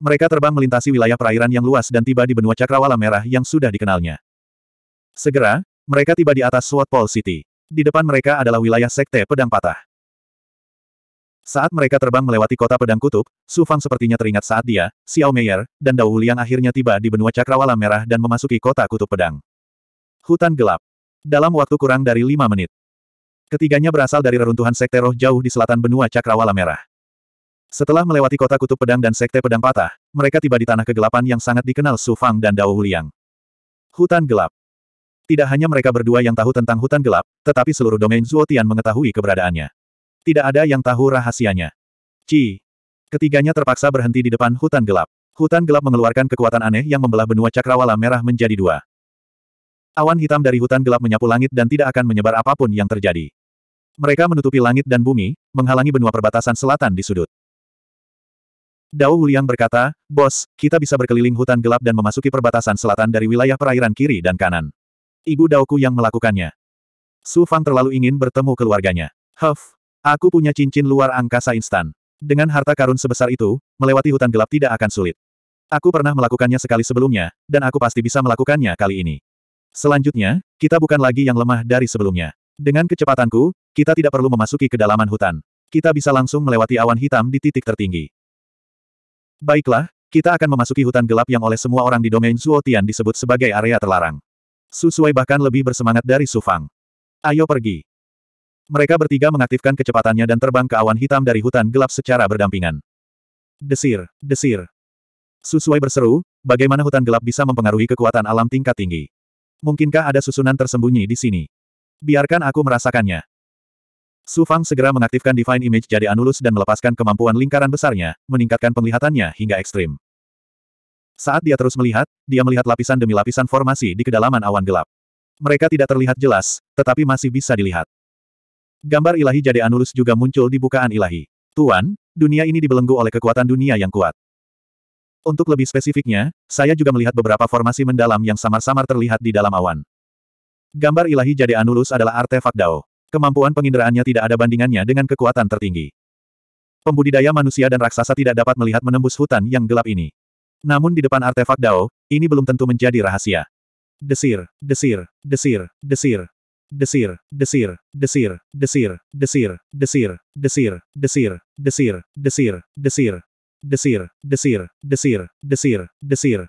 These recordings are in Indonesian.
Mereka terbang melintasi wilayah perairan yang luas dan tiba di benua cakrawala merah yang sudah dikenalnya. Segera, mereka tiba di atas Sword Pole City. Di depan mereka adalah wilayah Sekte Pedang Patah. Saat mereka terbang melewati kota Pedang Kutub, Su Fang sepertinya teringat saat dia, Xiao Meier, dan Dao Huliang akhirnya tiba di benua cakrawala merah dan memasuki kota Kutub Pedang. Hutan gelap. Dalam waktu kurang dari lima menit. Ketiganya berasal dari reruntuhan sekte roh jauh di selatan benua cakrawala merah. Setelah melewati kota kutub pedang dan sekte pedang patah, mereka tiba di tanah kegelapan yang sangat dikenal Su Fang dan Dao Huliang. Hutan gelap. Tidak hanya mereka berdua yang tahu tentang hutan gelap, tetapi seluruh domain Zuotian mengetahui keberadaannya. Tidak ada yang tahu rahasianya. Ci. Ketiganya terpaksa berhenti di depan hutan gelap. Hutan gelap mengeluarkan kekuatan aneh yang membelah benua cakrawala merah menjadi dua. Awan hitam dari hutan gelap menyapu langit dan tidak akan menyebar apapun yang terjadi. Mereka menutupi langit dan bumi, menghalangi benua perbatasan selatan di sudut. Dao Wuliang berkata, Bos, kita bisa berkeliling hutan gelap dan memasuki perbatasan selatan dari wilayah perairan kiri dan kanan. Ibu Daoku yang melakukannya. Su Fang terlalu ingin bertemu keluarganya. Huff, aku punya cincin luar angkasa instan. Dengan harta karun sebesar itu, melewati hutan gelap tidak akan sulit. Aku pernah melakukannya sekali sebelumnya, dan aku pasti bisa melakukannya kali ini. Selanjutnya, kita bukan lagi yang lemah dari sebelumnya. Dengan kecepatanku, kita tidak perlu memasuki kedalaman hutan. Kita bisa langsung melewati awan hitam di titik tertinggi. Baiklah, kita akan memasuki hutan gelap yang oleh semua orang di domain Zuotian disebut sebagai area terlarang. Susuai bahkan lebih bersemangat dari Sufang. Ayo pergi. Mereka bertiga mengaktifkan kecepatannya dan terbang ke awan hitam dari hutan gelap secara berdampingan. Desir, desir. Susuai berseru, bagaimana hutan gelap bisa mempengaruhi kekuatan alam tingkat tinggi. Mungkinkah ada susunan tersembunyi di sini? Biarkan aku merasakannya. Su Fang segera mengaktifkan Divine Image jadi Anulus dan melepaskan kemampuan lingkaran besarnya, meningkatkan penglihatannya hingga ekstrim. Saat dia terus melihat, dia melihat lapisan demi lapisan formasi di kedalaman awan gelap. Mereka tidak terlihat jelas, tetapi masih bisa dilihat. Gambar ilahi jadi Anulus juga muncul di bukaan ilahi. Tuan, dunia ini dibelenggu oleh kekuatan dunia yang kuat. Untuk lebih spesifiknya, saya juga melihat beberapa formasi mendalam yang samar-samar terlihat di dalam awan. Gambar ilahi jadi Anulus adalah artefak Dao. Kemampuan penginderaannya tidak ada bandingannya dengan kekuatan tertinggi. Pembudidaya manusia dan raksasa tidak dapat melihat menembus hutan yang gelap ini. Namun di depan artefak Dao, ini belum tentu menjadi rahasia. Desir, desir, desir, desir, desir, desir, desir, desir, desir, desir, desir, desir, desir, desir, desir, desir, desir, desir, desir, desir.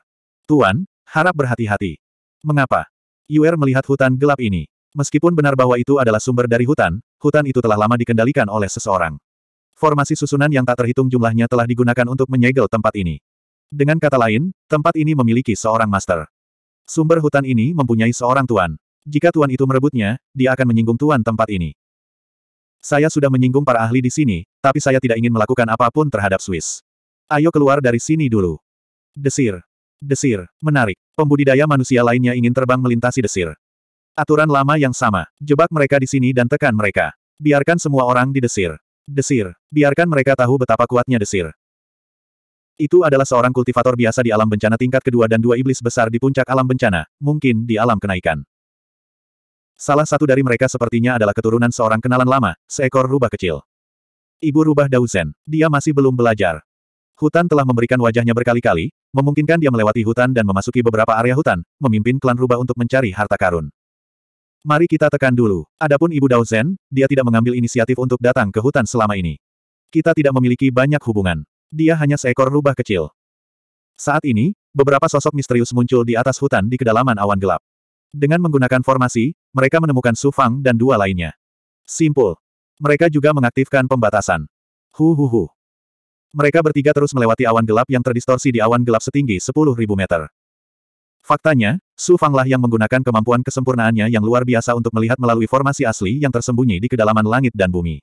Tuan, harap berhati-hati. Mengapa? Yuer melihat hutan gelap ini. Meskipun benar bahwa itu adalah sumber dari hutan, hutan itu telah lama dikendalikan oleh seseorang. Formasi susunan yang tak terhitung jumlahnya telah digunakan untuk menyegel tempat ini. Dengan kata lain, tempat ini memiliki seorang master. Sumber hutan ini mempunyai seorang tuan. Jika tuan itu merebutnya, dia akan menyinggung tuan tempat ini. Saya sudah menyinggung para ahli di sini, tapi saya tidak ingin melakukan apapun terhadap Swiss. Ayo keluar dari sini dulu. Desir. Desir. Menarik. Pembudidaya manusia lainnya ingin terbang melintasi desir. Aturan lama yang sama. Jebak mereka di sini dan tekan mereka. Biarkan semua orang di Desir. Desir. Biarkan mereka tahu betapa kuatnya desir. Itu adalah seorang kultivator biasa di alam bencana tingkat kedua dan dua iblis besar di puncak alam bencana, mungkin di alam kenaikan. Salah satu dari mereka sepertinya adalah keturunan seorang kenalan lama, seekor rubah kecil. Ibu rubah Dauzen. Dia masih belum belajar. Hutan telah memberikan wajahnya berkali-kali, memungkinkan dia melewati hutan dan memasuki beberapa area hutan, memimpin klan rubah untuk mencari harta karun. Mari kita tekan dulu. Adapun Ibu Dao Zen, dia tidak mengambil inisiatif untuk datang ke hutan selama ini. Kita tidak memiliki banyak hubungan. Dia hanya seekor rubah kecil. Saat ini, beberapa sosok misterius muncul di atas hutan di kedalaman awan gelap. Dengan menggunakan formasi, mereka menemukan Su Fang dan dua lainnya. Simpul. Mereka juga mengaktifkan pembatasan. Hu hu hu. Mereka bertiga terus melewati awan gelap yang terdistorsi di awan gelap setinggi 10.000 meter. Faktanya, Su Fanglah yang menggunakan kemampuan kesempurnaannya yang luar biasa untuk melihat melalui formasi asli yang tersembunyi di kedalaman langit dan bumi.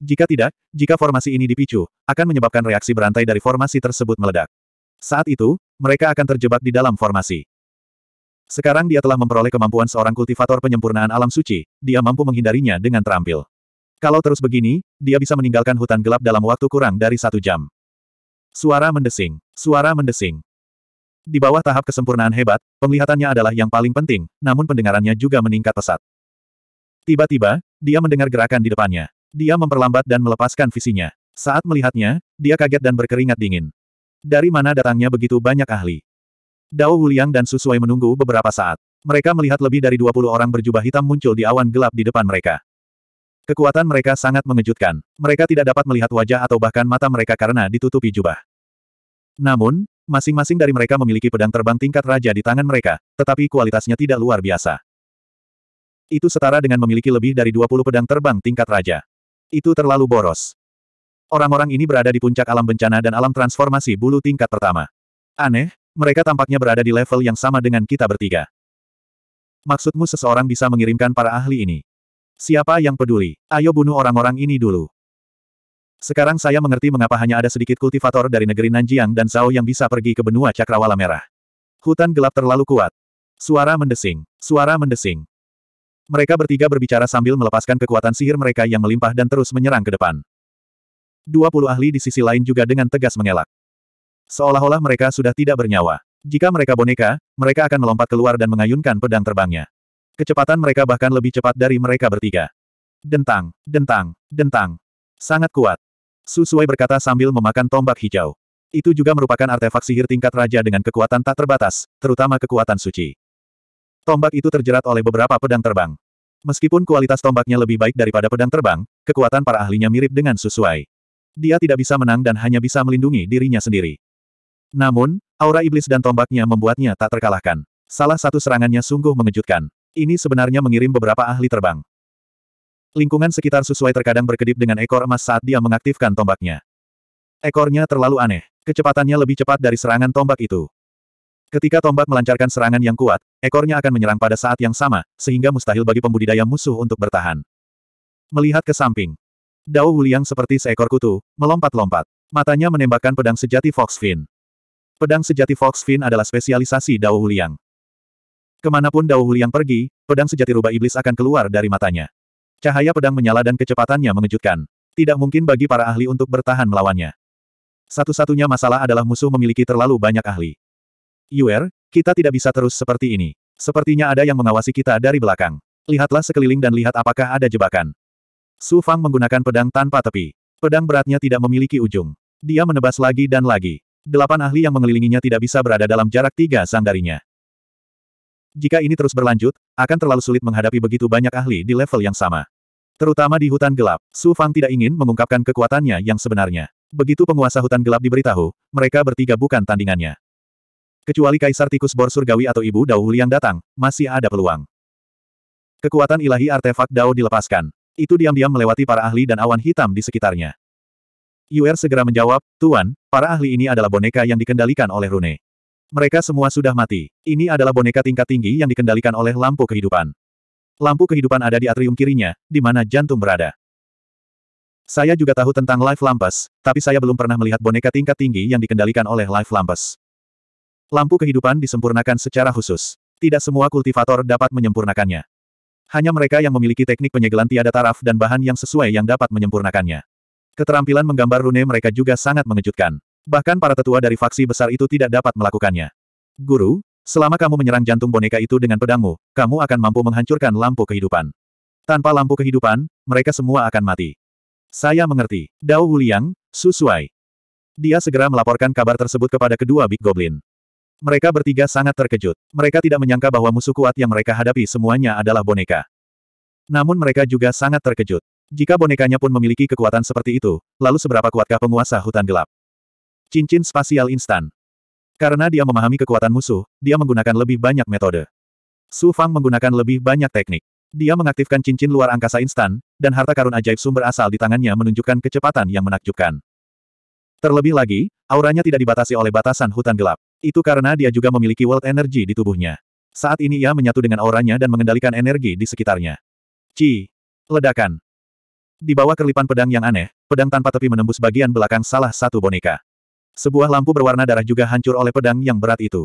Jika tidak, jika formasi ini dipicu, akan menyebabkan reaksi berantai dari formasi tersebut meledak. Saat itu, mereka akan terjebak di dalam formasi. Sekarang dia telah memperoleh kemampuan seorang kultivator penyempurnaan alam suci, dia mampu menghindarinya dengan terampil. Kalau terus begini, dia bisa meninggalkan hutan gelap dalam waktu kurang dari satu jam. Suara mendesing. Suara mendesing. Di bawah tahap kesempurnaan hebat, penglihatannya adalah yang paling penting, namun pendengarannya juga meningkat pesat. Tiba-tiba, dia mendengar gerakan di depannya. Dia memperlambat dan melepaskan visinya. Saat melihatnya, dia kaget dan berkeringat dingin. Dari mana datangnya begitu banyak ahli? Dao Wuliang dan Susuai menunggu beberapa saat. Mereka melihat lebih dari 20 orang berjubah hitam muncul di awan gelap di depan mereka. Kekuatan mereka sangat mengejutkan. Mereka tidak dapat melihat wajah atau bahkan mata mereka karena ditutupi jubah. Namun, Masing-masing dari mereka memiliki pedang terbang tingkat raja di tangan mereka, tetapi kualitasnya tidak luar biasa. Itu setara dengan memiliki lebih dari 20 pedang terbang tingkat raja. Itu terlalu boros. Orang-orang ini berada di puncak alam bencana dan alam transformasi bulu tingkat pertama. Aneh, mereka tampaknya berada di level yang sama dengan kita bertiga. Maksudmu seseorang bisa mengirimkan para ahli ini? Siapa yang peduli? Ayo bunuh orang-orang ini dulu. Sekarang saya mengerti mengapa hanya ada sedikit kultivator dari negeri Nanjiang dan Zhao yang bisa pergi ke benua cakrawala merah. Hutan gelap terlalu kuat. Suara mendesing. Suara mendesing. Mereka bertiga berbicara sambil melepaskan kekuatan sihir mereka yang melimpah dan terus menyerang ke depan. Dua puluh ahli di sisi lain juga dengan tegas mengelak. Seolah-olah mereka sudah tidak bernyawa. Jika mereka boneka, mereka akan melompat keluar dan mengayunkan pedang terbangnya. Kecepatan mereka bahkan lebih cepat dari mereka bertiga. Dentang, dentang, dentang. Sangat kuat. Susuai berkata sambil memakan tombak hijau. Itu juga merupakan artefak sihir tingkat raja dengan kekuatan tak terbatas, terutama kekuatan suci. Tombak itu terjerat oleh beberapa pedang terbang. Meskipun kualitas tombaknya lebih baik daripada pedang terbang, kekuatan para ahlinya mirip dengan Susuai. Dia tidak bisa menang dan hanya bisa melindungi dirinya sendiri. Namun, aura iblis dan tombaknya membuatnya tak terkalahkan. Salah satu serangannya sungguh mengejutkan. Ini sebenarnya mengirim beberapa ahli terbang. Lingkungan sekitar sesuai terkadang berkedip dengan ekor emas saat dia mengaktifkan tombaknya. Ekornya terlalu aneh. Kecepatannya lebih cepat dari serangan tombak itu. Ketika tombak melancarkan serangan yang kuat, ekornya akan menyerang pada saat yang sama, sehingga mustahil bagi pembudidaya musuh untuk bertahan. Melihat ke samping. Dao Wuliang seperti seekor kutu, melompat-lompat. Matanya menembakkan pedang sejati Fox Fin. Pedang sejati Fox Fin adalah spesialisasi Dao Wuliang. Kemanapun Dao Wuliang pergi, pedang sejati rubah iblis akan keluar dari matanya. Cahaya pedang menyala dan kecepatannya mengejutkan. Tidak mungkin bagi para ahli untuk bertahan melawannya. Satu-satunya masalah adalah musuh memiliki terlalu banyak ahli. Yuer, kita tidak bisa terus seperti ini. Sepertinya ada yang mengawasi kita dari belakang. Lihatlah sekeliling dan lihat apakah ada jebakan. Su Fang menggunakan pedang tanpa tepi. Pedang beratnya tidak memiliki ujung. Dia menebas lagi dan lagi. Delapan ahli yang mengelilinginya tidak bisa berada dalam jarak tiga sang darinya. Jika ini terus berlanjut, akan terlalu sulit menghadapi begitu banyak ahli di level yang sama. Terutama di hutan gelap, Su Fang tidak ingin mengungkapkan kekuatannya yang sebenarnya. Begitu penguasa hutan gelap diberitahu, mereka bertiga bukan tandingannya. Kecuali Kaisar Tikus Bor Surgawi atau Ibu Dao yang datang, masih ada peluang. Kekuatan ilahi artefak Dao dilepaskan. Itu diam-diam melewati para ahli dan awan hitam di sekitarnya. Yuer segera menjawab, Tuan, para ahli ini adalah boneka yang dikendalikan oleh Rune. Mereka semua sudah mati. Ini adalah boneka tingkat tinggi yang dikendalikan oleh lampu kehidupan. Lampu kehidupan ada di atrium kirinya, di mana jantung berada. Saya juga tahu tentang Life Lampas, tapi saya belum pernah melihat boneka tingkat tinggi yang dikendalikan oleh Life Lampas. Lampu kehidupan disempurnakan secara khusus. Tidak semua kultivator dapat menyempurnakannya. Hanya mereka yang memiliki teknik penyegelan tiada taraf dan bahan yang sesuai yang dapat menyempurnakannya. Keterampilan menggambar rune mereka juga sangat mengejutkan. Bahkan para tetua dari faksi besar itu tidak dapat melakukannya. Guru, selama kamu menyerang jantung boneka itu dengan pedangmu, kamu akan mampu menghancurkan lampu kehidupan. Tanpa lampu kehidupan, mereka semua akan mati. Saya mengerti. Dao Wuliang, sesuai. Dia segera melaporkan kabar tersebut kepada kedua Big Goblin. Mereka bertiga sangat terkejut. Mereka tidak menyangka bahwa musuh kuat yang mereka hadapi semuanya adalah boneka. Namun mereka juga sangat terkejut. Jika bonekanya pun memiliki kekuatan seperti itu, lalu seberapa kuatkah penguasa hutan gelap? Cincin spasial instan. Karena dia memahami kekuatan musuh, dia menggunakan lebih banyak metode. Su Fang menggunakan lebih banyak teknik. Dia mengaktifkan cincin luar angkasa instan, dan harta karun ajaib sumber asal di tangannya menunjukkan kecepatan yang menakjubkan. Terlebih lagi, auranya tidak dibatasi oleh batasan hutan gelap. Itu karena dia juga memiliki world energy di tubuhnya. Saat ini ia menyatu dengan auranya dan mengendalikan energi di sekitarnya. Ci. Ledakan. Di bawah kerlipan pedang yang aneh, pedang tanpa tepi menembus bagian belakang salah satu boneka. Sebuah lampu berwarna darah juga hancur oleh pedang yang berat itu.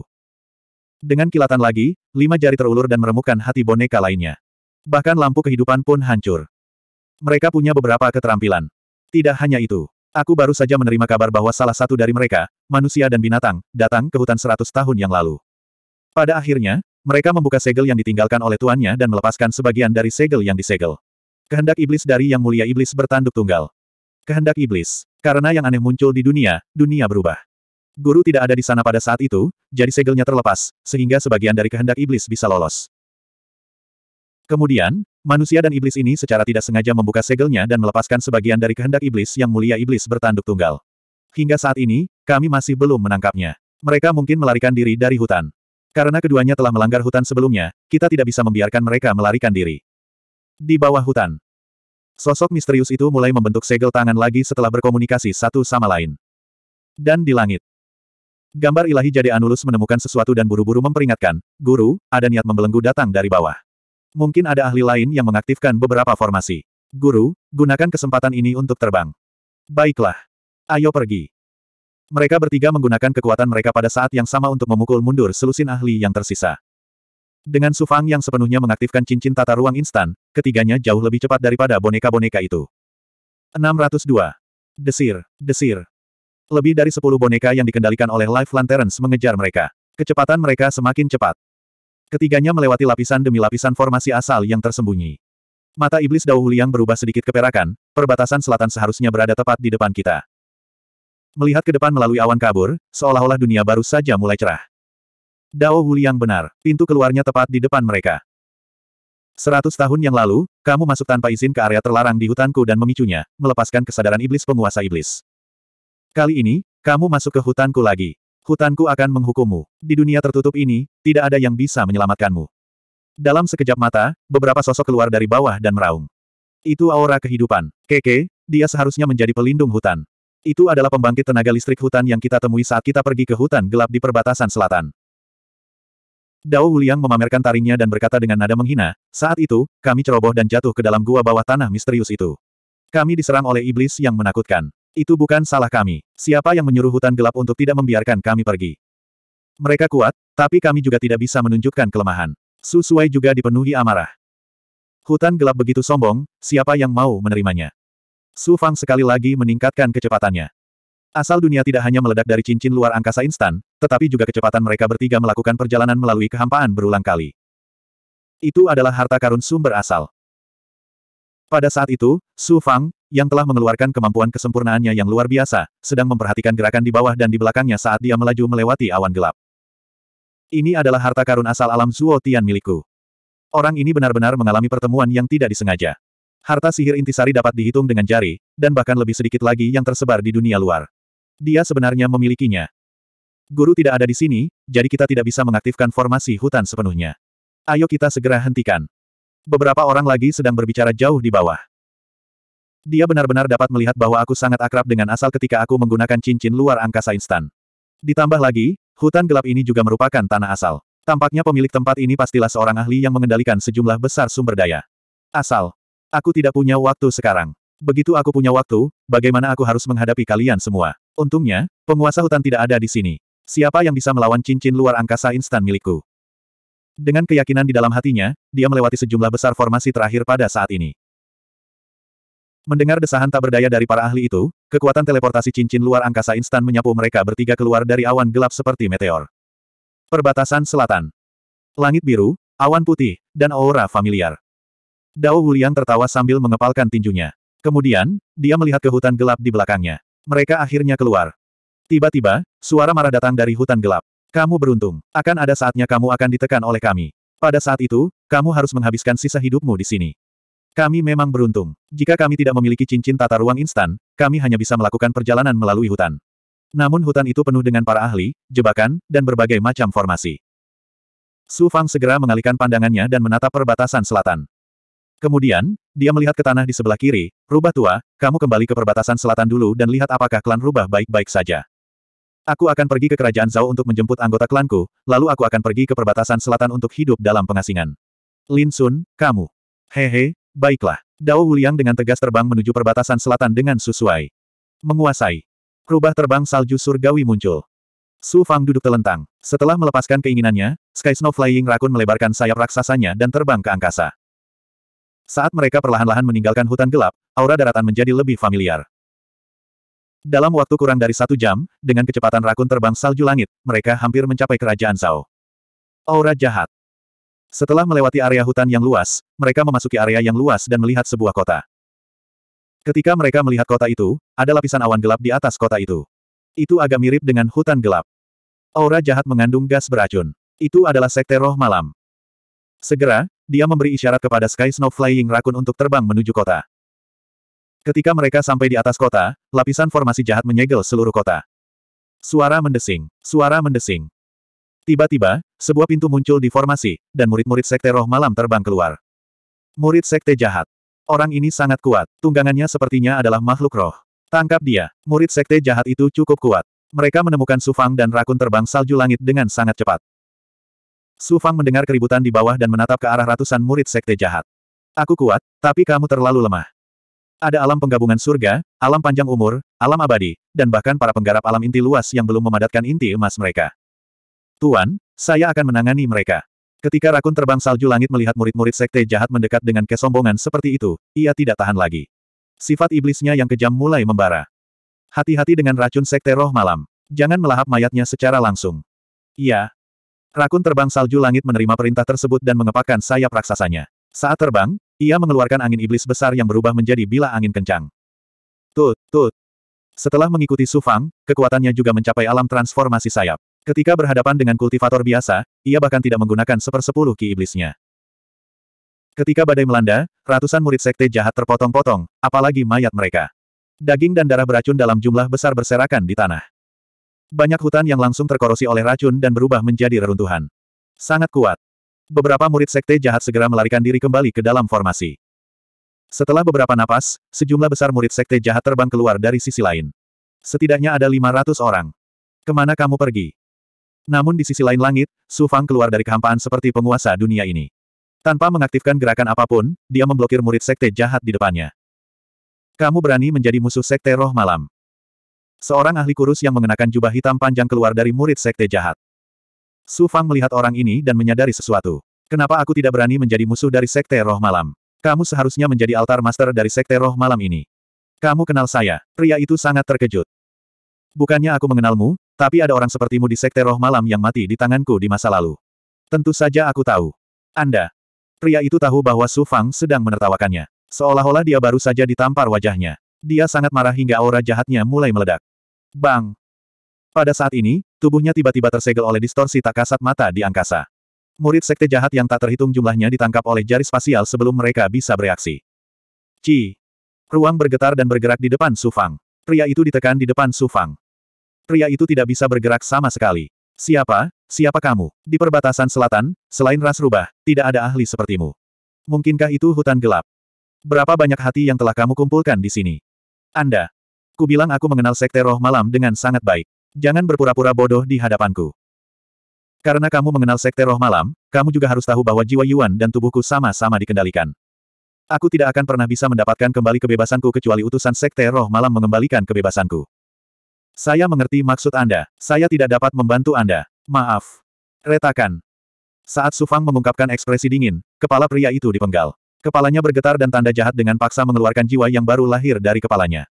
Dengan kilatan lagi, lima jari terulur dan meremukkan hati boneka lainnya. Bahkan lampu kehidupan pun hancur. Mereka punya beberapa keterampilan. Tidak hanya itu. Aku baru saja menerima kabar bahwa salah satu dari mereka, manusia dan binatang, datang ke hutan seratus tahun yang lalu. Pada akhirnya, mereka membuka segel yang ditinggalkan oleh tuannya dan melepaskan sebagian dari segel yang disegel. Kehendak iblis dari yang mulia iblis bertanduk tunggal. Kehendak iblis. Karena yang aneh muncul di dunia, dunia berubah. Guru tidak ada di sana pada saat itu, jadi segelnya terlepas, sehingga sebagian dari kehendak iblis bisa lolos. Kemudian, manusia dan iblis ini secara tidak sengaja membuka segelnya dan melepaskan sebagian dari kehendak iblis yang mulia iblis bertanduk tunggal. Hingga saat ini, kami masih belum menangkapnya. Mereka mungkin melarikan diri dari hutan. Karena keduanya telah melanggar hutan sebelumnya, kita tidak bisa membiarkan mereka melarikan diri. Di bawah hutan, Sosok misterius itu mulai membentuk segel tangan lagi setelah berkomunikasi satu sama lain. Dan di langit. Gambar ilahi Jade Anulus menemukan sesuatu dan buru-buru memperingatkan, Guru, ada niat membelenggu datang dari bawah. Mungkin ada ahli lain yang mengaktifkan beberapa formasi. Guru, gunakan kesempatan ini untuk terbang. Baiklah. Ayo pergi. Mereka bertiga menggunakan kekuatan mereka pada saat yang sama untuk memukul mundur selusin ahli yang tersisa. Dengan Sufang yang sepenuhnya mengaktifkan cincin tata ruang instan, ketiganya jauh lebih cepat daripada boneka-boneka itu. 602. Desir, desir. Lebih dari 10 boneka yang dikendalikan oleh Life Lanterns mengejar mereka. Kecepatan mereka semakin cepat. Ketiganya melewati lapisan demi lapisan formasi asal yang tersembunyi. Mata iblis Daohuliang berubah sedikit keperakan, perbatasan selatan seharusnya berada tepat di depan kita. Melihat ke depan melalui awan kabur, seolah-olah dunia baru saja mulai cerah. Dao Huliang benar, pintu keluarnya tepat di depan mereka. Seratus tahun yang lalu, kamu masuk tanpa izin ke area terlarang di hutanku dan memicunya, melepaskan kesadaran iblis penguasa iblis. Kali ini, kamu masuk ke hutanku lagi. Hutanku akan menghukummu. Di dunia tertutup ini, tidak ada yang bisa menyelamatkanmu. Dalam sekejap mata, beberapa sosok keluar dari bawah dan meraung. Itu aura kehidupan. Keke, dia seharusnya menjadi pelindung hutan. Itu adalah pembangkit tenaga listrik hutan yang kita temui saat kita pergi ke hutan gelap di perbatasan selatan. Dao Wuliang memamerkan taringnya dan berkata dengan nada menghina, saat itu, kami ceroboh dan jatuh ke dalam gua bawah tanah misterius itu. Kami diserang oleh iblis yang menakutkan. Itu bukan salah kami. Siapa yang menyuruh hutan gelap untuk tidak membiarkan kami pergi? Mereka kuat, tapi kami juga tidak bisa menunjukkan kelemahan. Su juga dipenuhi amarah. Hutan gelap begitu sombong, siapa yang mau menerimanya? Su Fang sekali lagi meningkatkan kecepatannya. Asal dunia tidak hanya meledak dari cincin luar angkasa instan, tetapi juga kecepatan mereka bertiga melakukan perjalanan melalui kehampaan berulang kali. Itu adalah harta karun sumber asal. Pada saat itu, Su Fang, yang telah mengeluarkan kemampuan kesempurnaannya yang luar biasa, sedang memperhatikan gerakan di bawah dan di belakangnya saat dia melaju melewati awan gelap. Ini adalah harta karun asal alam Zuo Tian milikku. Orang ini benar-benar mengalami pertemuan yang tidak disengaja. Harta sihir intisari dapat dihitung dengan jari, dan bahkan lebih sedikit lagi yang tersebar di dunia luar. Dia sebenarnya memilikinya. Guru tidak ada di sini, jadi kita tidak bisa mengaktifkan formasi hutan sepenuhnya. Ayo kita segera hentikan. Beberapa orang lagi sedang berbicara jauh di bawah. Dia benar-benar dapat melihat bahwa aku sangat akrab dengan asal ketika aku menggunakan cincin luar angkasa instan. Ditambah lagi, hutan gelap ini juga merupakan tanah asal. Tampaknya pemilik tempat ini pastilah seorang ahli yang mengendalikan sejumlah besar sumber daya. Asal. Aku tidak punya waktu sekarang. Begitu aku punya waktu, bagaimana aku harus menghadapi kalian semua? Untungnya, penguasa hutan tidak ada di sini. Siapa yang bisa melawan cincin luar angkasa instan milikku? Dengan keyakinan di dalam hatinya, dia melewati sejumlah besar formasi terakhir pada saat ini. Mendengar desahan tak berdaya dari para ahli itu, kekuatan teleportasi cincin luar angkasa instan menyapu mereka bertiga keluar dari awan gelap seperti meteor. Perbatasan selatan. Langit biru, awan putih, dan aura familiar. Dao Wuliang tertawa sambil mengepalkan tinjunya. Kemudian, dia melihat ke hutan gelap di belakangnya. Mereka akhirnya keluar. Tiba-tiba, suara marah datang dari hutan gelap. Kamu beruntung. Akan ada saatnya kamu akan ditekan oleh kami. Pada saat itu, kamu harus menghabiskan sisa hidupmu di sini. Kami memang beruntung. Jika kami tidak memiliki cincin tata ruang instan, kami hanya bisa melakukan perjalanan melalui hutan. Namun hutan itu penuh dengan para ahli, jebakan, dan berbagai macam formasi. Su Fang segera mengalihkan pandangannya dan menatap perbatasan selatan. Kemudian, dia melihat ke tanah di sebelah kiri, rubah tua, kamu kembali ke perbatasan selatan dulu dan lihat apakah klan rubah baik-baik saja. Aku akan pergi ke kerajaan Zhao untuk menjemput anggota klanku, lalu aku akan pergi ke perbatasan selatan untuk hidup dalam pengasingan. Lin Sun, kamu. Hehe, baiklah. Dao Wuliang dengan tegas terbang menuju perbatasan selatan dengan sesuai. Menguasai. Rubah terbang salju surgawi muncul. Su Fang duduk telentang. Setelah melepaskan keinginannya, Sky Snow Flying Raccoon melebarkan sayap raksasanya dan terbang ke angkasa. Saat mereka perlahan-lahan meninggalkan hutan gelap, aura daratan menjadi lebih familiar. Dalam waktu kurang dari satu jam, dengan kecepatan rakun terbang salju langit, mereka hampir mencapai kerajaan Zhao. Aura jahat. Setelah melewati area hutan yang luas, mereka memasuki area yang luas dan melihat sebuah kota. Ketika mereka melihat kota itu, ada lapisan awan gelap di atas kota itu. Itu agak mirip dengan hutan gelap. Aura jahat mengandung gas beracun. Itu adalah sekte roh malam. Segera, dia memberi isyarat kepada Sky Snow Flying Raccoon untuk terbang menuju kota. Ketika mereka sampai di atas kota, lapisan formasi jahat menyegel seluruh kota. Suara mendesing, suara mendesing. Tiba-tiba, sebuah pintu muncul di formasi, dan murid-murid Sekte Roh Malam terbang keluar. Murid Sekte Jahat. Orang ini sangat kuat, tunggangannya sepertinya adalah makhluk roh. Tangkap dia, murid Sekte Jahat itu cukup kuat. Mereka menemukan Sufang dan rakun terbang salju langit dengan sangat cepat. Su Fang mendengar keributan di bawah dan menatap ke arah ratusan murid sekte jahat. Aku kuat, tapi kamu terlalu lemah. Ada alam penggabungan surga, alam panjang umur, alam abadi, dan bahkan para penggarap alam inti luas yang belum memadatkan inti emas mereka. Tuan, saya akan menangani mereka. Ketika rakun terbang salju langit melihat murid-murid sekte jahat mendekat dengan kesombongan seperti itu, ia tidak tahan lagi. Sifat iblisnya yang kejam mulai membara. Hati-hati dengan racun sekte roh malam. Jangan melahap mayatnya secara langsung. Ya. Rakun terbang salju langit menerima perintah tersebut dan mengepakkan sayap raksasanya. Saat terbang, ia mengeluarkan angin iblis besar yang berubah menjadi bila angin kencang. Tut, tut. Setelah mengikuti Sufang, kekuatannya juga mencapai alam transformasi sayap. Ketika berhadapan dengan kultivator biasa, ia bahkan tidak menggunakan sepersepuluh ki iblisnya. Ketika badai melanda, ratusan murid sekte jahat terpotong-potong, apalagi mayat mereka. Daging dan darah beracun dalam jumlah besar berserakan di tanah. Banyak hutan yang langsung terkorosi oleh racun dan berubah menjadi reruntuhan. Sangat kuat. Beberapa murid sekte jahat segera melarikan diri kembali ke dalam formasi. Setelah beberapa napas, sejumlah besar murid sekte jahat terbang keluar dari sisi lain. Setidaknya ada 500 orang. Kemana kamu pergi? Namun di sisi lain langit, Su Fang keluar dari kehampaan seperti penguasa dunia ini. Tanpa mengaktifkan gerakan apapun, dia memblokir murid sekte jahat di depannya. Kamu berani menjadi musuh sekte roh malam. Seorang ahli kurus yang mengenakan jubah hitam panjang keluar dari murid sekte jahat. Su Fang melihat orang ini dan menyadari sesuatu. Kenapa aku tidak berani menjadi musuh dari sekte roh malam? Kamu seharusnya menjadi altar master dari sekte roh malam ini. Kamu kenal saya. Pria itu sangat terkejut. Bukannya aku mengenalmu, tapi ada orang sepertimu di sekte roh malam yang mati di tanganku di masa lalu. Tentu saja aku tahu. Anda. Pria itu tahu bahwa Su Fang sedang menertawakannya. Seolah-olah dia baru saja ditampar wajahnya. Dia sangat marah hingga aura jahatnya mulai meledak. Bang! Pada saat ini, tubuhnya tiba-tiba tersegel oleh distorsi tak kasat mata di angkasa. Murid sekte jahat yang tak terhitung jumlahnya ditangkap oleh jari spasial sebelum mereka bisa bereaksi. Ci! Ruang bergetar dan bergerak di depan Sufang. Pria itu ditekan di depan Sufang. Pria itu tidak bisa bergerak sama sekali. Siapa, siapa kamu? Di perbatasan selatan, selain ras rubah, tidak ada ahli sepertimu. Mungkinkah itu hutan gelap? Berapa banyak hati yang telah kamu kumpulkan di sini? Anda. Ku bilang aku mengenal sekte roh malam dengan sangat baik. Jangan berpura-pura bodoh di hadapanku. Karena kamu mengenal sekte roh malam, kamu juga harus tahu bahwa jiwa Yuan dan tubuhku sama-sama dikendalikan. Aku tidak akan pernah bisa mendapatkan kembali kebebasanku kecuali utusan sekte roh malam mengembalikan kebebasanku. Saya mengerti maksud Anda. Saya tidak dapat membantu Anda. Maaf. Retakan. Saat Sufang mengungkapkan ekspresi dingin, kepala pria itu dipenggal. Kepalanya bergetar dan tanda jahat dengan paksa mengeluarkan jiwa yang baru lahir dari kepalanya.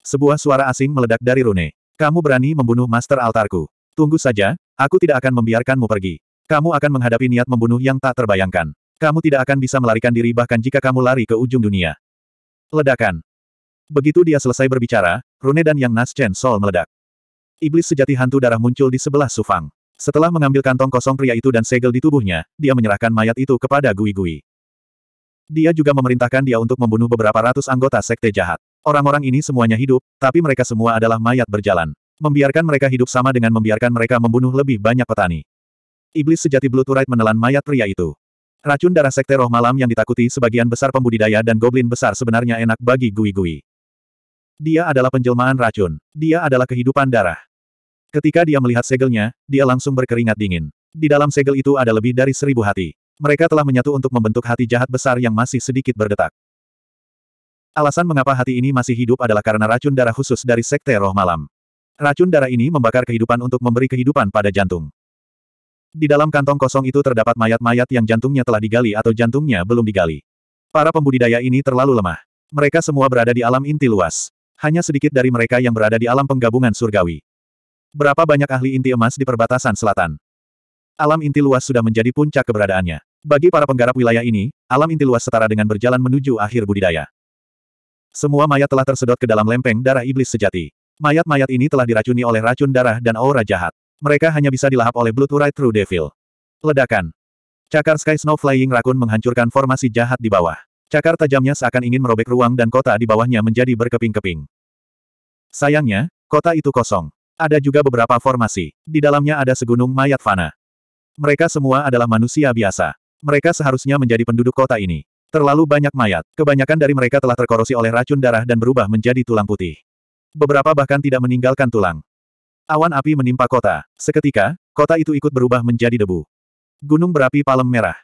Sebuah suara asing meledak dari Rune. Kamu berani membunuh Master Altarku. Tunggu saja, aku tidak akan membiarkanmu pergi. Kamu akan menghadapi niat membunuh yang tak terbayangkan. Kamu tidak akan bisa melarikan diri bahkan jika kamu lari ke ujung dunia. Ledakan. Begitu dia selesai berbicara, Rune dan Yang Nas Chen Sol meledak. Iblis sejati hantu darah muncul di sebelah Sufang. Setelah mengambil kantong kosong pria itu dan segel di tubuhnya, dia menyerahkan mayat itu kepada Gui Gui. Dia juga memerintahkan dia untuk membunuh beberapa ratus anggota sekte jahat. Orang-orang ini semuanya hidup, tapi mereka semua adalah mayat berjalan. Membiarkan mereka hidup sama dengan membiarkan mereka membunuh lebih banyak petani. Iblis sejati Blue Turret menelan mayat pria itu. Racun darah sekte roh malam yang ditakuti sebagian besar pembudidaya dan goblin besar sebenarnya enak bagi Gui-Gui. Dia adalah penjelmaan racun. Dia adalah kehidupan darah. Ketika dia melihat segelnya, dia langsung berkeringat dingin. Di dalam segel itu ada lebih dari seribu hati. Mereka telah menyatu untuk membentuk hati jahat besar yang masih sedikit berdetak. Alasan mengapa hati ini masih hidup adalah karena racun darah khusus dari Sekte Roh Malam. Racun darah ini membakar kehidupan untuk memberi kehidupan pada jantung. Di dalam kantong kosong itu terdapat mayat-mayat yang jantungnya telah digali atau jantungnya belum digali. Para pembudidaya ini terlalu lemah. Mereka semua berada di alam inti luas. Hanya sedikit dari mereka yang berada di alam penggabungan surgawi. Berapa banyak ahli inti emas di perbatasan selatan? Alam inti luas sudah menjadi puncak keberadaannya. Bagi para penggarap wilayah ini, alam inti luas setara dengan berjalan menuju akhir budidaya. Semua mayat telah tersedot ke dalam lempeng darah iblis sejati. Mayat-mayat ini telah diracuni oleh racun darah dan aura jahat. Mereka hanya bisa dilahap oleh right True Devil. Ledakan. Cakar Sky Snow Flying Rakun menghancurkan formasi jahat di bawah. Cakar tajamnya seakan ingin merobek ruang dan kota di bawahnya menjadi berkeping-keping. Sayangnya, kota itu kosong. Ada juga beberapa formasi. Di dalamnya ada segunung mayat fana. Mereka semua adalah manusia biasa. Mereka seharusnya menjadi penduduk kota ini. Terlalu banyak mayat, kebanyakan dari mereka telah terkorosi oleh racun darah dan berubah menjadi tulang putih. Beberapa bahkan tidak meninggalkan tulang. Awan api menimpa kota. Seketika, kota itu ikut berubah menjadi debu. Gunung berapi palem merah.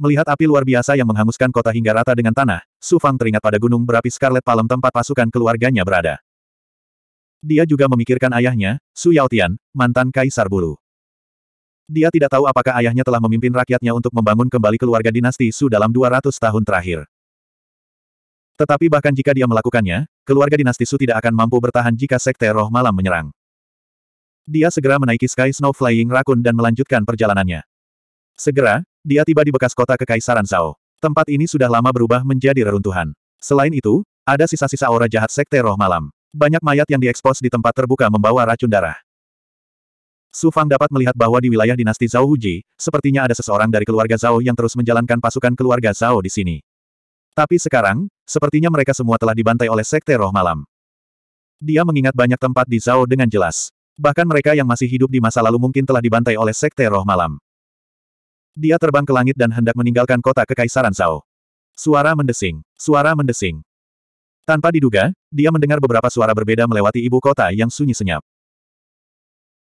Melihat api luar biasa yang menghanguskan kota hingga rata dengan tanah, Su Fang teringat pada gunung berapi Scarlet Palem tempat pasukan keluarganya berada. Dia juga memikirkan ayahnya, Su Yautian, mantan Kaisar Bulu. Dia tidak tahu apakah ayahnya telah memimpin rakyatnya untuk membangun kembali keluarga dinasti Su dalam 200 tahun terakhir. Tetapi bahkan jika dia melakukannya, keluarga dinasti Su tidak akan mampu bertahan jika sekte roh malam menyerang. Dia segera menaiki Sky Snow Flying Raccoon dan melanjutkan perjalanannya. Segera, dia tiba di bekas kota Kekaisaran Zhao. Tempat ini sudah lama berubah menjadi reruntuhan. Selain itu, ada sisa-sisa aura jahat sekte roh malam. Banyak mayat yang diekspos di tempat terbuka membawa racun darah. Su Fang dapat melihat bahwa di wilayah dinasti Zhao Huji, sepertinya ada seseorang dari keluarga Zhao yang terus menjalankan pasukan keluarga Zhao di sini. Tapi sekarang, sepertinya mereka semua telah dibantai oleh Sekte Roh Malam. Dia mengingat banyak tempat di Zhao dengan jelas. Bahkan mereka yang masih hidup di masa lalu mungkin telah dibantai oleh Sekte Roh Malam. Dia terbang ke langit dan hendak meninggalkan kota Kekaisaran Zhao. Suara mendesing, suara mendesing. Tanpa diduga, dia mendengar beberapa suara berbeda melewati ibu kota yang sunyi senyap.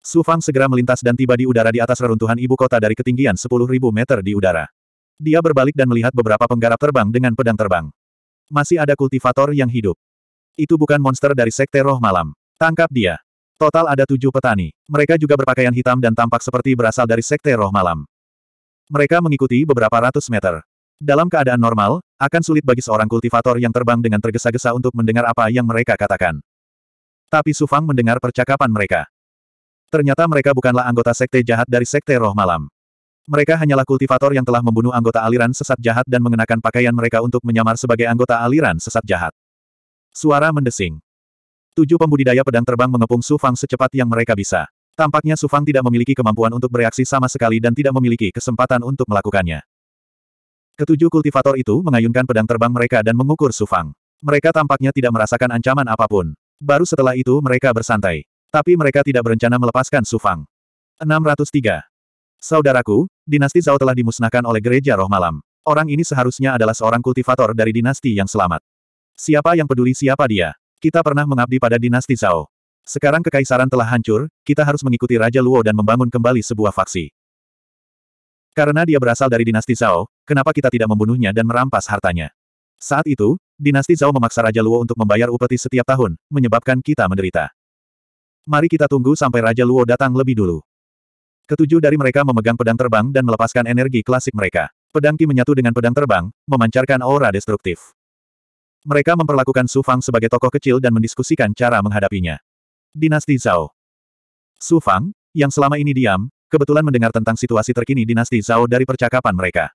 Su Fang segera melintas dan tiba di udara di atas reruntuhan ibu kota dari ketinggian 10.000 meter di udara. Dia berbalik dan melihat beberapa penggarap terbang dengan pedang terbang. Masih ada kultivator yang hidup. Itu bukan monster dari Sekte Roh Malam. Tangkap dia. Total ada tujuh petani. Mereka juga berpakaian hitam dan tampak seperti berasal dari Sekte Roh Malam. Mereka mengikuti beberapa ratus meter. Dalam keadaan normal, akan sulit bagi seorang kultivator yang terbang dengan tergesa-gesa untuk mendengar apa yang mereka katakan. Tapi Sufang mendengar percakapan mereka. Ternyata mereka bukanlah anggota sekte jahat dari sekte roh malam. Mereka hanyalah kultivator yang telah membunuh anggota aliran sesat jahat dan mengenakan pakaian mereka untuk menyamar sebagai anggota aliran sesat jahat. Suara mendesing. Tujuh pembudidaya pedang terbang mengepung Su Fang secepat yang mereka bisa. Tampaknya Su Fang tidak memiliki kemampuan untuk bereaksi sama sekali dan tidak memiliki kesempatan untuk melakukannya. Ketujuh kultivator itu mengayunkan pedang terbang mereka dan mengukur Su Fang. Mereka tampaknya tidak merasakan ancaman apapun. Baru setelah itu mereka bersantai. Tapi mereka tidak berencana melepaskan Sufang. 603. Saudaraku, dinasti Zhao telah dimusnahkan oleh gereja roh malam. Orang ini seharusnya adalah seorang kultivator dari dinasti yang selamat. Siapa yang peduli siapa dia? Kita pernah mengabdi pada dinasti Zhao. Sekarang kekaisaran telah hancur, kita harus mengikuti Raja Luo dan membangun kembali sebuah faksi. Karena dia berasal dari dinasti Zhao, kenapa kita tidak membunuhnya dan merampas hartanya? Saat itu, dinasti Zhao memaksa Raja Luo untuk membayar upeti setiap tahun, menyebabkan kita menderita. Mari kita tunggu sampai Raja Luo datang lebih dulu. Ketujuh dari mereka memegang pedang terbang dan melepaskan energi klasik mereka. Pedang Ki menyatu dengan pedang terbang, memancarkan aura destruktif. Mereka memperlakukan Su Fang sebagai tokoh kecil dan mendiskusikan cara menghadapinya. Dinasti Zhao Su Fang, yang selama ini diam, kebetulan mendengar tentang situasi terkini dinasti Zhao dari percakapan mereka.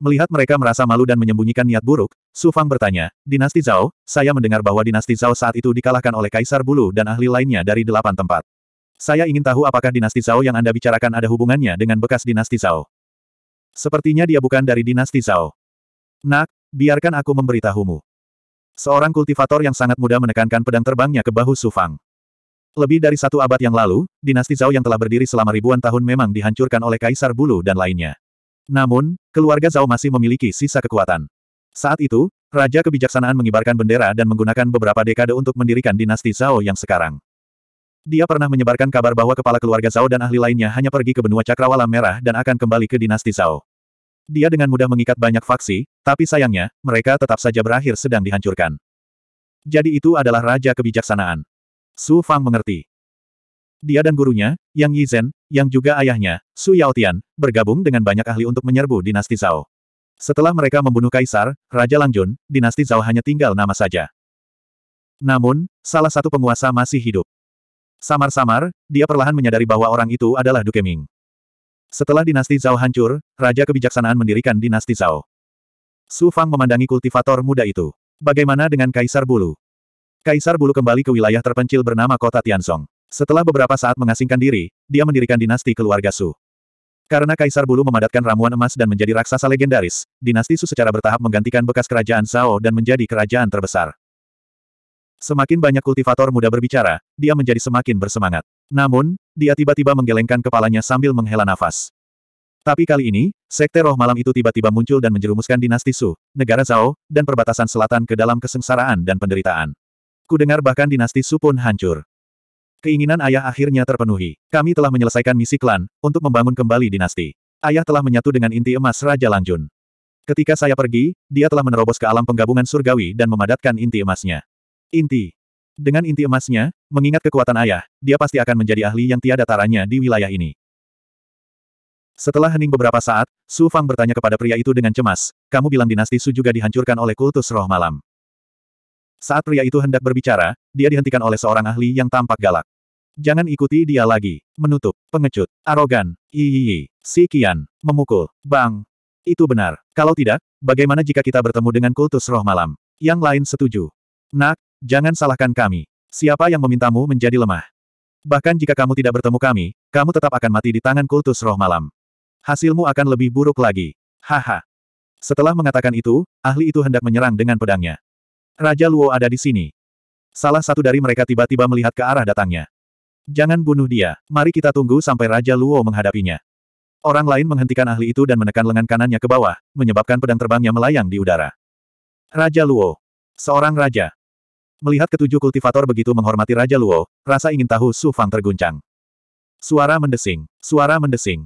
Melihat mereka merasa malu dan menyembunyikan niat buruk, Su Fang bertanya, Dinasti Zhao, saya mendengar bahwa Dinasti Zhao saat itu dikalahkan oleh Kaisar Bulu dan ahli lainnya dari delapan tempat. Saya ingin tahu apakah Dinasti Zhao yang Anda bicarakan ada hubungannya dengan bekas Dinasti Zhao. Sepertinya dia bukan dari Dinasti Zhao. Nak, biarkan aku memberitahumu. Seorang kultivator yang sangat muda menekankan pedang terbangnya ke bahu Su Fang. Lebih dari satu abad yang lalu, Dinasti Zhao yang telah berdiri selama ribuan tahun memang dihancurkan oleh Kaisar Bulu dan lainnya. Namun, keluarga Zhao masih memiliki sisa kekuatan. Saat itu, Raja Kebijaksanaan mengibarkan bendera dan menggunakan beberapa dekade untuk mendirikan dinasti Zhao yang sekarang. Dia pernah menyebarkan kabar bahwa kepala keluarga Zhao dan ahli lainnya hanya pergi ke benua Cakrawala Merah dan akan kembali ke dinasti Zhao. Dia dengan mudah mengikat banyak faksi, tapi sayangnya, mereka tetap saja berakhir sedang dihancurkan. Jadi itu adalah Raja Kebijaksanaan. Su Fang mengerti. Dia dan gurunya, Yang Yizhen, yang juga ayahnya, Su Yaotian, bergabung dengan banyak ahli untuk menyerbu dinasti Zhao. Setelah mereka membunuh Kaisar, Raja Langjun, dinasti Zhao hanya tinggal nama saja. Namun, salah satu penguasa masih hidup. Samar-samar, dia perlahan menyadari bahwa orang itu adalah Duke Ming. Setelah dinasti Zhao hancur, Raja Kebijaksanaan mendirikan dinasti Zhao. Su Fang memandangi kultivator muda itu. Bagaimana dengan Kaisar Bulu? Kaisar Bulu kembali ke wilayah terpencil bernama kota Tiansong. Setelah beberapa saat mengasingkan diri, dia mendirikan dinasti keluarga Su. Karena Kaisar Bulu memadatkan ramuan emas dan menjadi raksasa legendaris, dinasti Su secara bertahap menggantikan bekas kerajaan Zhao dan menjadi kerajaan terbesar. Semakin banyak kultivator muda berbicara, dia menjadi semakin bersemangat. Namun, dia tiba-tiba menggelengkan kepalanya sambil menghela nafas. Tapi kali ini, sekte roh malam itu tiba-tiba muncul dan menjerumuskan dinasti Su, negara Zhao, dan perbatasan selatan ke dalam kesengsaraan dan penderitaan. Kudengar bahkan dinasti Su pun hancur. Keinginan ayah akhirnya terpenuhi. Kami telah menyelesaikan misi klan, untuk membangun kembali dinasti. Ayah telah menyatu dengan inti emas Raja Langjun. Ketika saya pergi, dia telah menerobos ke alam penggabungan surgawi dan memadatkan inti emasnya. Inti. Dengan inti emasnya, mengingat kekuatan ayah, dia pasti akan menjadi ahli yang tiada taranya di wilayah ini. Setelah hening beberapa saat, Su Fang bertanya kepada pria itu dengan cemas, kamu bilang dinasti Su juga dihancurkan oleh kultus roh malam. Saat pria itu hendak berbicara, dia dihentikan oleh seorang ahli yang tampak galak. Jangan ikuti dia lagi. Menutup. Pengecut. Arogan. Iiii. Si Kian. Memukul. Bang. Itu benar. Kalau tidak, bagaimana jika kita bertemu dengan kultus roh malam? Yang lain setuju. Nak, jangan salahkan kami. Siapa yang memintamu menjadi lemah? Bahkan jika kamu tidak bertemu kami, kamu tetap akan mati di tangan kultus roh malam. Hasilmu akan lebih buruk lagi. Haha. Setelah mengatakan itu, ahli itu hendak menyerang dengan pedangnya. Raja Luo ada di sini. Salah satu dari mereka tiba-tiba melihat ke arah datangnya. Jangan bunuh dia. Mari kita tunggu sampai Raja Luo menghadapinya. Orang lain menghentikan ahli itu dan menekan lengan kanannya ke bawah, menyebabkan pedang terbangnya melayang di udara. Raja Luo. Seorang raja. Melihat ketujuh kultivator begitu menghormati Raja Luo, rasa ingin tahu Su Fang terguncang. Suara mendesing. Suara mendesing.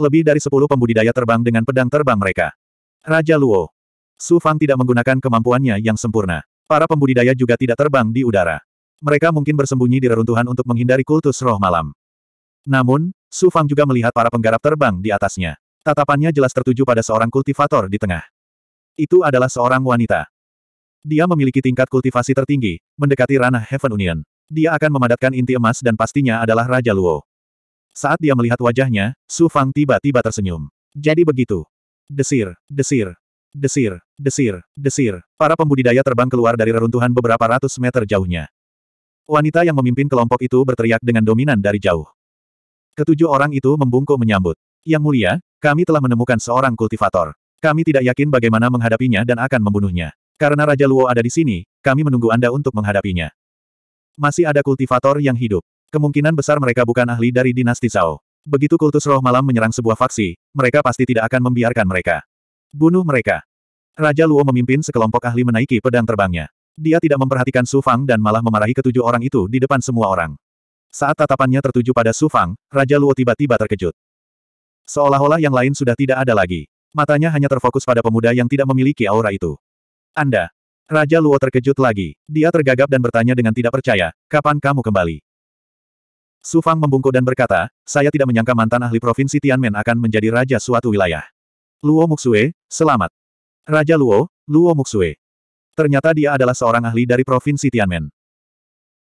Lebih dari sepuluh pembudidaya terbang dengan pedang terbang mereka. Raja Luo. Su Fang tidak menggunakan kemampuannya yang sempurna. Para pembudidaya juga tidak terbang di udara mereka mungkin bersembunyi di reruntuhan untuk menghindari kultus roh malam. Namun, Su Fang juga melihat para penggarap terbang di atasnya. Tatapannya jelas tertuju pada seorang kultivator di tengah. Itu adalah seorang wanita. Dia memiliki tingkat kultivasi tertinggi, mendekati ranah Heaven Union. Dia akan memadatkan inti emas dan pastinya adalah Raja Luo. Saat dia melihat wajahnya, Su Fang tiba-tiba tersenyum. Jadi begitu. Desir, desir, desir, desir, desir. Para pembudidaya terbang keluar dari reruntuhan beberapa ratus meter jauhnya. Wanita yang memimpin kelompok itu berteriak dengan dominan dari jauh. Ketujuh orang itu membungkuk menyambut. Yang mulia, kami telah menemukan seorang kultivator. Kami tidak yakin bagaimana menghadapinya dan akan membunuhnya. Karena Raja Luo ada di sini, kami menunggu Anda untuk menghadapinya. Masih ada kultivator yang hidup. Kemungkinan besar mereka bukan ahli dari dinasti Zhao. Begitu kultus roh malam menyerang sebuah faksi, mereka pasti tidak akan membiarkan mereka. Bunuh mereka. Raja Luo memimpin sekelompok ahli menaiki pedang terbangnya. Dia tidak memperhatikan Su Fang dan malah memarahi ketujuh orang itu di depan semua orang. Saat tatapannya tertuju pada Su Fang, Raja Luo tiba-tiba terkejut. Seolah-olah yang lain sudah tidak ada lagi. Matanya hanya terfokus pada pemuda yang tidak memiliki aura itu. Anda. Raja Luo terkejut lagi. Dia tergagap dan bertanya dengan tidak percaya, kapan kamu kembali? Su Fang membungkuk dan berkata, saya tidak menyangka mantan ahli provinsi Tianmen akan menjadi raja suatu wilayah. Luo Muxue, selamat. Raja Luo, Luo Muxue. Ternyata dia adalah seorang ahli dari Provinsi Tianmen.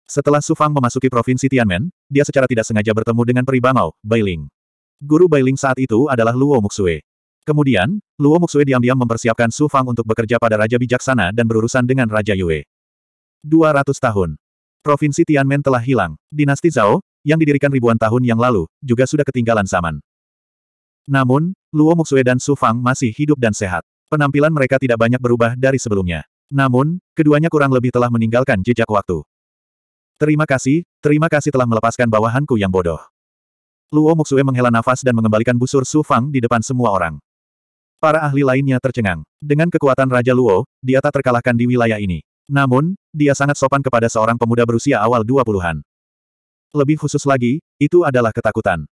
Setelah Su Fang memasuki Provinsi Tianmen, dia secara tidak sengaja bertemu dengan Peribangau, Bailing. Guru Bailing saat itu adalah Luo Muxue. Kemudian, Luo Muxue diam-diam mempersiapkan Su Fang untuk bekerja pada Raja Bijaksana dan berurusan dengan Raja Yue. 200 tahun. Provinsi Tianmen telah hilang. Dinasti Zhao, yang didirikan ribuan tahun yang lalu, juga sudah ketinggalan zaman. Namun, Luo Muxue dan Su Fang masih hidup dan sehat. Penampilan mereka tidak banyak berubah dari sebelumnya. Namun, keduanya kurang lebih telah meninggalkan jejak waktu. Terima kasih, terima kasih telah melepaskan bawahanku yang bodoh. Luo Muxue menghela nafas dan mengembalikan busur Su Fang di depan semua orang. Para ahli lainnya tercengang. Dengan kekuatan Raja Luo, dia tak terkalahkan di wilayah ini. Namun, dia sangat sopan kepada seorang pemuda berusia awal 20-an. Lebih khusus lagi, itu adalah ketakutan.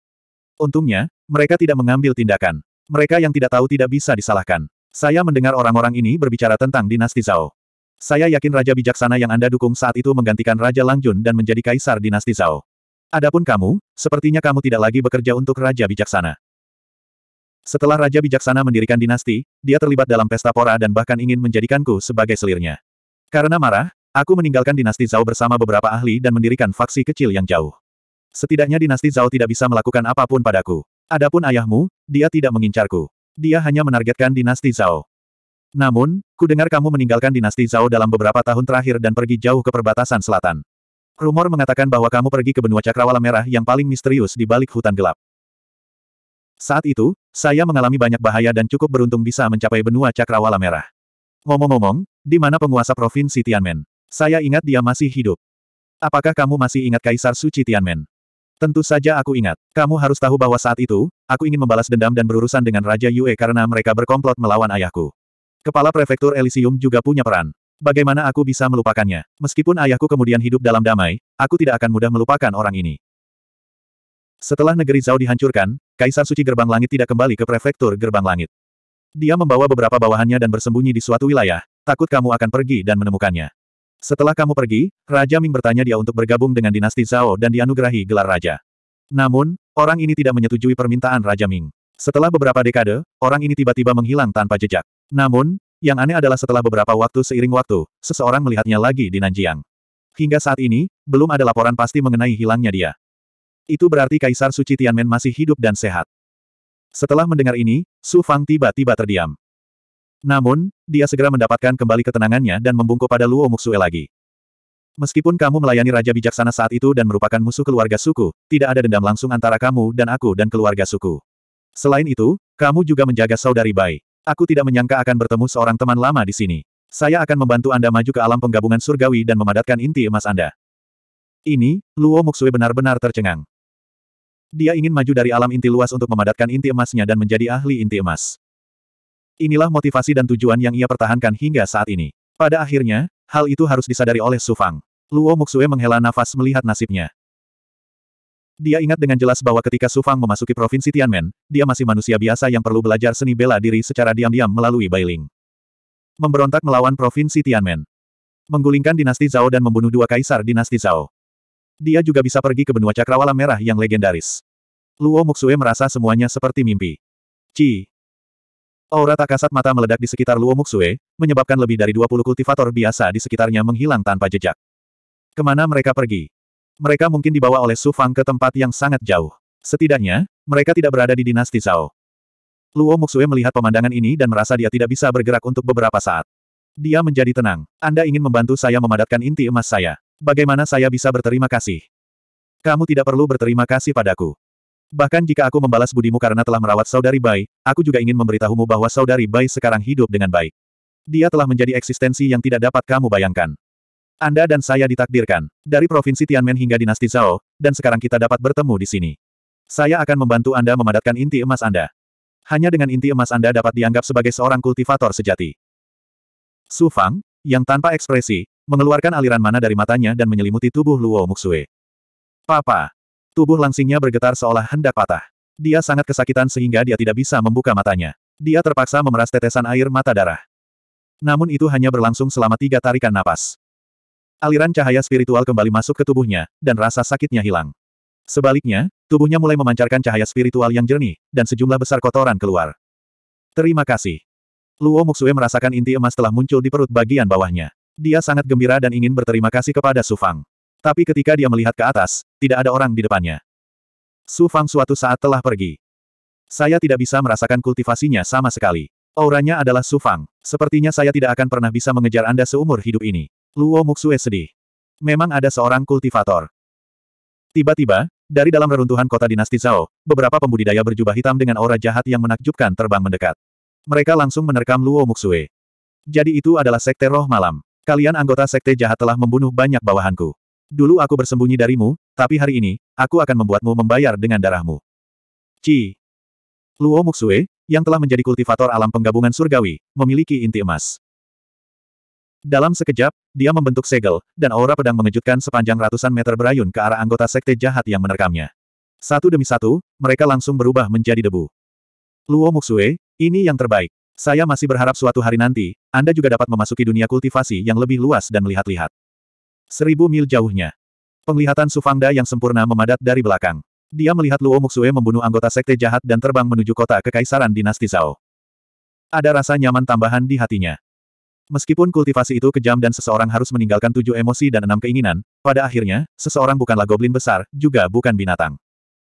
Untungnya, mereka tidak mengambil tindakan. Mereka yang tidak tahu tidak bisa disalahkan. Saya mendengar orang-orang ini berbicara tentang dinasti Zhao. Saya yakin Raja Bijaksana yang Anda dukung saat itu menggantikan Raja Langjun dan menjadi kaisar dinasti Zhao. Adapun kamu, sepertinya kamu tidak lagi bekerja untuk Raja Bijaksana. Setelah Raja Bijaksana mendirikan dinasti, dia terlibat dalam pesta pora dan bahkan ingin menjadikanku sebagai selirnya. Karena marah, aku meninggalkan dinasti Zhao bersama beberapa ahli dan mendirikan faksi kecil yang jauh. Setidaknya dinasti Zhao tidak bisa melakukan apapun padaku. Adapun ayahmu, dia tidak mengincarku. Dia hanya menargetkan dinasti Zhao. Namun, ku dengar kamu meninggalkan dinasti Zhao dalam beberapa tahun terakhir dan pergi jauh ke perbatasan selatan. Rumor mengatakan bahwa kamu pergi ke benua cakrawala merah yang paling misterius di balik hutan gelap. Saat itu, saya mengalami banyak bahaya dan cukup beruntung bisa mencapai benua cakrawala merah. Ngomong-ngomong, di mana penguasa provinsi Tianmen? Saya ingat dia masih hidup. Apakah kamu masih ingat Kaisar Suci Tianmen? Tentu saja aku ingat. Kamu harus tahu bahwa saat itu, aku ingin membalas dendam dan berurusan dengan Raja Yue karena mereka berkomplot melawan ayahku. Kepala Prefektur Elysium juga punya peran. Bagaimana aku bisa melupakannya? Meskipun ayahku kemudian hidup dalam damai, aku tidak akan mudah melupakan orang ini. Setelah negeri Zhao dihancurkan, Kaisar Suci Gerbang Langit tidak kembali ke Prefektur Gerbang Langit. Dia membawa beberapa bawahannya dan bersembunyi di suatu wilayah, takut kamu akan pergi dan menemukannya. Setelah kamu pergi, Raja Ming bertanya dia untuk bergabung dengan dinasti Zhao dan dianugerahi gelar Raja. Namun, orang ini tidak menyetujui permintaan Raja Ming. Setelah beberapa dekade, orang ini tiba-tiba menghilang tanpa jejak. Namun, yang aneh adalah setelah beberapa waktu seiring waktu, seseorang melihatnya lagi di Nanjiang. Hingga saat ini, belum ada laporan pasti mengenai hilangnya dia. Itu berarti Kaisar Suci Tianmen masih hidup dan sehat. Setelah mendengar ini, Su Fang tiba-tiba terdiam. Namun, dia segera mendapatkan kembali ketenangannya dan membungkuk pada Luo Muxue lagi. Meskipun kamu melayani Raja Bijaksana saat itu dan merupakan musuh keluarga suku, tidak ada dendam langsung antara kamu dan aku dan keluarga suku. Selain itu, kamu juga menjaga saudari Bai. Aku tidak menyangka akan bertemu seorang teman lama di sini. Saya akan membantu Anda maju ke alam penggabungan surgawi dan memadatkan inti emas Anda. Ini, Luo Muxue benar-benar tercengang. Dia ingin maju dari alam inti luas untuk memadatkan inti emasnya dan menjadi ahli inti emas. Inilah motivasi dan tujuan yang ia pertahankan hingga saat ini. Pada akhirnya, hal itu harus disadari oleh Su Fang. Luo Muxue menghela nafas melihat nasibnya. Dia ingat dengan jelas bahwa ketika Su Fang memasuki provinsi Tianmen, dia masih manusia biasa yang perlu belajar seni bela diri secara diam-diam melalui Bailing. Memberontak melawan provinsi Tianmen. Menggulingkan dinasti Zhao dan membunuh dua kaisar dinasti Zhao. Dia juga bisa pergi ke benua cakrawala merah yang legendaris. Luo Muxue merasa semuanya seperti mimpi. Ci, Aura tak kasat mata meledak di sekitar Luo Muxue, menyebabkan lebih dari 20 kultivator biasa di sekitarnya menghilang tanpa jejak. Kemana mereka pergi? Mereka mungkin dibawa oleh Su Fang ke tempat yang sangat jauh. Setidaknya, mereka tidak berada di dinasti Zhao. Luo Muxue melihat pemandangan ini dan merasa dia tidak bisa bergerak untuk beberapa saat. Dia menjadi tenang. Anda ingin membantu saya memadatkan inti emas saya. Bagaimana saya bisa berterima kasih? Kamu tidak perlu berterima kasih padaku. Bahkan jika aku membalas budimu karena telah merawat saudari Bai, aku juga ingin memberitahumu bahwa saudari Bai sekarang hidup dengan baik. Dia telah menjadi eksistensi yang tidak dapat kamu bayangkan. Anda dan saya ditakdirkan, dari Provinsi Tianmen hingga Dinasti Zhao, dan sekarang kita dapat bertemu di sini. Saya akan membantu Anda memadatkan inti emas Anda. Hanya dengan inti emas Anda dapat dianggap sebagai seorang kultivator sejati. Su Fang, yang tanpa ekspresi, mengeluarkan aliran mana dari matanya dan menyelimuti tubuh Luo Muxue. Papa, Tubuh langsingnya bergetar seolah hendak patah. Dia sangat kesakitan sehingga dia tidak bisa membuka matanya. Dia terpaksa memeras tetesan air mata darah. Namun itu hanya berlangsung selama tiga tarikan napas. Aliran cahaya spiritual kembali masuk ke tubuhnya, dan rasa sakitnya hilang. Sebaliknya, tubuhnya mulai memancarkan cahaya spiritual yang jernih, dan sejumlah besar kotoran keluar. Terima kasih. Luo Muxue merasakan inti emas telah muncul di perut bagian bawahnya. Dia sangat gembira dan ingin berterima kasih kepada Sufang. Tapi ketika dia melihat ke atas, tidak ada orang di depannya. Su Fang suatu saat telah pergi. Saya tidak bisa merasakan kultivasinya sama sekali. Auranya adalah Su Fang. Sepertinya saya tidak akan pernah bisa mengejar Anda seumur hidup ini. Luo Muxue sedih. Memang ada seorang kultivator. Tiba-tiba, dari dalam reruntuhan kota dinasti Zhao, beberapa pembudidaya berjubah hitam dengan aura jahat yang menakjubkan terbang mendekat. Mereka langsung menerkam Luo Muxue. Jadi itu adalah sekte roh malam. Kalian anggota sekte jahat telah membunuh banyak bawahanku. Dulu aku bersembunyi darimu, tapi hari ini, aku akan membuatmu membayar dengan darahmu. Ci. Luo Muxue, yang telah menjadi kultivator alam penggabungan surgawi, memiliki inti emas. Dalam sekejap, dia membentuk segel, dan aura pedang mengejutkan sepanjang ratusan meter berayun ke arah anggota sekte jahat yang menerkamnya. Satu demi satu, mereka langsung berubah menjadi debu. Luo Muxue, ini yang terbaik. Saya masih berharap suatu hari nanti, Anda juga dapat memasuki dunia kultivasi yang lebih luas dan melihat-lihat. Seribu mil jauhnya. Penglihatan Sufangda yang sempurna memadat dari belakang. Dia melihat Luo Muxue membunuh anggota sekte jahat dan terbang menuju kota kekaisaran dinasti Zhao. Ada rasa nyaman tambahan di hatinya. Meskipun kultivasi itu kejam dan seseorang harus meninggalkan tujuh emosi dan enam keinginan, pada akhirnya, seseorang bukanlah goblin besar, juga bukan binatang.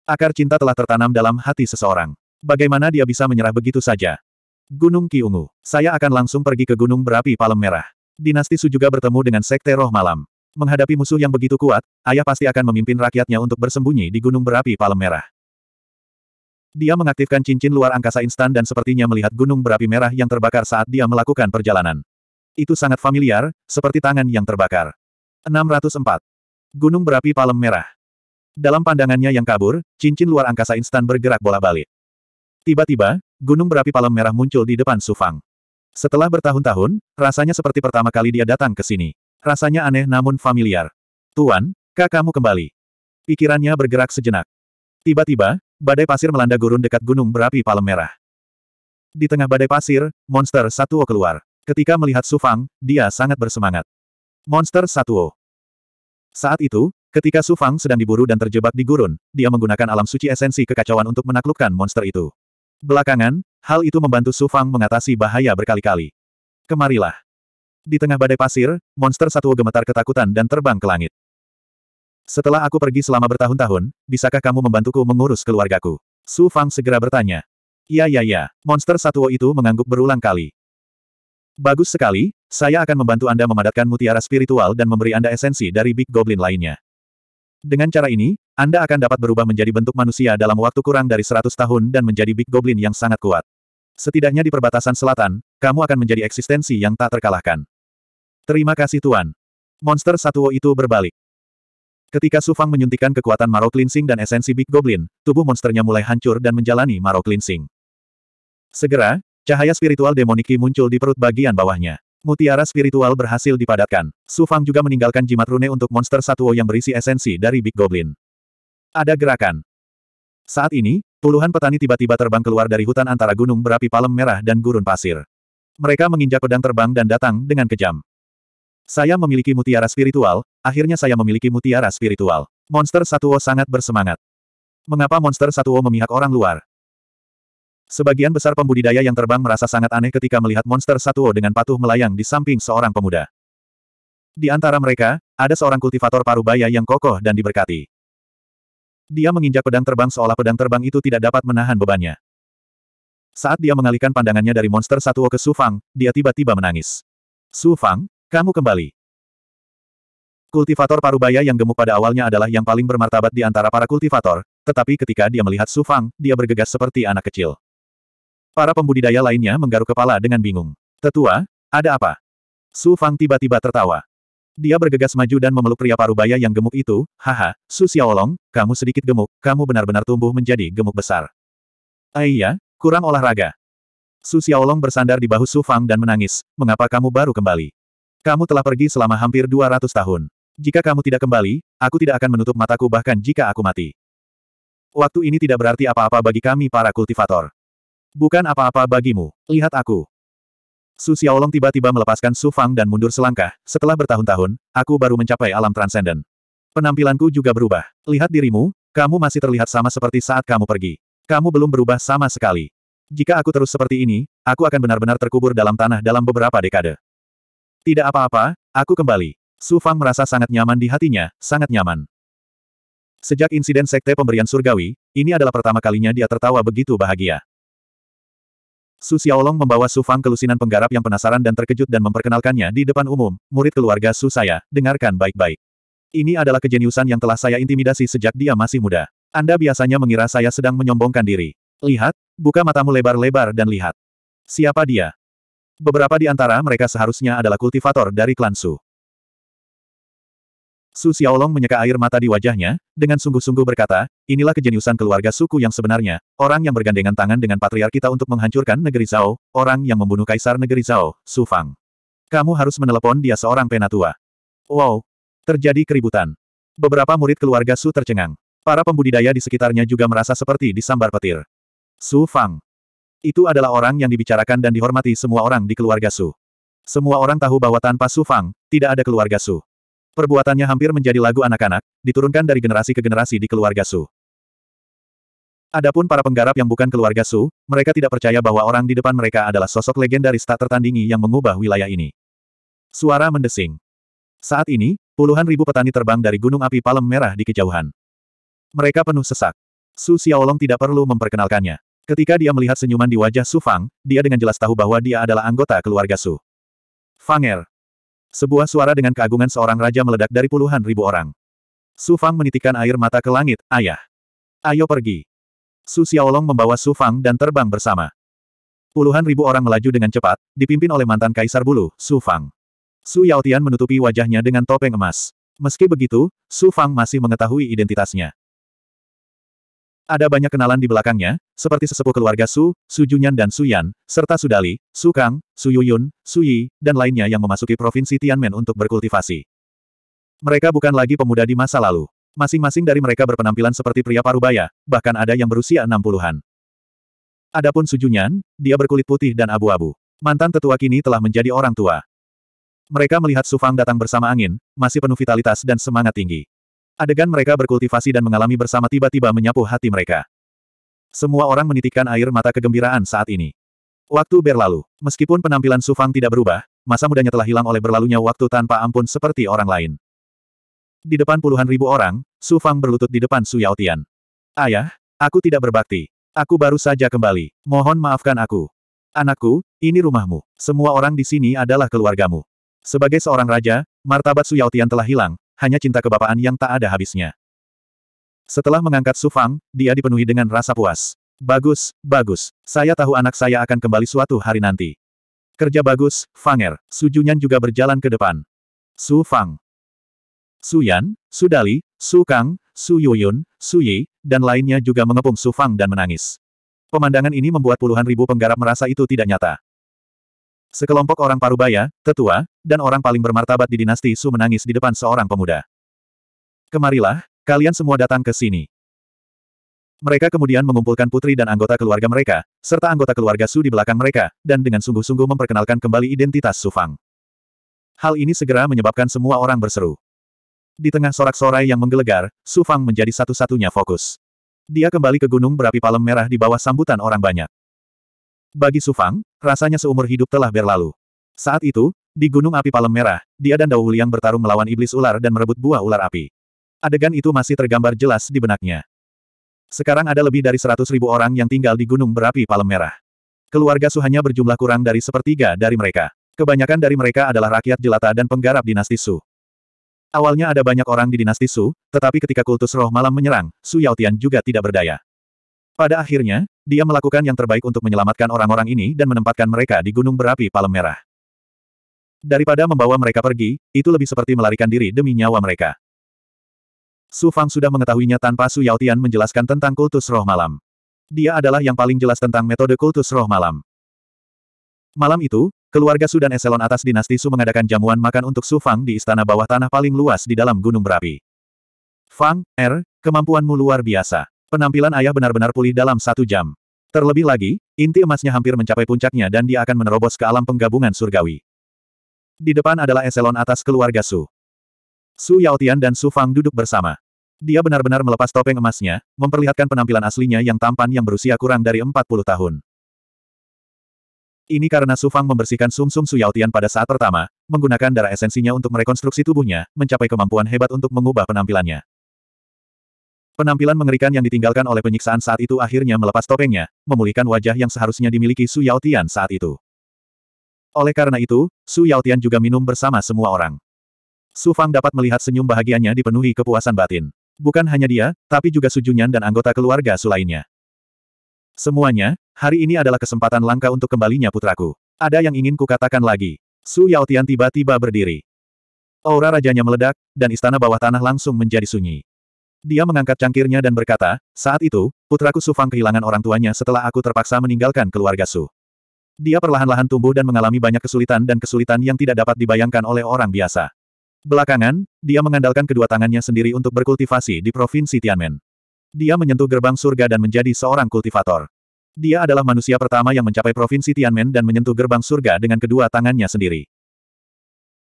Akar cinta telah tertanam dalam hati seseorang. Bagaimana dia bisa menyerah begitu saja? Gunung Kiungu. Saya akan langsung pergi ke Gunung Berapi Palem Merah. Dinasti Su juga bertemu dengan Sekte Roh Malam. Menghadapi musuh yang begitu kuat, ayah pasti akan memimpin rakyatnya untuk bersembunyi di gunung berapi palem merah. Dia mengaktifkan cincin luar angkasa instan dan sepertinya melihat gunung berapi merah yang terbakar saat dia melakukan perjalanan. Itu sangat familiar, seperti tangan yang terbakar. 604. Gunung berapi palem merah. Dalam pandangannya yang kabur, cincin luar angkasa instan bergerak bola-balik. Tiba-tiba, gunung berapi palem merah muncul di depan Sufang. Setelah bertahun-tahun, rasanya seperti pertama kali dia datang ke sini. Rasanya aneh namun familiar. Tuan, kakakmu kembali. Pikirannya bergerak sejenak. Tiba-tiba, badai pasir melanda gurun dekat gunung berapi palem merah. Di tengah badai pasir, monster Satuo keluar. Ketika melihat Sufang, dia sangat bersemangat. Monster Satuo. Saat itu, ketika Sufang sedang diburu dan terjebak di gurun, dia menggunakan alam suci esensi kekacauan untuk menaklukkan monster itu. Belakangan, hal itu membantu Sufang mengatasi bahaya berkali-kali. Kemarilah. Di tengah badai pasir, monster satu gemetar ketakutan dan terbang ke langit. Setelah aku pergi selama bertahun-tahun, bisakah kamu membantuku mengurus keluargaku? Su Fang segera bertanya. Ya ya ya, monster satu itu mengangguk berulang kali. Bagus sekali, saya akan membantu Anda memadatkan mutiara spiritual dan memberi Anda esensi dari Big Goblin lainnya. Dengan cara ini, Anda akan dapat berubah menjadi bentuk manusia dalam waktu kurang dari 100 tahun dan menjadi Big Goblin yang sangat kuat. Setidaknya di perbatasan selatan, kamu akan menjadi eksistensi yang tak terkalahkan. Terima kasih Tuan. Monster Satuo itu berbalik. Ketika Sufang menyuntikkan kekuatan Maro Cleansing dan esensi Big Goblin, tubuh monsternya mulai hancur dan menjalani Maro Cleansing. Segera, cahaya spiritual demoniki muncul di perut bagian bawahnya. Mutiara spiritual berhasil dipadatkan. Sufang juga meninggalkan jimat rune untuk monster Satuo yang berisi esensi dari Big Goblin. Ada gerakan. Saat ini, puluhan petani tiba-tiba terbang keluar dari hutan antara gunung berapi palem merah dan gurun pasir. Mereka menginjak pedang terbang dan datang dengan kejam. Saya memiliki mutiara spiritual, akhirnya saya memiliki mutiara spiritual. Monster Satuo sangat bersemangat. Mengapa monster Satuo memihak orang luar? Sebagian besar pembudidaya yang terbang merasa sangat aneh ketika melihat monster Satuo dengan patuh melayang di samping seorang pemuda. Di antara mereka, ada seorang kultivator parubaya yang kokoh dan diberkati. Dia menginjak pedang terbang seolah pedang terbang itu tidak dapat menahan bebannya. Saat dia mengalihkan pandangannya dari monster Satuo ke Su Fang, dia tiba-tiba menangis. Su Fang, kamu kembali. Kultivator parubaya yang gemuk pada awalnya adalah yang paling bermartabat di antara para kultivator, tetapi ketika dia melihat Su Fang, dia bergegas seperti anak kecil. Para pembudidaya lainnya menggaruk kepala dengan bingung. Tetua, ada apa? Su Fang tiba-tiba tertawa. Dia bergegas maju dan memeluk pria parubaya yang gemuk itu, haha, Su Xiaolong, kamu sedikit gemuk, kamu benar-benar tumbuh menjadi gemuk besar. Aiya, eh kurang olahraga. Su Xiaolong bersandar di bahu Su Fang dan menangis, mengapa kamu baru kembali? Kamu telah pergi selama hampir 200 tahun. Jika kamu tidak kembali, aku tidak akan menutup mataku bahkan jika aku mati. Waktu ini tidak berarti apa-apa bagi kami para kultivator. Bukan apa-apa bagimu. Lihat aku. Su Xiaolong tiba-tiba melepaskan Su Fang dan mundur selangkah. Setelah bertahun-tahun, aku baru mencapai alam transenden. Penampilanku juga berubah. Lihat dirimu, kamu masih terlihat sama seperti saat kamu pergi. Kamu belum berubah sama sekali. Jika aku terus seperti ini, aku akan benar-benar terkubur dalam tanah dalam beberapa dekade. Tidak apa-apa, aku kembali. Su Fang merasa sangat nyaman di hatinya, sangat nyaman. Sejak insiden sekte pemberian surgawi, ini adalah pertama kalinya dia tertawa begitu bahagia. Su Xiaolong membawa Su Fang ke lusinan penggarap yang penasaran dan terkejut dan memperkenalkannya di depan umum, murid keluarga Su saya, dengarkan baik-baik. Ini adalah kejeniusan yang telah saya intimidasi sejak dia masih muda. Anda biasanya mengira saya sedang menyombongkan diri. Lihat, buka matamu lebar-lebar dan lihat. Siapa dia? Beberapa di antara mereka seharusnya adalah kultivator dari klan Su. Su Xiaolong menyeka air mata di wajahnya, dengan sungguh-sungguh berkata, inilah kejeniusan keluarga suku yang sebenarnya, orang yang bergandengan tangan dengan patriark kita untuk menghancurkan negeri Zhao, orang yang membunuh kaisar negeri Zhao, Su Fang. Kamu harus menelepon dia seorang penatua. Wow. Terjadi keributan. Beberapa murid keluarga Su tercengang. Para pembudidaya di sekitarnya juga merasa seperti disambar petir. Su Fang. Itu adalah orang yang dibicarakan dan dihormati semua orang di keluarga Su. Semua orang tahu bahwa tanpa Su Fang, tidak ada keluarga Su. Perbuatannya hampir menjadi lagu anak-anak, diturunkan dari generasi ke generasi di keluarga Su. Adapun para penggarap yang bukan keluarga Su, mereka tidak percaya bahwa orang di depan mereka adalah sosok legendaris tak tertandingi yang mengubah wilayah ini. Suara mendesing. Saat ini, puluhan ribu petani terbang dari Gunung Api Palem Merah di kejauhan. Mereka penuh sesak. Su Xiaolong tidak perlu memperkenalkannya. Ketika dia melihat senyuman di wajah Su Fang, dia dengan jelas tahu bahwa dia adalah anggota keluarga Su. Fanger. Sebuah suara dengan keagungan seorang raja meledak dari puluhan ribu orang. Su Fang menitikkan air mata ke langit, ayah. Ayo pergi. Su Xiaolong membawa Su Fang dan terbang bersama. Puluhan ribu orang melaju dengan cepat, dipimpin oleh mantan kaisar bulu, Su Fang. Su Yaotian menutupi wajahnya dengan topeng emas. Meski begitu, Su Fang masih mengetahui identitasnya. Ada banyak kenalan di belakangnya, seperti sesepuh keluarga Su, Su Junyan dan Su Yan, serta Su Dali, Su Kang, Su Yuyun, Su Yi, dan lainnya yang memasuki provinsi Tianmen untuk berkultivasi. Mereka bukan lagi pemuda di masa lalu. Masing-masing dari mereka berpenampilan seperti pria parubaya, bahkan ada yang berusia 60-an. Adapun Su Junyan, dia berkulit putih dan abu-abu. Mantan tetua kini telah menjadi orang tua. Mereka melihat Su Fang datang bersama angin, masih penuh vitalitas dan semangat tinggi. Adegan mereka berkultivasi dan mengalami bersama tiba-tiba menyapu hati mereka. Semua orang menitikkan air mata kegembiraan saat ini. Waktu berlalu, meskipun penampilan Sufang tidak berubah, masa mudanya telah hilang oleh berlalunya waktu tanpa ampun seperti orang lain. Di depan puluhan ribu orang, Sufang berlutut di depan Su Tian. Ayah, aku tidak berbakti. Aku baru saja kembali. Mohon maafkan aku. Anakku, ini rumahmu. Semua orang di sini adalah keluargamu. Sebagai seorang raja, martabat Su Tian telah hilang, hanya cinta kebapaan yang tak ada habisnya. Setelah mengangkat Sufang, dia dipenuhi dengan rasa puas. Bagus, bagus. Saya tahu anak saya akan kembali suatu hari nanti. Kerja bagus, Fanger. Sujunyan juga berjalan ke depan. Su Fang. Su Yan, Su Dali, Su Kang, Su Yuyun, Su Yi, dan lainnya juga mengepung Su Fang dan menangis. Pemandangan ini membuat puluhan ribu penggarap merasa itu tidak nyata. Sekelompok orang parubaya, tetua, dan orang paling bermartabat di dinasti Su menangis di depan seorang pemuda. Kemarilah, kalian semua datang ke sini. Mereka kemudian mengumpulkan putri dan anggota keluarga mereka, serta anggota keluarga Su di belakang mereka, dan dengan sungguh-sungguh memperkenalkan kembali identitas Su Fang. Hal ini segera menyebabkan semua orang berseru. Di tengah sorak-sorai yang menggelegar, Su Fang menjadi satu-satunya fokus. Dia kembali ke gunung berapi palem merah di bawah sambutan orang banyak. Bagi Sufang, rasanya seumur hidup telah berlalu. Saat itu, di Gunung Api Palem Merah, dia dan Dao Wuliang bertarung melawan iblis ular dan merebut buah ular api. Adegan itu masih tergambar jelas di benaknya. Sekarang ada lebih dari seratus ribu orang yang tinggal di Gunung Berapi Palem Merah. Keluarga Suhanya berjumlah kurang dari sepertiga dari mereka. Kebanyakan dari mereka adalah rakyat jelata dan penggarap dinasti Su. Awalnya ada banyak orang di dinasti Su, tetapi ketika kultus roh malam menyerang, Su Yautian juga tidak berdaya. Pada akhirnya, dia melakukan yang terbaik untuk menyelamatkan orang-orang ini dan menempatkan mereka di gunung berapi palem merah. Daripada membawa mereka pergi, itu lebih seperti melarikan diri demi nyawa mereka. Su Fang sudah mengetahuinya tanpa Su Yaotian menjelaskan tentang kultus roh malam. Dia adalah yang paling jelas tentang metode kultus roh malam. Malam itu, keluarga Su dan eselon atas dinasti Su mengadakan jamuan makan untuk Su Fang di istana bawah tanah paling luas di dalam gunung berapi. Fang, Er, kemampuanmu luar biasa. Penampilan ayah benar-benar pulih dalam satu jam. Terlebih lagi, inti emasnya hampir mencapai puncaknya dan dia akan menerobos ke alam penggabungan surgawi. Di depan adalah eselon atas keluarga Su. Su Yaotian dan Su Fang duduk bersama. Dia benar-benar melepas topeng emasnya, memperlihatkan penampilan aslinya yang tampan yang berusia kurang dari 40 tahun. Ini karena Su Fang membersihkan sumsum Su Yaotian pada saat pertama, menggunakan darah esensinya untuk merekonstruksi tubuhnya, mencapai kemampuan hebat untuk mengubah penampilannya. Penampilan mengerikan yang ditinggalkan oleh penyiksaan saat itu akhirnya melepas topengnya, memulihkan wajah yang seharusnya dimiliki Su Yao Tian saat itu. Oleh karena itu, Su Yao Tian juga minum bersama semua orang. Su Fang dapat melihat senyum bahagianya dipenuhi kepuasan batin. Bukan hanya dia, tapi juga Su Junyan dan anggota keluarga Su lainnya. Semuanya, hari ini adalah kesempatan langka untuk kembalinya putraku. Ada yang ingin kukatakan lagi. Su Yao Tian tiba-tiba berdiri. Aura rajanya meledak, dan istana bawah tanah langsung menjadi sunyi. Dia mengangkat cangkirnya dan berkata, saat itu, putraku Su Fang kehilangan orang tuanya setelah aku terpaksa meninggalkan keluarga Su. Dia perlahan-lahan tumbuh dan mengalami banyak kesulitan dan kesulitan yang tidak dapat dibayangkan oleh orang biasa. Belakangan, dia mengandalkan kedua tangannya sendiri untuk berkultivasi di Provinsi Tianmen. Dia menyentuh gerbang surga dan menjadi seorang kultivator. Dia adalah manusia pertama yang mencapai Provinsi Tianmen dan menyentuh gerbang surga dengan kedua tangannya sendiri.